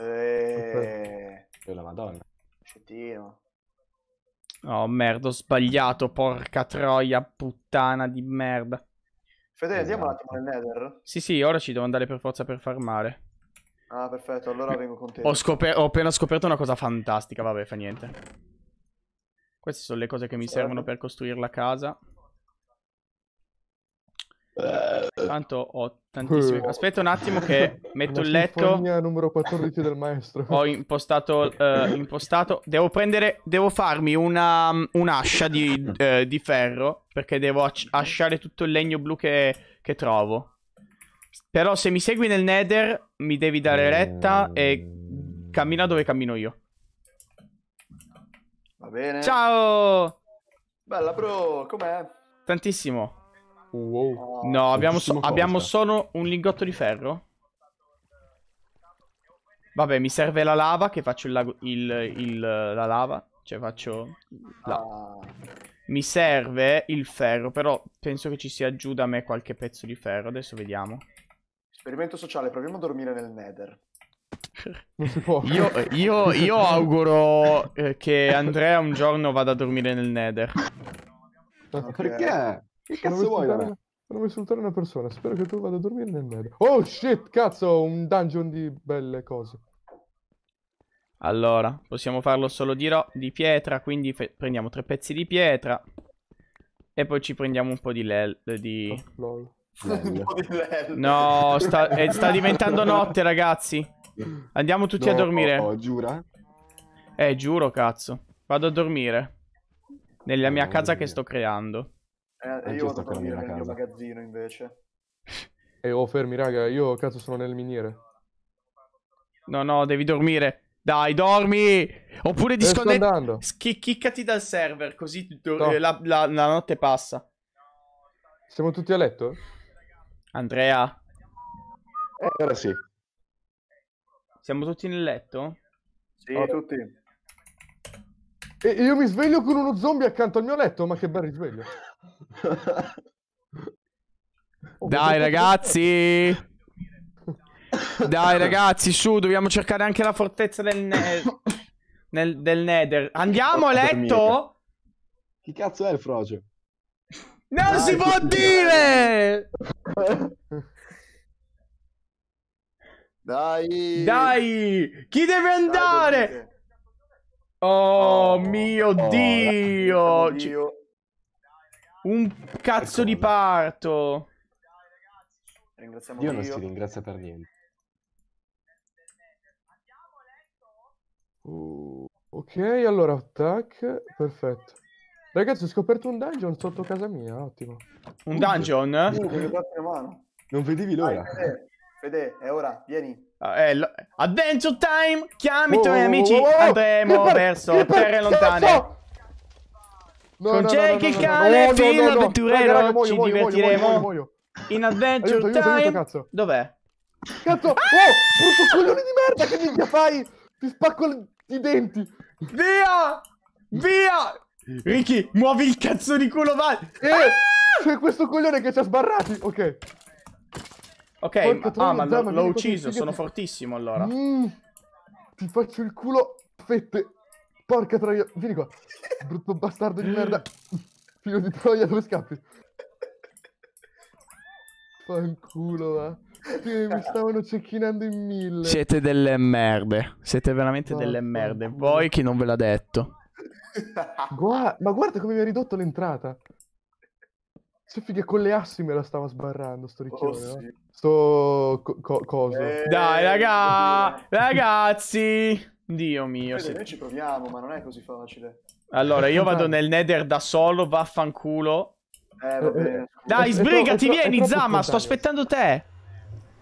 Eh... Per la madonna. Cettino. Oh merda, ho sbagliato, porca troia, puttana di merda. Fede, andiamo un eh, attimo nel nether? Sì, sì, ora ci devo andare per forza per farmare. Ah, perfetto, allora vengo con te. Ho, ho, appena scoperto una cosa fantastica, vabbè, fa niente. Queste sono le cose che mi Sarebbe. servono per costruire la casa. Eh, Tanto ho tantissime. Eh. Aspetta un attimo, che (laughs) metto il letto. numero 14 del maestro. Ho impostato. Uh, impostato. Devo prendere. Devo farmi una, un'ascia di, uh, di, ferro. Perché devo asciare tutto il legno blu che, che, trovo. Però se mi segui nel Nether, mi devi dare retta e cammina dove cammino io. Va bene. Ciao! Bella, bro, com'è? Tantissimo. Wow. Ah, no, abbiamo, so abbiamo solo un lingotto di ferro. Vabbè, mi serve la lava che faccio il, lago, il, il la lava. Cioè faccio... La... Ah. Mi serve il ferro, però penso che ci sia giù da me qualche pezzo di ferro. Adesso vediamo. Esperimento sociale, proviamo a dormire nel nether. (laughs) io, io, io, auguro eh, che Andrea un giorno vada a dormire nel nether. Okay. Perché? Che cazzo vuoi da me? Volevo insultare una persona, spero che tu vada a dormire nel mare. Oh shit, cazzo, un dungeon di belle cose. Allora, possiamo farlo solo di, di pietra, quindi prendiamo tre pezzi di pietra. E poi ci prendiamo un po' di lel... Di... Oh, no, sta, eh, sta, diventando notte, ragazzi. Andiamo tutti no, a dormire. Oh, oh, giura? Eh, giuro, cazzo. Vado a dormire. Nella mia casa che sto creando. Eh, io vado a dormire nel mio magazzino invece. E eh, oh, fermi, raga, io cazzo sono nel miniere. No, no, devi dormire. Dai, dormi! Oppure disconnetti. Eh, Sch- Schiccati dal server, così no. la, la, la, notte passa. Siamo tutti a letto? Andrea. Eh, ora sì. Siamo tutti nel letto? Sì, oh, tutti. E io mi sveglio con uno zombie accanto al mio letto, ma che bel risveglio. Oh, Dai ragazzi! Dai ragazzi, su, dobbiamo cercare anche la fortezza del, ne nel, del Nether. Andiamo a letto? Chi cazzo è il Froge? Non Dai, si può dire! Dai! Dai! Chi deve andare? Dai, Oh, oh mio oh, Dio! Cioè, Dio. Un cazzo di parto! Ringraziamo Dio, Dio non si ringrazia per niente. Uh, ok, allora attack, perfetto. Ragazzi, ho scoperto un dungeon sotto casa mia, ottimo. Un dungeon? Uh, non vedevi l'ora. Fede, Fede, è ora, vieni. Ah, eh, lo... Adventure time! Chiami i tuoi oh, amici, oh, oh, oh, oh andremo verso terre lontane. Con Jake il cane, no, film avventuriero, ci divertiremo. In Adventure Time... Aiuto, aiuto, Dov'è? Cazzo! Ah! Oh! Brutto coglione di merda! Che minchia fai? Ti spacco i denti! Via! Via! Ricky, muovi il cazzo di culo, vai! Eh! Ah! C'è questo coglione che ci ha sbarrati! Ok. Ok, ma, ah, ma Zama, l'ho ucciso, sono ti... fortissimo allora. Mm, ti faccio il culo fette. Porca troia, vieni qua. Brutto bastardo di merda. Figlio di troia, dove scappi? Fanculo, va. mi stavano cecchinando in mille. Siete delle merde. Siete veramente Guarda, delle merde. Voi chi non ve l'ha detto. Gua ma guarda come mi ha ridotto l'entrata. Se fighe con le assi me la stava sbarrando sto oh, ricchione, oh, sì. no? Eh. Sto co coso. Eh, Dai, raga! Ragazzi! Dio mio. Fede, Noi ci proviamo, ma non è così facile. Allora, io vado nel esatto. nether da solo, vaffanculo. Eh, eh va bene. Eh, Dai, sbrigati, vieni, Zama, sto aspettando te.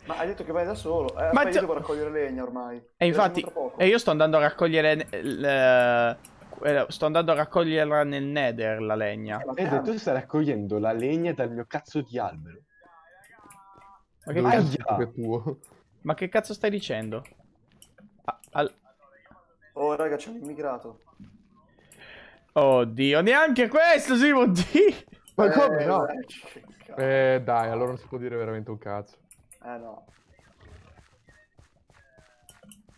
Ma hai detto che vai da solo. Eh, ma io devo raccogliere legna ormai. E infatti, e io sto andando a raccogliere sto andando a raccoglierla nel nether la legna. Eh, Ed tu stai raccogliendo la legna dal mio cazzo di albero. Ma che Dove cazzo è tuo? Ma che cazzo stai dicendo? A ah, al... Oh raga c'è un immigrato. Oddio, neanche questo Simo D! Ma come eh, no? Eh, eh dai, allora non si può dire veramente un cazzo. Eh no.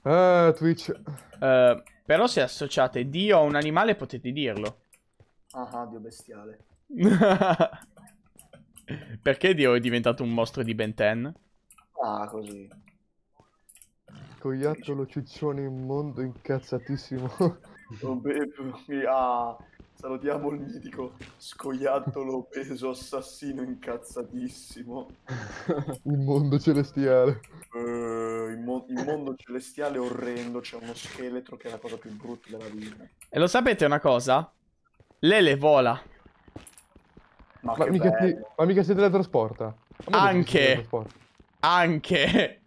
Ah, Twitch. Eh... Uh... Però se associate Dio a un animale potete dirlo. Ah, Dio bestiale. (laughs) Perché Dio è diventato un mostro di Ben 10? Ah, così. lo ciccione in mondo incazzatissimo. (laughs) ah, Salutiamo il mitico scoiattolo peso assassino incazzatissimo. (laughs) il mondo celestiale. Uh, il, mo il, mondo celestiale orrendo, c'è uno scheletro che è la cosa più brutta della vita. E lo sapete una cosa? Lele vola. Ma, ma, mica, ti, ma mica, si, teletrasporta. Anche. Teletrasporta. Anche.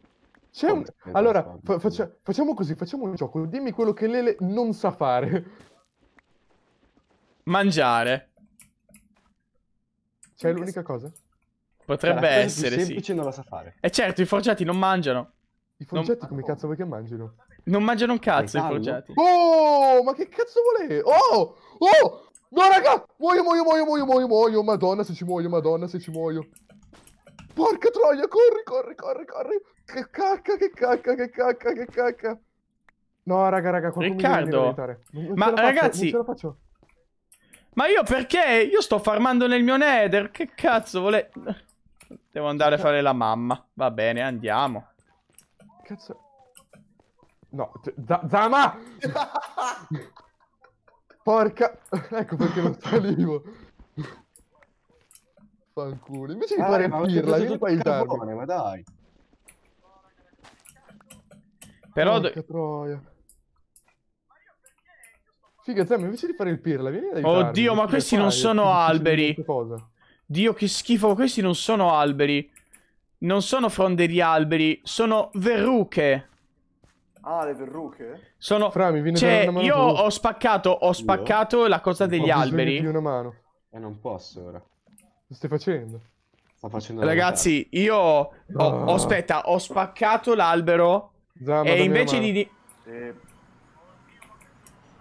Un... Allora, fa faccia facciamo così, facciamo un gioco. Dimmi quello che Lele non sa fare. Mangiare. Cioè, è l'unica cosa? Potrebbe cioè, essere, più semplice sì. non la sa fare. E eh, certo, i forgiati non mangiano. I forgiati non... come cazzo vuoi che mangino? Non mangiano un cazzo i forgiati. Oh, ma che cazzo vuole? Oh! Oh! No, raga! Muoio, muoio, muoio, muoio, muoio, muoio. Madonna se ci muoio, madonna se ci muoio. Porca troia, corri, corri, corri, corri. Che cacca, che cacca, che cacca, che cacca. No, raga, raga, qualcuno Riccardo. mi deve aiutare. Non, non ma faccio, ragazzi, ma io perché? Io sto farmando nel mio nether. Che cazzo vuole... Devo andare a fare la mamma. Va bene, andiamo. Cazzo... No, Zama! (laughs) Porca... Ecco perché non salivo. Fanculo. Invece di ah, fare pirla, io fai il carbone, Ma dai. Però... Porca troia. Figa, Zem, invece di fare il pirla, vieni ad Oddio, ma questi non sono alberi. Dio, che schifo, questi non sono alberi. Non sono fronde di alberi, sono verruche. Ah, le verruche? Sono... Fra, mi viene cioè, io ho spaccato, ho spaccato io? la cosa degli alberi. Ho una mano. E eh, non posso ora. Lo stai facendo? Sta facendo... Ragazzi, io... Ho, oh. aspetta, ho spaccato l'albero. E invece di... Eh,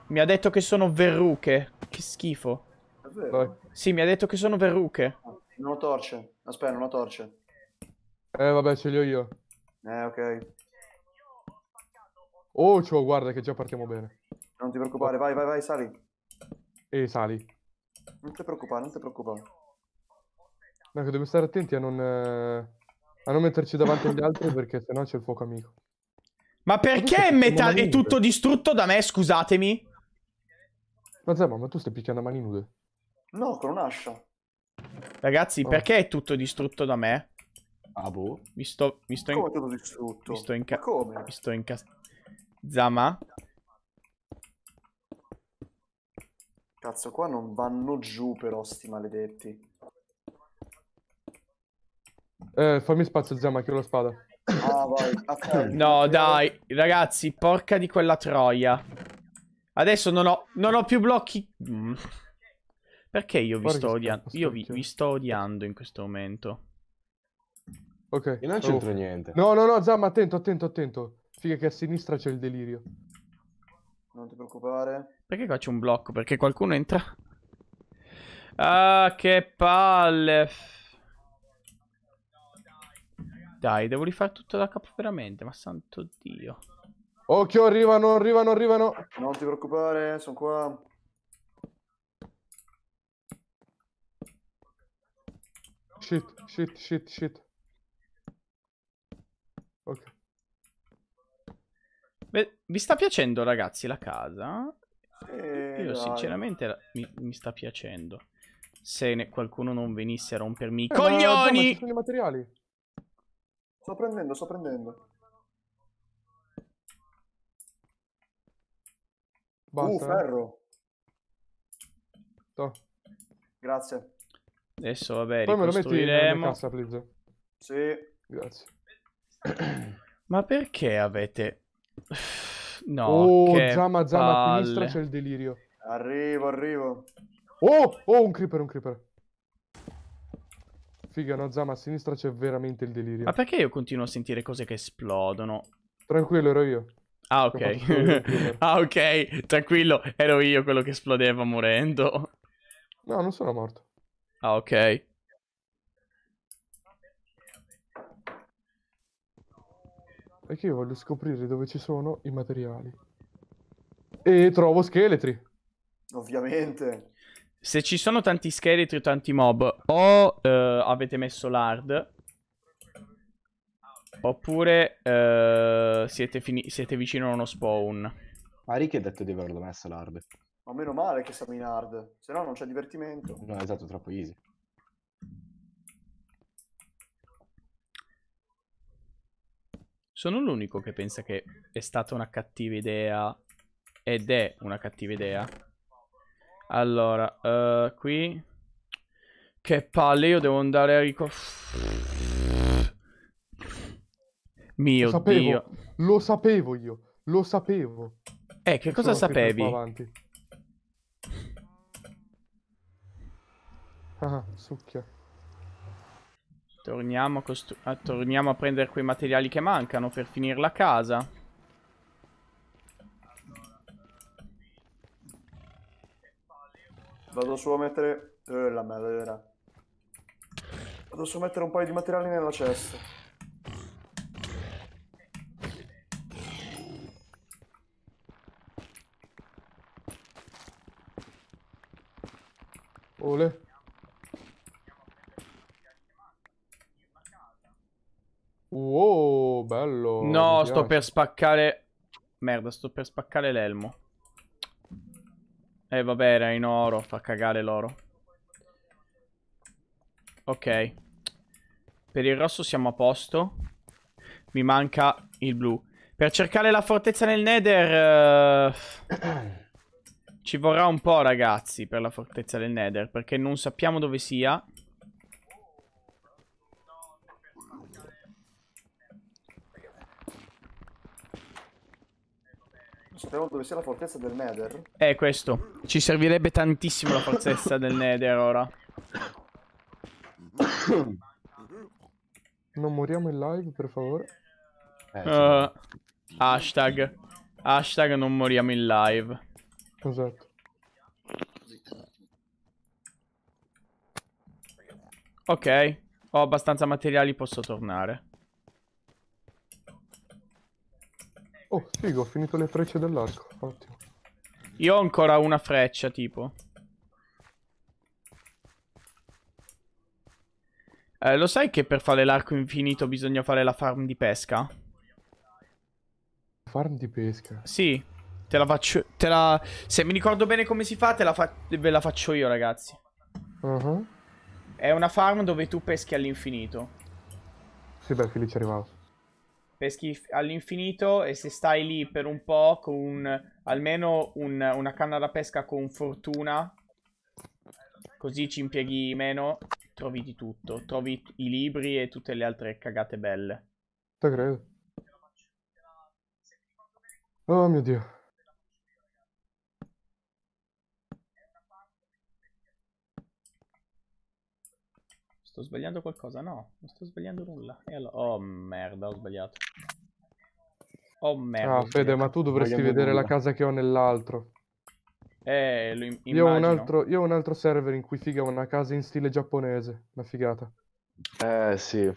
mi ha detto che sono verruche. Che schifo. Davvero? Sì, mi ha detto che sono verruche. Non ho torce. Aspetta, non ho torce. Eh, vabbè, ce li ho io. Eh, ok. Oh, ciò, guarda che già partiamo bene. Non ti preoccupare, vai, vai, vai, sali. E eh, sali. Non ti preoccupare, non ti preoccupare. No, che dobbiamo stare attenti a non, eh, a non metterci davanti agli altri perché sennò c'è il fuoco amico. Ma perché è, metal è tutto distrutto da me, scusatemi? Ma Zema, ma tu stai picchiando a mani nude? No, con un'ascia. Ragazzi, oh. perché è tutto distrutto da me? Ah, boh. Mi sto... Mi sto come in... tutto distrutto? Mi sto inca... come? Mi sto inca... Zama? Cazzo, qua non vanno giù però sti maledetti. Eh, fammi spazio, Zama, che la spada. Ah, vai. (coughs) No, dai. Ragazzi, porca di quella troia. Adesso non ho, non ho più blocchi. Mm. Perché io vi sto odiando? Io vi, vi, sto odiando in questo momento. Ok. Io non c'entro oh. niente. No, no, no, Zamma, attento, attento, attento. Figa che a sinistra c'è il delirio. Non ti preoccupare. Perché qua c'è un blocco? Perché qualcuno entra? Ah, che palle. Dai, devo rifare tutto da capo veramente, ma santo Dio. Occhio, arrivano, arrivano, arrivano. Non ti preoccupare, sono qua. Shit, shit, shit, shit. Ok. Beh, vi sta piacendo, ragazzi, la casa? Eh, Io dai. sinceramente mi, mi, sta piacendo. Se qualcuno non venisse a rompermi i eh, coglioni! Ma, insomma, ci sono i materiali. Sto prendendo, sto prendendo. Botta. Uh, eh. ferro. Toh. Grazie. Adesso vabbè, Poi me lo metti in cassa, please. Sì. Grazie. (clears throat) Ma perché avete... No, Oh, Zama, Zama, a sinistra c'è il delirio. Arrivo, arrivo. Oh, oh, un creeper, un creeper. Figa, no, Zama, a sinistra c'è veramente il delirio. Ma perché io continuo a sentire cose che esplodono? Tranquillo, ero io. Ah, ok. (laughs) ah, ok, tranquillo, ero io quello che esplodeva morendo. No, non sono morto. Ah, ok. Perché io voglio scoprire dove ci sono i materiali. E trovo scheletri. Ovviamente. Se ci sono tanti scheletri o tanti mob, o eh, avete messo l'hard, Oppure uh, siete, siete, vicino a uno spawn. Ma Ricky ha detto di averlo messo l'hard. Ma meno male che siamo in hard, se no non c'è divertimento. No, è esatto, troppo easy. Sono l'unico che pensa che è stata una cattiva idea ed è una cattiva idea. Allora, uh, qui... Che palle, io devo andare a... Rico... Mio lo sapevo, Dio. Lo sapevo io, lo sapevo. Eh, che cosa Sono sapevi? Ah, ah, succhia. Torniamo a, a, torniamo a prendere quei materiali che mancano per finire la casa. Vado solo a mettere... Eh, la merda. Vado solo a mettere un paio di materiali nella cesta. Ole. Wow, bello. No, sto per spaccare... Merda, sto per spaccare l'elmo. Eh, vabbè, era in oro. Fa cagare l'oro. Ok. Per il rosso siamo a posto. Mi manca il blu. Per cercare la fortezza nel nether... Uh... (clears throat) Ci vorrà un po', ragazzi, per la fortezza del Nether, perché non sappiamo dove sia. Sappiamo dove sia la fortezza del Nether? Eh, questo. Ci servirebbe tantissimo la fortezza del Nether ora. (coughs) Non moriamo in live, per favore. Eh, uh, hashtag. Hashtag non moriamo in live. Esatto. Ok, ho abbastanza materiali, posso tornare. Oh, figo, ho finito le frecce dell'arco. Ottimo. Io ho ancora una freccia, tipo. Eh, lo sai che per fare l'arco infinito bisogna fare la farm di pesca? Farm di pesca? Sì. Te la faccio... Te la... Se mi ricordo bene come si fa, te la fa... ve la faccio io, ragazzi. Uh mhm. -huh. È una farm dove tu peschi all'infinito. Sì, perché lì ci arrivavo. Peschi all'infinito e se stai lì per un po' con almeno un, una canna da pesca con fortuna, così ci impieghi meno, trovi di tutto. Trovi i libri e tutte le altre cagate belle. Te credo. Oh mio Dio. Sto sbagliando qualcosa? No, non sto sbagliando nulla. Allora... Oh merda, ho sbagliato. Oh merda. Ah, Fede, ma tu dovresti vedere nulla. la casa che ho nell'altro. Eh, lo im io, ho altro, io ho, un altro, server in cui figa una casa in stile giapponese. Una figata. Eh, sì.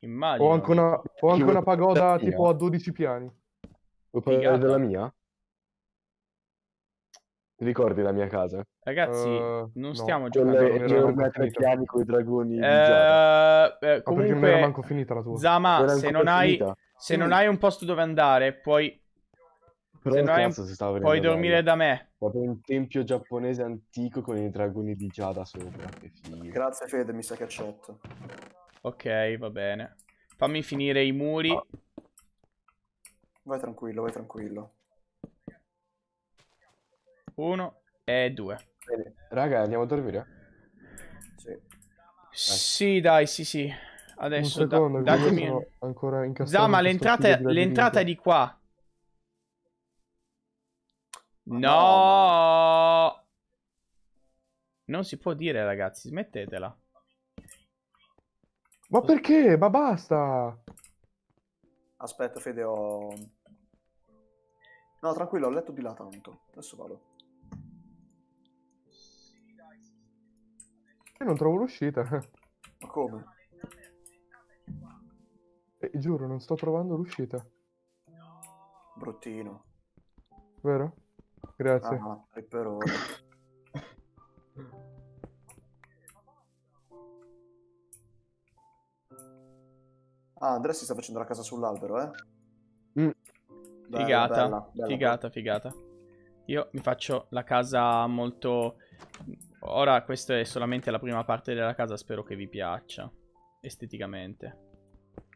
Immagino. Ho anche una, ho anche una pagoda tipo a 12 piani. Vuoi della mia? Ti ricordi la mia casa? Ragazzi, uh, non stiamo no, giocando con le, io tre chiavi con i dragoni. Eh, eh, comunque, non era manco finita la tua. Zama, se non, hai, se non, hai, un posto dove andare, puoi. Però se non hai un... puoi dormire da me. Proprio un tempio giapponese antico con i dragoni di Giada sopra. Grazie, Fede, mi sa che accetto. Ok, va bene. Fammi finire i muri. Ah. Vai tranquillo, vai tranquillo. Uno e due. Raga, andiamo a dormire? Sì. Sì, dai, sì, sì. Adesso, secondo, da, datemi... ancora incastrato. Zama, l'entrata, l'entrata è di qua. No! Non si può dire, ragazzi, smettetela. Ma perché? Ma basta! Aspetta, Fede, ho... No, tranquillo, ho letto di là tanto. Adesso vado. Io non trovo l'uscita. Ma come? Eh, giuro, non sto trovando l'uscita. Bruttino. Vero? Grazie. Ah, è per ora. ah, Andrea si sta facendo la casa sull'albero, eh? Mm. Bella, figata, bella, bella, figata, figata. Io mi faccio la casa molto Ora questa è solamente la prima parte della casa, spero che vi piaccia, esteticamente.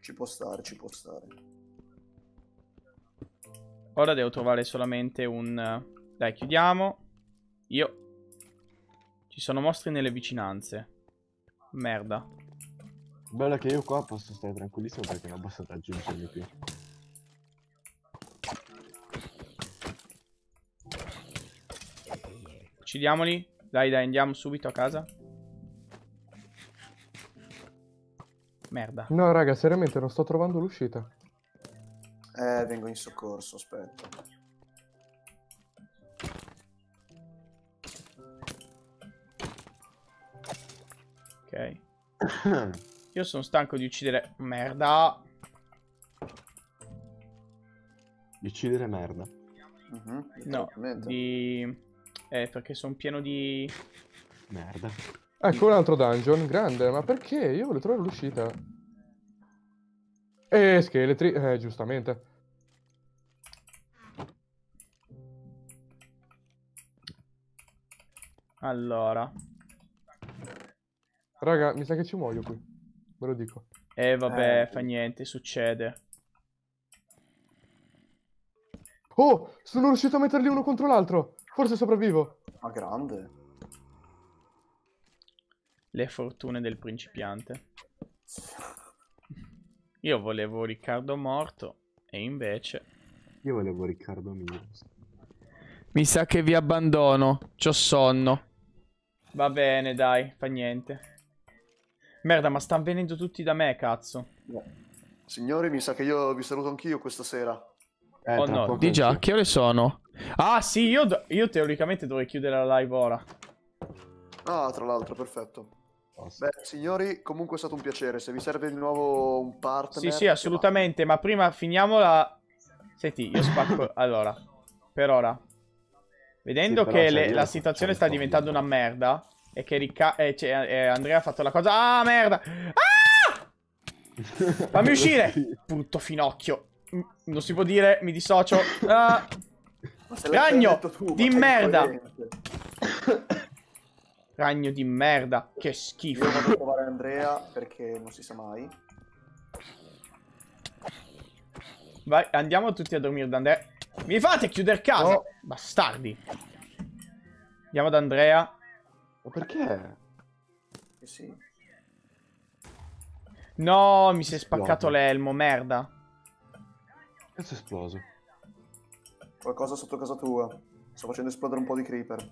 Ci può stare, ci può stare. Ora devo trovare solamente un... Dai, chiudiamo. Io... Ci sono mostri nelle vicinanze. Merda. Bello che io qua posso stare tranquillissimo perché non posso raggiungermi qui. Uccidiamoli. Dai, dai, andiamo subito a casa. Merda. No, raga, seriamente non sto trovando l'uscita. Eh, vengo in soccorso, aspetta. Ok. Io sono stanco di uccidere merda. Di uccidere merda. Uh mhm, -huh, no, di eh, perché sono pieno di... Merda. Ecco un altro dungeon, grande, ma perché? Io volevo trovare l'uscita. E scheletri, eh, giustamente. Allora. Raga, mi sa che ci muoio qui. Ve lo dico. Eh, vabbè, eh. fa niente, succede. Oh, sono riuscito a metterli uno contro l'altro. Forse sopravvivo. Ma grande. Le fortune del principiante. Io volevo Riccardo morto e invece... Io volevo Riccardo mio. Mi sa che vi abbandono. C'ho sonno. Va bene, dai, fa niente. Merda, ma stanno venendo tutti da me, cazzo. No. Signori, mi sa che io vi saluto anch'io questa sera. Eh, oh no, di già, che ore sono? Ah sì, io, io teoricamente dovrei chiudere la live ora. Ah, tra l'altro, perfetto. Beh, signori, comunque è stato un piacere. Se vi serve di nuovo un partner... Sì, sì, assolutamente, ma prima finiamola... Senti, io spacco... (laughs) allora, per ora. Vedendo sì, che cioè, le, la situazione sta diventando una merda e che Ricca... eh, eh, Andrea ha fatto la cosa... Ah, merda! Ah! (laughs) Fammi uscire! Brutto finocchio. Non si può dire, mi dissocio. Ah... Ragno di merda! Ragno di merda, che schifo. Io vado a trovare Andrea perché non si sa mai. Vai, andiamo tutti a dormire da Andrea. Mi fate chiudere casa! No. Oh. Bastardi! Andiamo da Andrea. Ma perché? Eh sì. No, mi si è spaccato l'elmo, merda. Cazzo è esploso. Qualcosa sotto casa tua. Sto facendo esplodere un po' di creeper.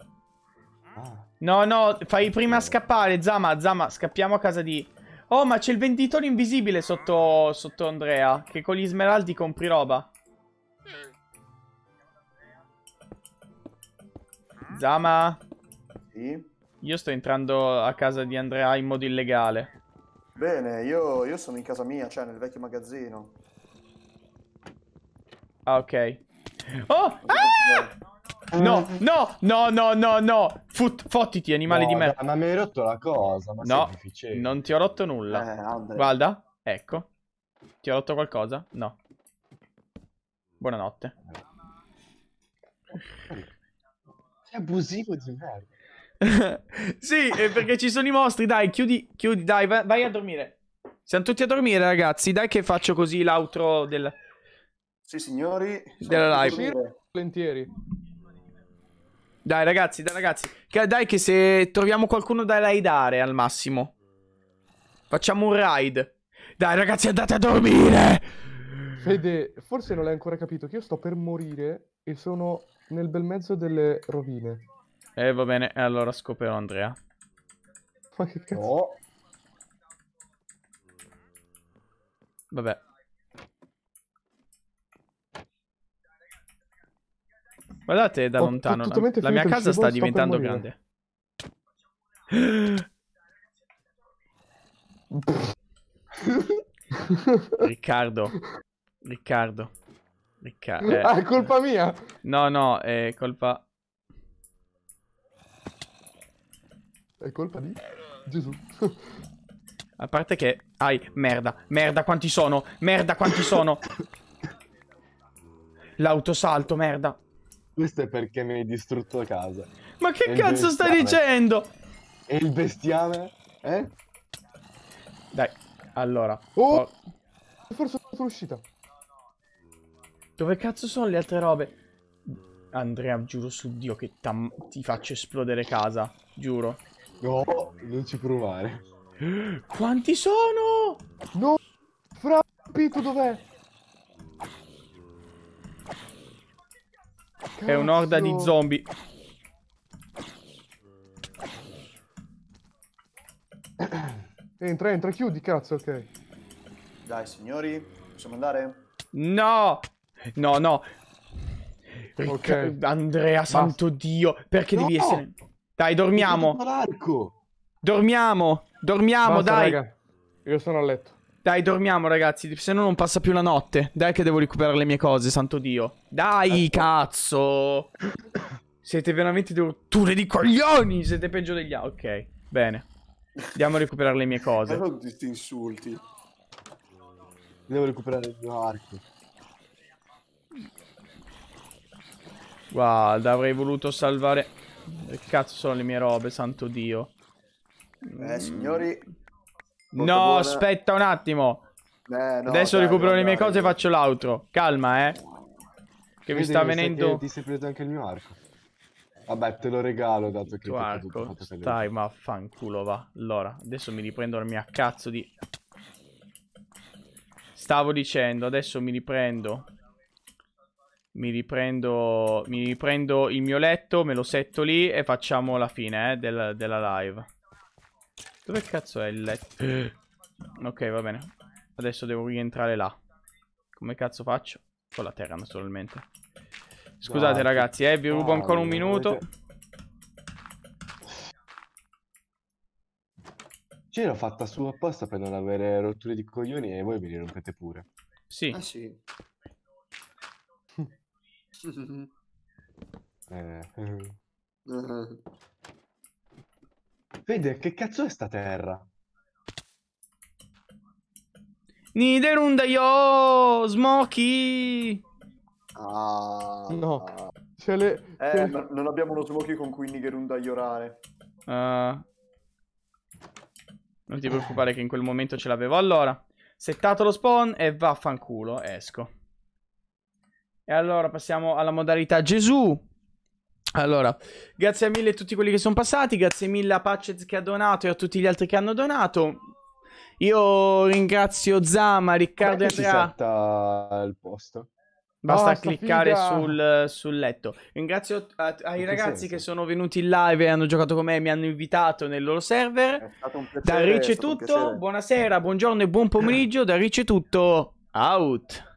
No, no, fai prima scappare, Zama, Zama, scappiamo a casa di... Oh, ma c'è il venditore invisibile sotto, sotto Andrea, che con gli smeraldi compri roba. Zama? Sì? Io sto entrando a casa di Andrea in modo illegale. Bene, io, io sono in casa mia, cioè nel vecchio magazzino. Ah, ok. Oh! Ah! No, no, no, no, no, no. Fut, fottiti, animale no, di merda. Ma mi hai rotto la cosa. Ma no, non ti ho rotto nulla. Eh, Guarda, ecco. Ti ho rotto qualcosa? No. Buonanotte. Sei abusivo di merda. (laughs) sì, perché ci sono i mostri. Dai, chiudi, chiudi, dai, vai, vai a dormire. Siamo tutti a dormire, ragazzi. Dai che faccio così l'outro del... Sì, signori. Della live. Volentieri. Dai ragazzi, dai ragazzi. Che, dai che se troviamo qualcuno da raidare al massimo. Facciamo un raid. Dai ragazzi, andate a dormire. Fede, forse non l'hai ancora capito che io sto per morire e sono nel bel mezzo delle rovine. Eh, va bene, allora scoprirò Andrea. Ma che cazzo? No. Oh. Vabbè. Guardate da oh, lontano. La, la mia casa sta diventando grande. (laughs) Riccardo. Riccardo. Riccardo. Eh. Ah, è colpa mia. No, no, è colpa... È colpa di Gesù. (laughs) A parte che... Ai, merda, merda quanti sono, merda quanti sono. (laughs) L'autosalto, merda. Questo è perché mi hai distrutto casa. Ma che e cazzo stai dicendo? E il bestiame? Eh? Dai, allora. Oh! oh. Forse sono uscita. Dove cazzo sono le altre robe? Andrea, giuro su Dio che ti faccio esplodere casa. Giuro. No, non ci provare. Quanti sono? No! Frappito dov'è? Cazzo. È un'orda di zombie. Entra, entra, chiudi, cazzo, ok. Dai, signori, possiamo andare? No! No, no. Ok. Andrea, Basta. santo Dio, perché no! devi essere... Dai, dormiamo. Dormiamo, dormiamo, Basta, dai. Raga. Io sono a letto. Dai, dormiamo, ragazzi. Se no, non passa più la notte. Dai, che devo recuperare le mie cose, santo Dio. Dai, eh. cazzo. (coughs) Siete veramente delle rotture di coglioni. Siete peggio degli altri. Ok, bene. Andiamo a recuperare le mie cose. Ma eh, non ti insulti. Devo recuperare il mio arco. Guarda, avrei voluto salvare... Che cazzo sono le mie robe, santo Dio. Eh, mm. signori, no, buona. aspetta un attimo. Eh, no, Adesso dai, recupero dai, le mie dai. cose e faccio l'altro. Calma, eh. Che Vedi, mi sta venendo... Ti sei preso anche il mio arco. Vabbè, te lo regalo dato che... Tu arco, stai, ma fanculo, va. Allora, adesso mi riprendo la mia cazzo di... Stavo dicendo, adesso mi riprendo... Mi riprendo, mi riprendo il mio letto, me lo setto lì e facciamo la fine eh, della, della live. Dove cazzo è il letto? (gasps) ok, va bene. Adesso devo rientrare là. Come cazzo faccio? Con la terra, naturalmente. Scusate, wow. ragazzi, eh, vi rubo wow, ancora un minuto. Ce l'ho fatta su apposta per non avere rotture di coglioni e voi ve li rompete pure. Sì. Ah, sì. (laughs) eh. (laughs) eh. Fede, che cazzo è sta terra? Niderunda yo, Smoky! Ah, no. C'è le... Eh, c'è... non abbiamo uno Smoky con cui Niderunda llorare. Uh, non ti preoccupare che in quel momento ce l'avevo. Allora, settato lo spawn e vaffanculo, esco. E allora passiamo alla modalità Gesù. Allora, grazie mille a tutti quelli che sono passati, grazie mille a Pacez che ha donato e a tutti gli altri che hanno donato. Io ringrazio Zama, Riccardo e Andrea. il posto. Basta oh, cliccare sul, sul, letto. Ringrazio a, eh, ai ragazzi senso? che sono venuti in live e hanno giocato con me, mi hanno invitato nel loro server. È stato un piacere, da Ricci è tutto, buonasera, buongiorno e buon pomeriggio. Da è tutto, out.